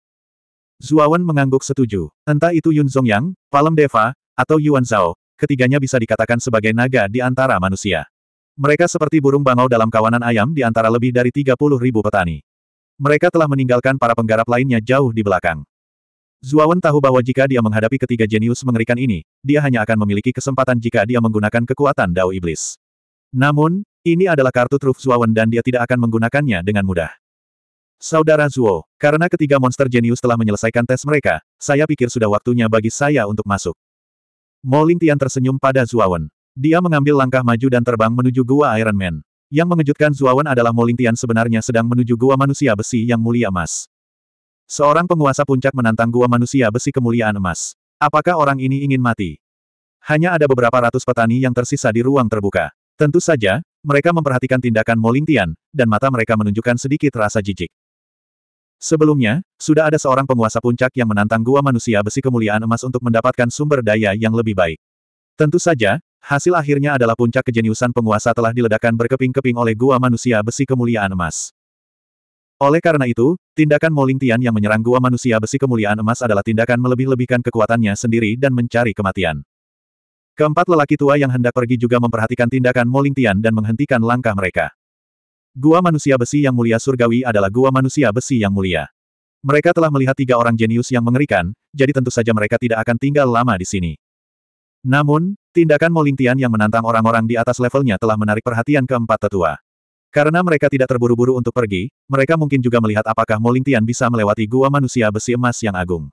Zuawan mengangguk setuju. Entah itu Yun Zhongyang, Palem Deva, atau Yuan Zhao, ketiganya bisa dikatakan sebagai naga di antara manusia. Mereka seperti burung bangau dalam kawanan ayam di antara lebih dari 30 ribu petani. Mereka telah meninggalkan para penggarap lainnya jauh di belakang. Zuawan tahu bahwa jika dia menghadapi ketiga jenius mengerikan ini, dia hanya akan memiliki kesempatan jika dia menggunakan kekuatan Dao Iblis. Namun, ini adalah kartu truf Zuawan dan dia tidak akan menggunakannya dengan mudah. Saudara Zuo, karena ketiga monster jenius telah menyelesaikan tes mereka, saya pikir sudah waktunya bagi saya untuk masuk. Ling Tian tersenyum pada Zuawan. Dia mengambil langkah maju dan terbang menuju gua Iron Man. Yang mengejutkan Zuawan adalah Lingtian sebenarnya sedang menuju gua manusia besi yang mulia emas. Seorang penguasa puncak menantang gua manusia besi kemuliaan emas. Apakah orang ini ingin mati? Hanya ada beberapa ratus petani yang tersisa di ruang terbuka. Tentu saja, mereka memperhatikan tindakan Lingtian, dan mata mereka menunjukkan sedikit rasa jijik. Sebelumnya, sudah ada seorang penguasa puncak yang menantang gua manusia besi kemuliaan emas untuk mendapatkan sumber daya yang lebih baik. Tentu saja, Hasil akhirnya adalah puncak kejeniusan penguasa telah diledakkan berkeping-keping oleh gua manusia besi kemuliaan emas. Oleh karena itu, tindakan Moling Tian yang menyerang gua manusia besi kemuliaan emas adalah tindakan melebih-lebihkan kekuatannya sendiri dan mencari kematian. Keempat lelaki tua yang hendak pergi juga memperhatikan tindakan Moling Tian dan menghentikan langkah mereka. Gua manusia besi yang mulia surgawi adalah gua manusia besi yang mulia. Mereka telah melihat tiga orang jenius yang mengerikan, jadi tentu saja mereka tidak akan tinggal lama di sini. Namun, Tindakan Molintian yang menantang orang-orang di atas levelnya telah menarik perhatian keempat tetua. Karena mereka tidak terburu-buru untuk pergi, mereka mungkin juga melihat apakah Molintian bisa melewati gua manusia besi emas yang agung.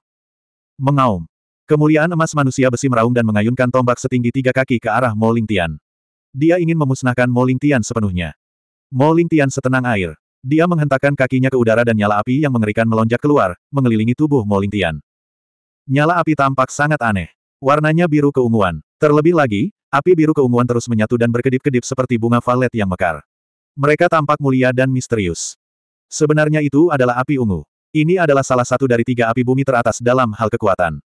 Mengaum. Kemuliaan emas manusia besi meraung dan mengayunkan tombak setinggi tiga kaki ke arah Molintian. Dia ingin memusnahkan Molintian sepenuhnya. Molintian setenang air. Dia menghentakkan kakinya ke udara dan nyala api yang mengerikan melonjak keluar, mengelilingi tubuh Molintian. Nyala api tampak sangat aneh. Warnanya biru keunguan. Terlebih lagi, api biru keunguan terus menyatu dan berkedip-kedip seperti bunga valet yang mekar. Mereka tampak mulia dan misterius. Sebenarnya itu adalah api ungu. Ini adalah salah satu dari tiga api bumi teratas dalam hal kekuatan.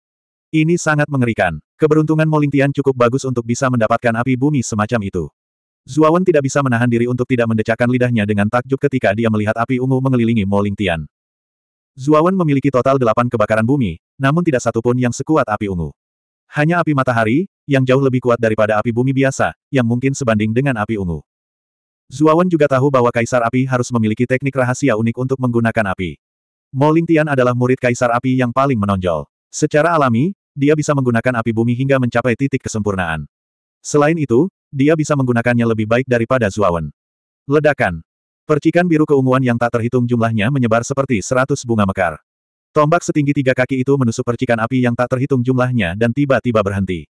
Ini sangat mengerikan. Keberuntungan Molintian cukup bagus untuk bisa mendapatkan api bumi semacam itu. Zuawan tidak bisa menahan diri untuk tidak mendecakkan lidahnya dengan takjub ketika dia melihat api ungu mengelilingi Molintian. Zuawan memiliki total delapan kebakaran bumi, namun tidak satupun yang sekuat api ungu. Hanya api matahari, yang jauh lebih kuat daripada api bumi biasa, yang mungkin sebanding dengan api ungu. Zuawan juga tahu bahwa Kaisar Api harus memiliki teknik rahasia unik untuk menggunakan api. Mo Lingtian adalah murid Kaisar Api yang paling menonjol. Secara alami, dia bisa menggunakan api bumi hingga mencapai titik kesempurnaan. Selain itu, dia bisa menggunakannya lebih baik daripada Zuawan. Ledakan. Percikan biru keunguan yang tak terhitung jumlahnya menyebar seperti seratus bunga mekar. Tombak setinggi tiga kaki itu menusuk percikan api yang tak terhitung jumlahnya dan tiba-tiba berhenti.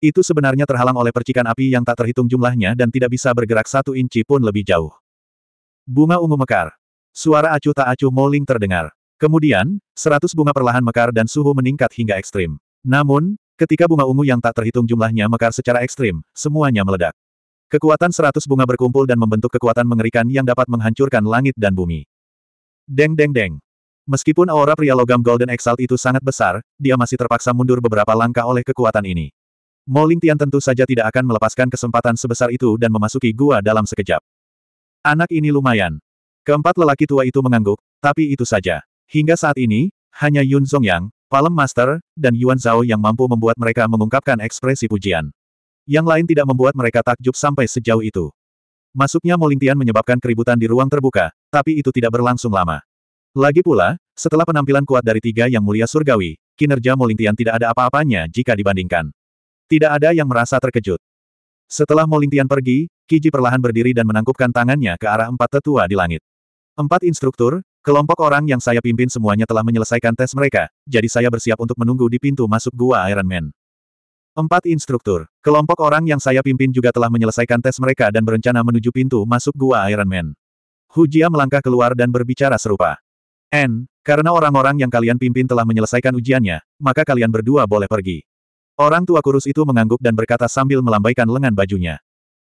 Itu sebenarnya terhalang oleh percikan api yang tak terhitung jumlahnya dan tidak bisa bergerak satu inci pun lebih jauh. Bunga ungu mekar. Suara acuh tak acuh moling terdengar. Kemudian, seratus bunga perlahan mekar dan suhu meningkat hingga ekstrim. Namun, ketika bunga ungu yang tak terhitung jumlahnya mekar secara ekstrim, semuanya meledak. Kekuatan seratus bunga berkumpul dan membentuk kekuatan mengerikan yang dapat menghancurkan langit dan bumi. Deng deng deng. Meskipun aura pria logam Golden Exalt itu sangat besar, dia masih terpaksa mundur beberapa langkah oleh kekuatan ini. Mo Lingtian tentu saja tidak akan melepaskan kesempatan sebesar itu dan memasuki gua dalam sekejap. Anak ini lumayan. Keempat lelaki tua itu mengangguk, tapi itu saja. Hingga saat ini, hanya Yun Zongyang, Palem Master, dan Yuan Zhao yang mampu membuat mereka mengungkapkan ekspresi pujian. Yang lain tidak membuat mereka takjub sampai sejauh itu. Masuknya Mo Lingtian menyebabkan keributan di ruang terbuka, tapi itu tidak berlangsung lama. Lagi pula, setelah penampilan kuat dari tiga yang mulia surgawi, kinerja Molintian tidak ada apa-apanya jika dibandingkan. Tidak ada yang merasa terkejut. Setelah Molintian pergi, Kiji perlahan berdiri dan menangkupkan tangannya ke arah empat tetua di langit. Empat instruktur, kelompok orang yang saya pimpin semuanya telah menyelesaikan tes mereka, jadi saya bersiap untuk menunggu di pintu masuk gua Iron Man. Empat instruktur, kelompok orang yang saya pimpin juga telah menyelesaikan tes mereka dan berencana menuju pintu masuk gua Iron Man. Hujia melangkah keluar dan berbicara serupa. N, karena orang-orang yang kalian pimpin telah menyelesaikan ujiannya, maka kalian berdua boleh pergi. Orang tua kurus itu mengangguk dan berkata sambil melambaikan lengan bajunya.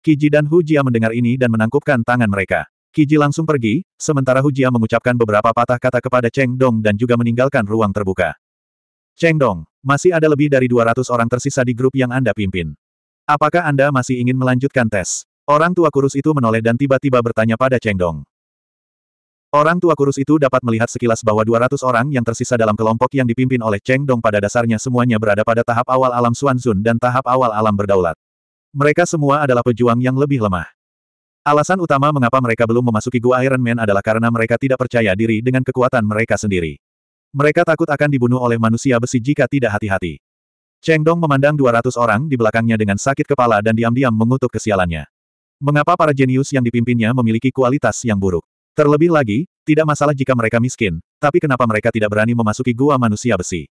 Kiji dan Hujia mendengar ini dan menangkupkan tangan mereka. Kiji langsung pergi, sementara Hujia mengucapkan beberapa patah kata kepada Cheng Dong dan juga meninggalkan ruang terbuka. Cheng Dong, masih ada lebih dari 200 orang tersisa di grup yang Anda pimpin. Apakah Anda masih ingin melanjutkan tes? Orang tua kurus itu menoleh dan tiba-tiba bertanya pada Cheng Dong. Orang tua kurus itu dapat melihat sekilas bahwa 200 orang yang tersisa dalam kelompok yang dipimpin oleh Cheng Dong pada dasarnya semuanya berada pada tahap awal alam Suanzun dan tahap awal alam berdaulat. Mereka semua adalah pejuang yang lebih lemah. Alasan utama mengapa mereka belum memasuki gua Iron Man adalah karena mereka tidak percaya diri dengan kekuatan mereka sendiri. Mereka takut akan dibunuh oleh manusia besi jika tidak hati-hati. Cheng Dong memandang 200 orang di belakangnya dengan sakit kepala dan diam-diam mengutuk kesialannya. Mengapa para jenius yang dipimpinnya memiliki kualitas yang buruk? Terlebih lagi, tidak masalah jika mereka miskin, tapi kenapa mereka tidak berani memasuki gua manusia besi?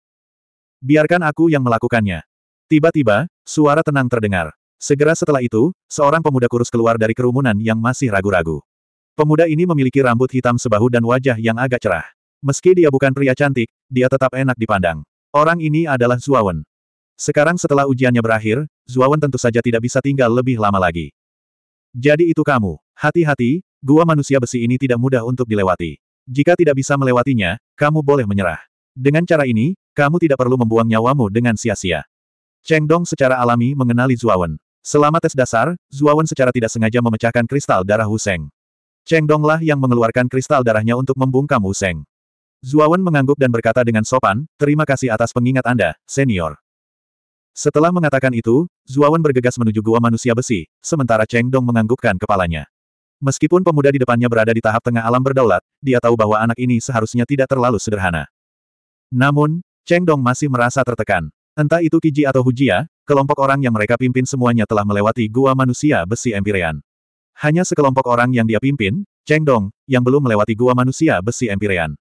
Biarkan aku yang melakukannya. Tiba-tiba, suara tenang terdengar. Segera setelah itu, seorang pemuda kurus keluar dari kerumunan yang masih ragu-ragu. Pemuda ini memiliki rambut hitam sebahu dan wajah yang agak cerah. Meski dia bukan pria cantik, dia tetap enak dipandang. Orang ini adalah Zuawan. Sekarang setelah ujiannya berakhir, Zuawan tentu saja tidak bisa tinggal lebih lama lagi. Jadi itu kamu. Hati-hati, Gua manusia besi ini tidak mudah untuk dilewati. Jika tidak bisa melewatinya, kamu boleh menyerah. Dengan cara ini, kamu tidak perlu membuang nyawamu dengan sia-sia. Cheng Dong secara alami mengenali Zuawan. Selama tes dasar, Zuawan secara tidak sengaja memecahkan kristal darah Huseng. Cheng Dong lah yang mengeluarkan kristal darahnya untuk membungkam Huseng. Zuawan mengangguk dan berkata dengan sopan, terima kasih atas pengingat Anda, senior. Setelah mengatakan itu, Zuawan bergegas menuju gua manusia besi, sementara Cheng Dong menganggukkan kepalanya. Meskipun pemuda di depannya berada di tahap tengah alam berdaulat, dia tahu bahwa anak ini seharusnya tidak terlalu sederhana. Namun, Cheng Dong masih merasa tertekan. Entah itu Kiji atau Hujia, kelompok orang yang mereka pimpin semuanya telah melewati gua manusia besi empyrean. Hanya sekelompok orang yang dia pimpin, Cheng Dong, yang belum melewati gua manusia besi empyrean.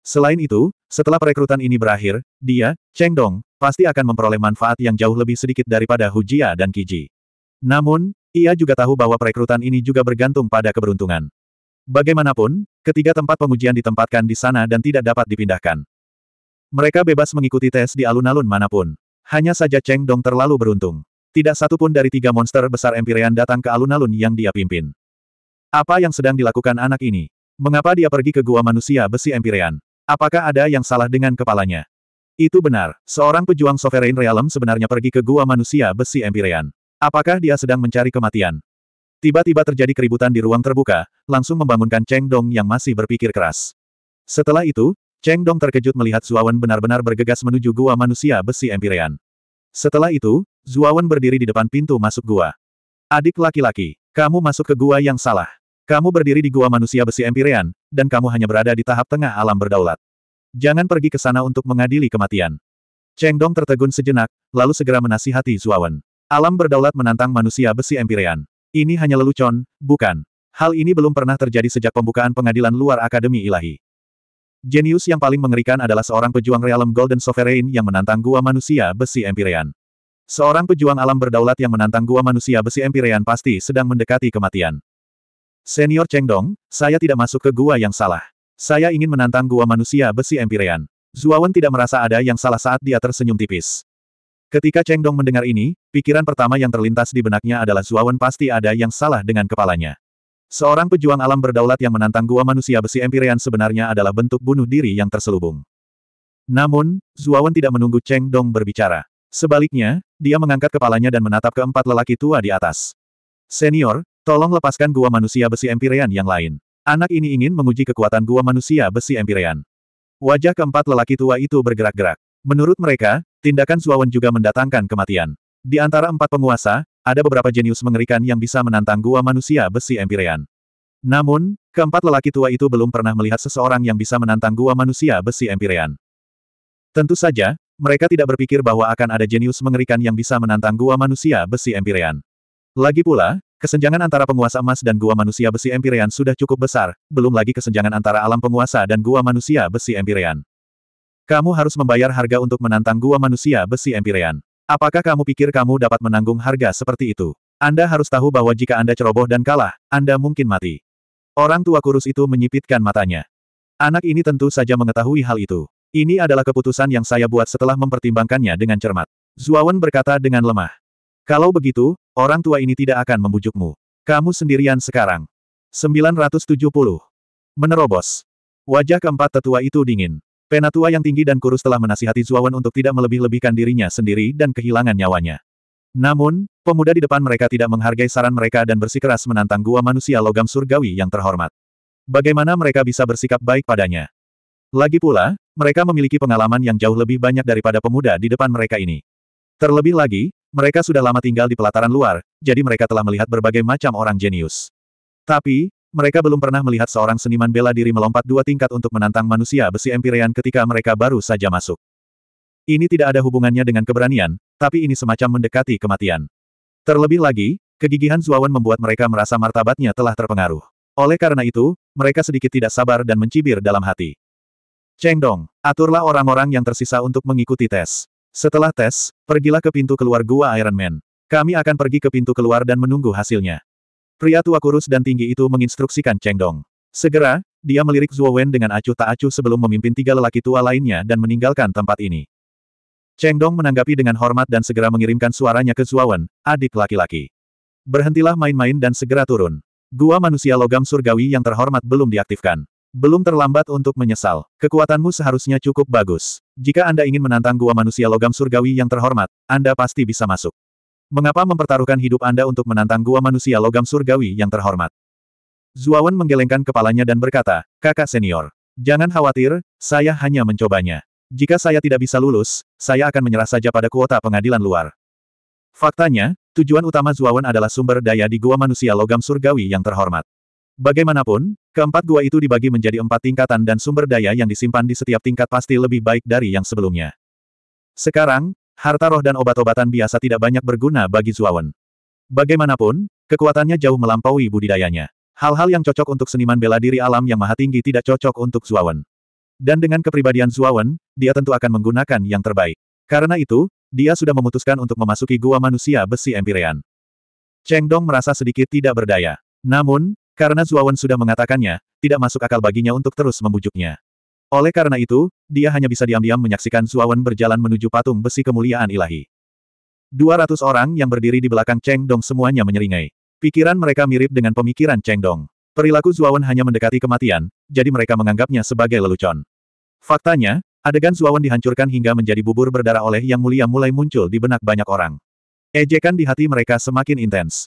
Selain itu, setelah perekrutan ini berakhir, dia, Cheng Dong, pasti akan memperoleh manfaat yang jauh lebih sedikit daripada Hujia dan Kiji. Namun, ia juga tahu bahwa perekrutan ini juga bergantung pada keberuntungan. Bagaimanapun, ketiga tempat pengujian ditempatkan di sana dan tidak dapat dipindahkan. Mereka bebas mengikuti tes di alun-alun manapun. Hanya saja Cheng Dong terlalu beruntung. Tidak satu pun dari tiga monster besar Empyrean datang ke alun-alun yang dia pimpin. Apa yang sedang dilakukan anak ini? Mengapa dia pergi ke gua manusia besi Empyrean? Apakah ada yang salah dengan kepalanya? Itu benar, seorang pejuang Sovereign Realm sebenarnya pergi ke gua manusia besi Empyrean. Apakah dia sedang mencari kematian? Tiba-tiba terjadi keributan di ruang terbuka, langsung membangunkan Cheng Dong yang masih berpikir keras. Setelah itu, Cheng Dong terkejut melihat Zuawan benar-benar bergegas menuju gua manusia besi Empirean. Setelah itu, Zuawan berdiri di depan pintu masuk gua. Adik laki-laki, kamu masuk ke gua yang salah. Kamu berdiri di gua manusia besi Empirean, dan kamu hanya berada di tahap tengah alam berdaulat. Jangan pergi ke sana untuk mengadili kematian. Cheng Dong tertegun sejenak, lalu segera menasihati Zuawan. Alam berdaulat menantang manusia besi Empirean. Ini hanya lelucon, bukan. Hal ini belum pernah terjadi sejak pembukaan pengadilan luar Akademi Ilahi. Jenius yang paling mengerikan adalah seorang pejuang realem Golden Sovereign yang menantang gua manusia besi Empirean. Seorang pejuang alam berdaulat yang menantang gua manusia besi Empirean pasti sedang mendekati kematian. Senior Cheng Dong, saya tidak masuk ke gua yang salah. Saya ingin menantang gua manusia besi Empirean. Zuawan tidak merasa ada yang salah saat dia tersenyum tipis. Ketika Cheng Dong mendengar ini, pikiran pertama yang terlintas di benaknya adalah Zuawan pasti ada yang salah dengan kepalanya. Seorang pejuang alam berdaulat yang menantang gua manusia besi Empyrean sebenarnya adalah bentuk bunuh diri yang terselubung. Namun, Zuawan tidak menunggu Cheng Dong berbicara. Sebaliknya, dia mengangkat kepalanya dan menatap keempat lelaki tua di atas. Senior, tolong lepaskan gua manusia besi Empyrean yang lain. Anak ini ingin menguji kekuatan gua manusia besi Empyrean. Wajah keempat lelaki tua itu bergerak-gerak. Menurut mereka, tindakan Suawan juga mendatangkan kematian. Di antara empat penguasa, ada beberapa jenius mengerikan yang bisa menantang gua manusia besi Empirean. Namun, keempat lelaki tua itu belum pernah melihat seseorang yang bisa menantang gua manusia besi Empirean. Tentu saja, mereka tidak berpikir bahwa akan ada jenius mengerikan yang bisa menantang gua manusia besi Empirean. Lagi pula, kesenjangan antara penguasa emas dan gua manusia besi Empirean sudah cukup besar, belum lagi kesenjangan antara alam penguasa dan gua manusia besi Empirean. Kamu harus membayar harga untuk menantang gua manusia besi Empirean. Apakah kamu pikir kamu dapat menanggung harga seperti itu? Anda harus tahu bahwa jika Anda ceroboh dan kalah, Anda mungkin mati. Orang tua kurus itu menyipitkan matanya. Anak ini tentu saja mengetahui hal itu. Ini adalah keputusan yang saya buat setelah mempertimbangkannya dengan cermat. Zuawan berkata dengan lemah. Kalau begitu, orang tua ini tidak akan membujukmu. Kamu sendirian sekarang. 970. Menerobos. Wajah keempat tetua itu dingin. Penatua yang tinggi dan kurus telah menasihati Zuawan untuk tidak melebih-lebihkan dirinya sendiri dan kehilangan nyawanya. Namun, pemuda di depan mereka tidak menghargai saran mereka dan bersikeras menantang gua manusia logam surgawi yang terhormat. Bagaimana mereka bisa bersikap baik padanya? Lagi pula, mereka memiliki pengalaman yang jauh lebih banyak daripada pemuda di depan mereka ini. Terlebih lagi, mereka sudah lama tinggal di pelataran luar, jadi mereka telah melihat berbagai macam orang jenius. Tapi, mereka belum pernah melihat seorang seniman bela diri melompat dua tingkat untuk menantang manusia besi empirean ketika mereka baru saja masuk. Ini tidak ada hubungannya dengan keberanian, tapi ini semacam mendekati kematian. Terlebih lagi, kegigihan Zuawan membuat mereka merasa martabatnya telah terpengaruh. Oleh karena itu, mereka sedikit tidak sabar dan mencibir dalam hati. Cheng Dong, aturlah orang-orang yang tersisa untuk mengikuti tes. Setelah tes, pergilah ke pintu keluar gua Iron Man. Kami akan pergi ke pintu keluar dan menunggu hasilnya. Pria tua kurus dan tinggi itu menginstruksikan Cheng Dong. Segera, dia melirik Zhuo Wen dengan acuh tak acuh sebelum memimpin tiga lelaki tua lainnya dan meninggalkan tempat ini. Cheng Dong menanggapi dengan hormat dan segera mengirimkan suaranya ke Zhuo Wen, adik laki-laki. Berhentilah main-main dan segera turun. Gua manusia logam surgawi yang terhormat belum diaktifkan. Belum terlambat untuk menyesal. Kekuatanmu seharusnya cukup bagus. Jika Anda ingin menantang gua manusia logam surgawi yang terhormat, Anda pasti bisa masuk. Mengapa mempertaruhkan hidup Anda untuk menantang gua manusia logam surgawi yang terhormat? Zuawan menggelengkan kepalanya dan berkata, kakak senior, jangan khawatir, saya hanya mencobanya. Jika saya tidak bisa lulus, saya akan menyerah saja pada kuota pengadilan luar. Faktanya, tujuan utama Zuawan adalah sumber daya di gua manusia logam surgawi yang terhormat. Bagaimanapun, keempat gua itu dibagi menjadi empat tingkatan dan sumber daya yang disimpan di setiap tingkat pasti lebih baik dari yang sebelumnya. Sekarang, harta roh dan obat-obatan biasa tidak banyak berguna bagi Zuawan. Bagaimanapun, kekuatannya jauh melampaui budidayanya. Hal-hal yang cocok untuk seniman bela diri alam yang maha tinggi tidak cocok untuk Zuawan. Dan dengan kepribadian Zuawan, dia tentu akan menggunakan yang terbaik. Karena itu, dia sudah memutuskan untuk memasuki gua manusia besi Empirean. Cheng Dong merasa sedikit tidak berdaya. Namun, karena Zuawan sudah mengatakannya, tidak masuk akal baginya untuk terus membujuknya. Oleh karena itu, dia hanya bisa diam-diam menyaksikan Suawan berjalan menuju patung besi kemuliaan ilahi. 200 orang yang berdiri di belakang Cheng Dong semuanya menyeringai. Pikiran mereka mirip dengan pemikiran Cheng Dong. Perilaku Zuawan hanya mendekati kematian, jadi mereka menganggapnya sebagai lelucon. Faktanya, adegan Zuawan dihancurkan hingga menjadi bubur berdarah oleh Yang Mulia mulai muncul di benak banyak orang. Ejekan di hati mereka semakin intens.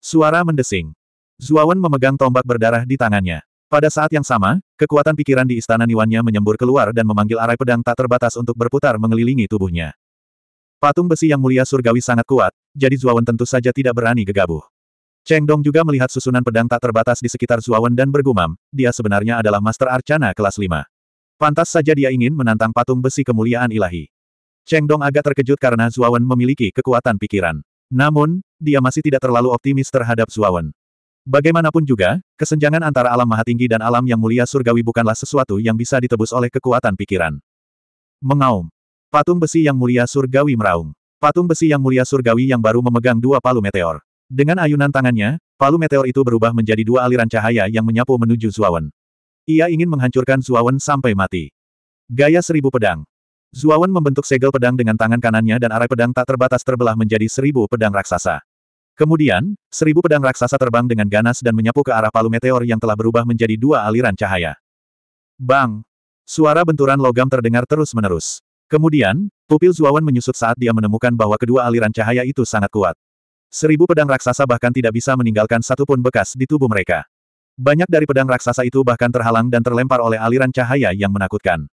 Suara mendesing. Zuawan memegang tombak berdarah di tangannya. Pada saat yang sama, kekuatan pikiran di istana Niwannya menyembur keluar dan memanggil arai pedang tak terbatas untuk berputar mengelilingi tubuhnya. Patung besi yang mulia surgawi sangat kuat, jadi Zuawan tentu saja tidak berani gegabah. Cheng Dong juga melihat susunan pedang tak terbatas di sekitar Zuawan dan bergumam, dia sebenarnya adalah Master Arcana kelas 5. Pantas saja dia ingin menantang patung besi kemuliaan ilahi. Cheng Dong agak terkejut karena Zuawan memiliki kekuatan pikiran. Namun, dia masih tidak terlalu optimis terhadap Zuawan. Bagaimanapun juga, kesenjangan antara alam maha tinggi dan alam yang mulia surgawi bukanlah sesuatu yang bisa ditebus oleh kekuatan pikiran. Mengaum. Patung besi yang mulia surgawi meraung. Patung besi yang mulia surgawi yang baru memegang dua palu meteor. Dengan ayunan tangannya, palu meteor itu berubah menjadi dua aliran cahaya yang menyapu menuju Zuawan. Ia ingin menghancurkan Zuawan sampai mati. Gaya seribu pedang. Zuawan membentuk segel pedang dengan tangan kanannya dan arai pedang tak terbatas terbelah menjadi seribu pedang raksasa. Kemudian, seribu pedang raksasa terbang dengan ganas dan menyapu ke arah palu meteor yang telah berubah menjadi dua aliran cahaya. Bang! Suara benturan logam terdengar terus-menerus. Kemudian, pupil Zuawan menyusut saat dia menemukan bahwa kedua aliran cahaya itu sangat kuat. Seribu pedang raksasa bahkan tidak bisa meninggalkan satupun bekas di tubuh mereka. Banyak dari pedang raksasa itu bahkan terhalang dan terlempar oleh aliran cahaya yang menakutkan.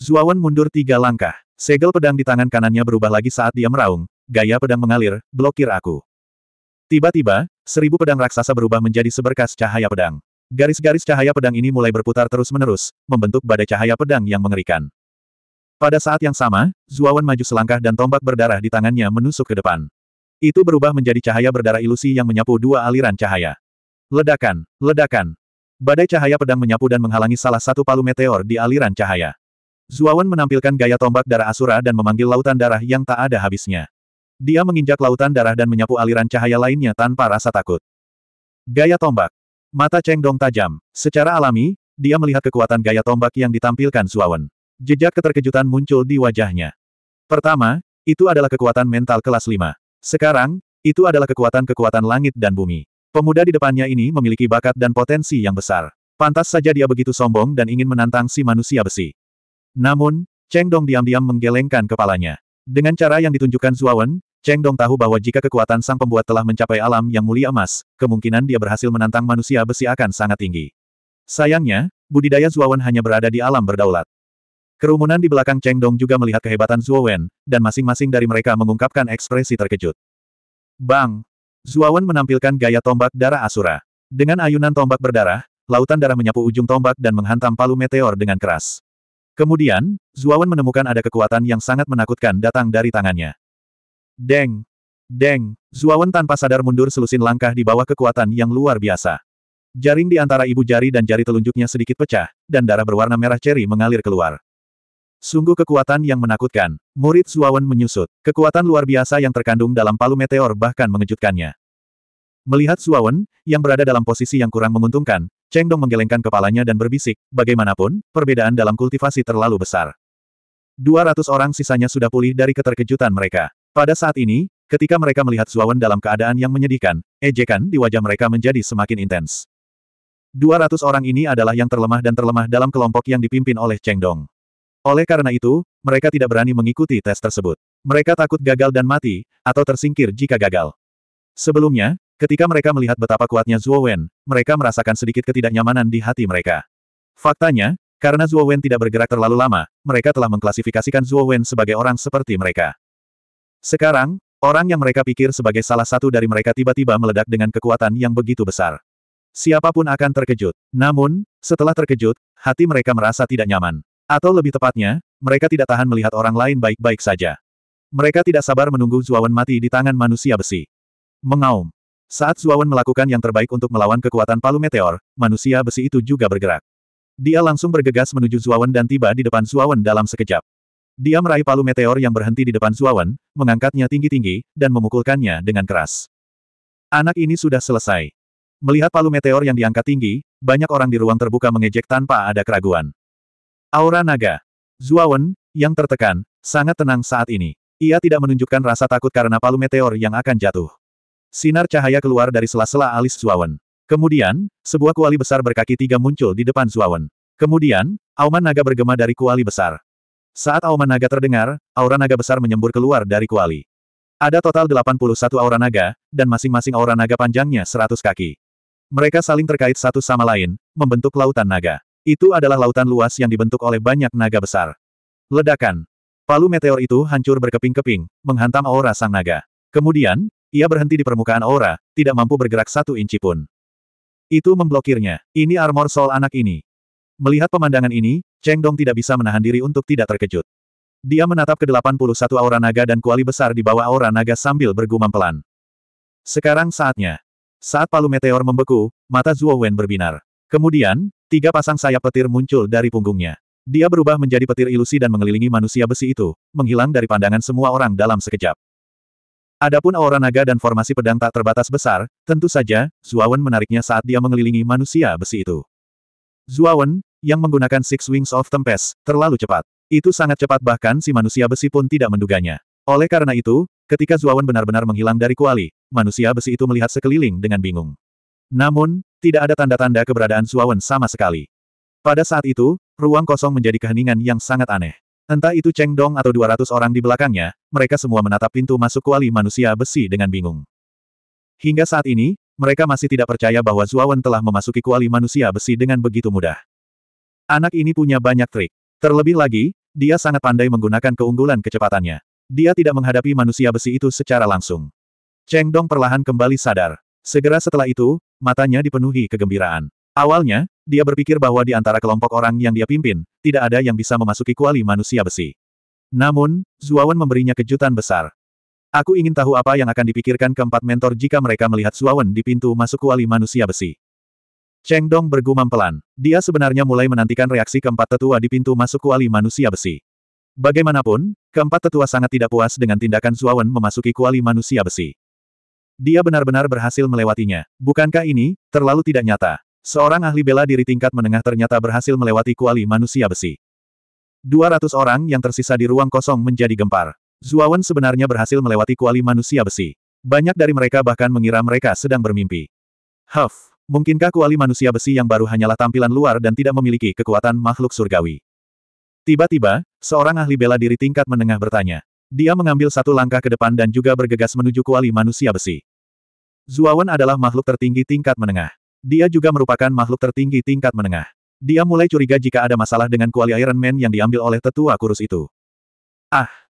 Zuawan mundur tiga langkah. Segel pedang di tangan kanannya berubah lagi saat dia meraung. Gaya pedang mengalir, blokir aku. Tiba-tiba, seribu pedang raksasa berubah menjadi seberkas cahaya pedang. Garis-garis cahaya pedang ini mulai berputar terus-menerus, membentuk badai cahaya pedang yang mengerikan. Pada saat yang sama, Zuawan maju selangkah dan tombak berdarah di tangannya menusuk ke depan. Itu berubah menjadi cahaya berdarah ilusi yang menyapu dua aliran cahaya. Ledakan, ledakan. Badai cahaya pedang menyapu dan menghalangi salah satu palu meteor di aliran cahaya. Zuawan menampilkan gaya tombak darah Asura dan memanggil lautan darah yang tak ada habisnya. Dia menginjak lautan darah dan menyapu aliran cahaya lainnya tanpa rasa takut. Gaya tombak. Mata Cheng Dong tajam. Secara alami, dia melihat kekuatan gaya tombak yang ditampilkan Suawen. Jejak keterkejutan muncul di wajahnya. Pertama, itu adalah kekuatan mental kelas 5. Sekarang, itu adalah kekuatan-kekuatan langit dan bumi. Pemuda di depannya ini memiliki bakat dan potensi yang besar. Pantas saja dia begitu sombong dan ingin menantang si manusia besi. Namun, Cheng Dong diam-diam menggelengkan kepalanya. Dengan cara yang ditunjukkan Zuawan, Cheng Dong tahu bahwa jika kekuatan sang pembuat telah mencapai alam yang mulia emas, kemungkinan dia berhasil menantang manusia besi akan sangat tinggi. Sayangnya, budidaya Zuowen hanya berada di alam berdaulat. Kerumunan di belakang Cheng Dong juga melihat kehebatan Zuowen, dan masing-masing dari mereka mengungkapkan ekspresi terkejut. Bang! Zuowen menampilkan gaya tombak darah Asura. Dengan ayunan tombak berdarah, lautan darah menyapu ujung tombak dan menghantam palu meteor dengan keras. Kemudian, Zuawan menemukan ada kekuatan yang sangat menakutkan datang dari tangannya. Deng! Deng! Zuawan tanpa sadar mundur selusin langkah di bawah kekuatan yang luar biasa. Jaring di antara ibu jari dan jari telunjuknya sedikit pecah, dan darah berwarna merah ceri mengalir keluar. Sungguh kekuatan yang menakutkan. Murid Zuawan menyusut. Kekuatan luar biasa yang terkandung dalam palu meteor bahkan mengejutkannya. Melihat Zuawan, yang berada dalam posisi yang kurang menguntungkan, Cheng Dong menggelengkan kepalanya dan berbisik, bagaimanapun, perbedaan dalam kultivasi terlalu besar. 200 orang sisanya sudah pulih dari keterkejutan mereka. Pada saat ini, ketika mereka melihat Zuawan dalam keadaan yang menyedihkan, ejekan di wajah mereka menjadi semakin intens. 200 orang ini adalah yang terlemah dan terlemah dalam kelompok yang dipimpin oleh Cheng Dong. Oleh karena itu, mereka tidak berani mengikuti tes tersebut. Mereka takut gagal dan mati, atau tersingkir jika gagal. Sebelumnya, ketika mereka melihat betapa kuatnya Zuo Wen, mereka merasakan sedikit ketidaknyamanan di hati mereka. Faktanya, karena Zuo Wen tidak bergerak terlalu lama, mereka telah mengklasifikasikan Zuo Wen sebagai orang seperti mereka. Sekarang, orang yang mereka pikir sebagai salah satu dari mereka tiba-tiba meledak dengan kekuatan yang begitu besar. Siapapun akan terkejut. Namun, setelah terkejut, hati mereka merasa tidak nyaman. Atau lebih tepatnya, mereka tidak tahan melihat orang lain baik-baik saja. Mereka tidak sabar menunggu Zuawan mati di tangan manusia besi. Mengaum. Saat Zuawan melakukan yang terbaik untuk melawan kekuatan palu meteor, manusia besi itu juga bergerak. Dia langsung bergegas menuju Zuawan dan tiba di depan Zuawan dalam sekejap. Dia meraih palu meteor yang berhenti di depan Zuawan, mengangkatnya tinggi-tinggi, dan memukulkannya dengan keras. Anak ini sudah selesai. Melihat palu meteor yang diangkat tinggi, banyak orang di ruang terbuka mengejek tanpa ada keraguan. Aura naga. Zuawan, yang tertekan, sangat tenang saat ini. Ia tidak menunjukkan rasa takut karena palu meteor yang akan jatuh. Sinar cahaya keluar dari sela-sela alis Zuawan. Kemudian, sebuah kuali besar berkaki tiga muncul di depan Zuawan. Kemudian, auman naga bergema dari kuali besar. Saat auman naga terdengar, aura naga besar menyembur keluar dari kuali. Ada total 81 aura naga, dan masing-masing aura naga panjangnya 100 kaki. Mereka saling terkait satu sama lain, membentuk lautan naga. Itu adalah lautan luas yang dibentuk oleh banyak naga besar. Ledakan. Palu meteor itu hancur berkeping-keping, menghantam aura sang naga. Kemudian, ia berhenti di permukaan aura, tidak mampu bergerak satu inci pun. Itu memblokirnya. Ini armor soul anak ini. Melihat pemandangan ini, Cheng Dong tidak bisa menahan diri untuk tidak terkejut. Dia menatap ke 81 aura naga dan kuali besar di bawah aura naga sambil bergumam pelan. Sekarang saatnya. Saat palu meteor membeku, mata Zuo Wen berbinar. Kemudian, tiga pasang sayap petir muncul dari punggungnya. Dia berubah menjadi petir ilusi dan mengelilingi manusia besi itu, menghilang dari pandangan semua orang dalam sekejap. Adapun aura naga dan formasi pedang tak terbatas besar, tentu saja, Zuawan menariknya saat dia mengelilingi manusia besi itu. Zuawan, yang menggunakan Six Wings of Tempest, terlalu cepat. Itu sangat cepat bahkan si manusia besi pun tidak menduganya. Oleh karena itu, ketika Zuawan benar-benar menghilang dari kuali, manusia besi itu melihat sekeliling dengan bingung. Namun, tidak ada tanda-tanda keberadaan Zuawan sama sekali. Pada saat itu, ruang kosong menjadi keheningan yang sangat aneh. Entah itu Cheng Dong atau 200 orang di belakangnya, mereka semua menatap pintu masuk kuali manusia besi dengan bingung. Hingga saat ini, mereka masih tidak percaya bahwa Zuawan telah memasuki kuali manusia besi dengan begitu mudah. Anak ini punya banyak trik. Terlebih lagi, dia sangat pandai menggunakan keunggulan kecepatannya. Dia tidak menghadapi manusia besi itu secara langsung. Cheng Dong perlahan kembali sadar. Segera setelah itu, matanya dipenuhi kegembiraan. Awalnya, dia berpikir bahwa di antara kelompok orang yang dia pimpin, tidak ada yang bisa memasuki kuali manusia besi. Namun, Zuawan memberinya kejutan besar. Aku ingin tahu apa yang akan dipikirkan keempat mentor jika mereka melihat Zuawan di pintu masuk kuali manusia besi. Cheng Dong bergumam pelan. Dia sebenarnya mulai menantikan reaksi keempat tetua di pintu masuk kuali manusia besi. Bagaimanapun, keempat tetua sangat tidak puas dengan tindakan Zuawan memasuki kuali manusia besi. Dia benar-benar berhasil melewatinya. Bukankah ini, terlalu tidak nyata? Seorang ahli bela diri tingkat menengah ternyata berhasil melewati kuali manusia besi. 200 orang yang tersisa di ruang kosong menjadi gempar. Zuawan sebenarnya berhasil melewati kuali manusia besi. Banyak dari mereka bahkan mengira mereka sedang bermimpi. Huff! Mungkinkah kuali manusia besi yang baru hanyalah tampilan luar dan tidak memiliki kekuatan makhluk surgawi? Tiba-tiba, seorang ahli bela diri tingkat menengah bertanya. Dia mengambil satu langkah ke depan dan juga bergegas menuju kuali manusia besi. Zuawan adalah makhluk tertinggi tingkat menengah. Dia juga merupakan makhluk tertinggi tingkat menengah. Dia mulai curiga jika ada masalah dengan kuali Iron Man yang diambil oleh tetua kurus itu. Ah,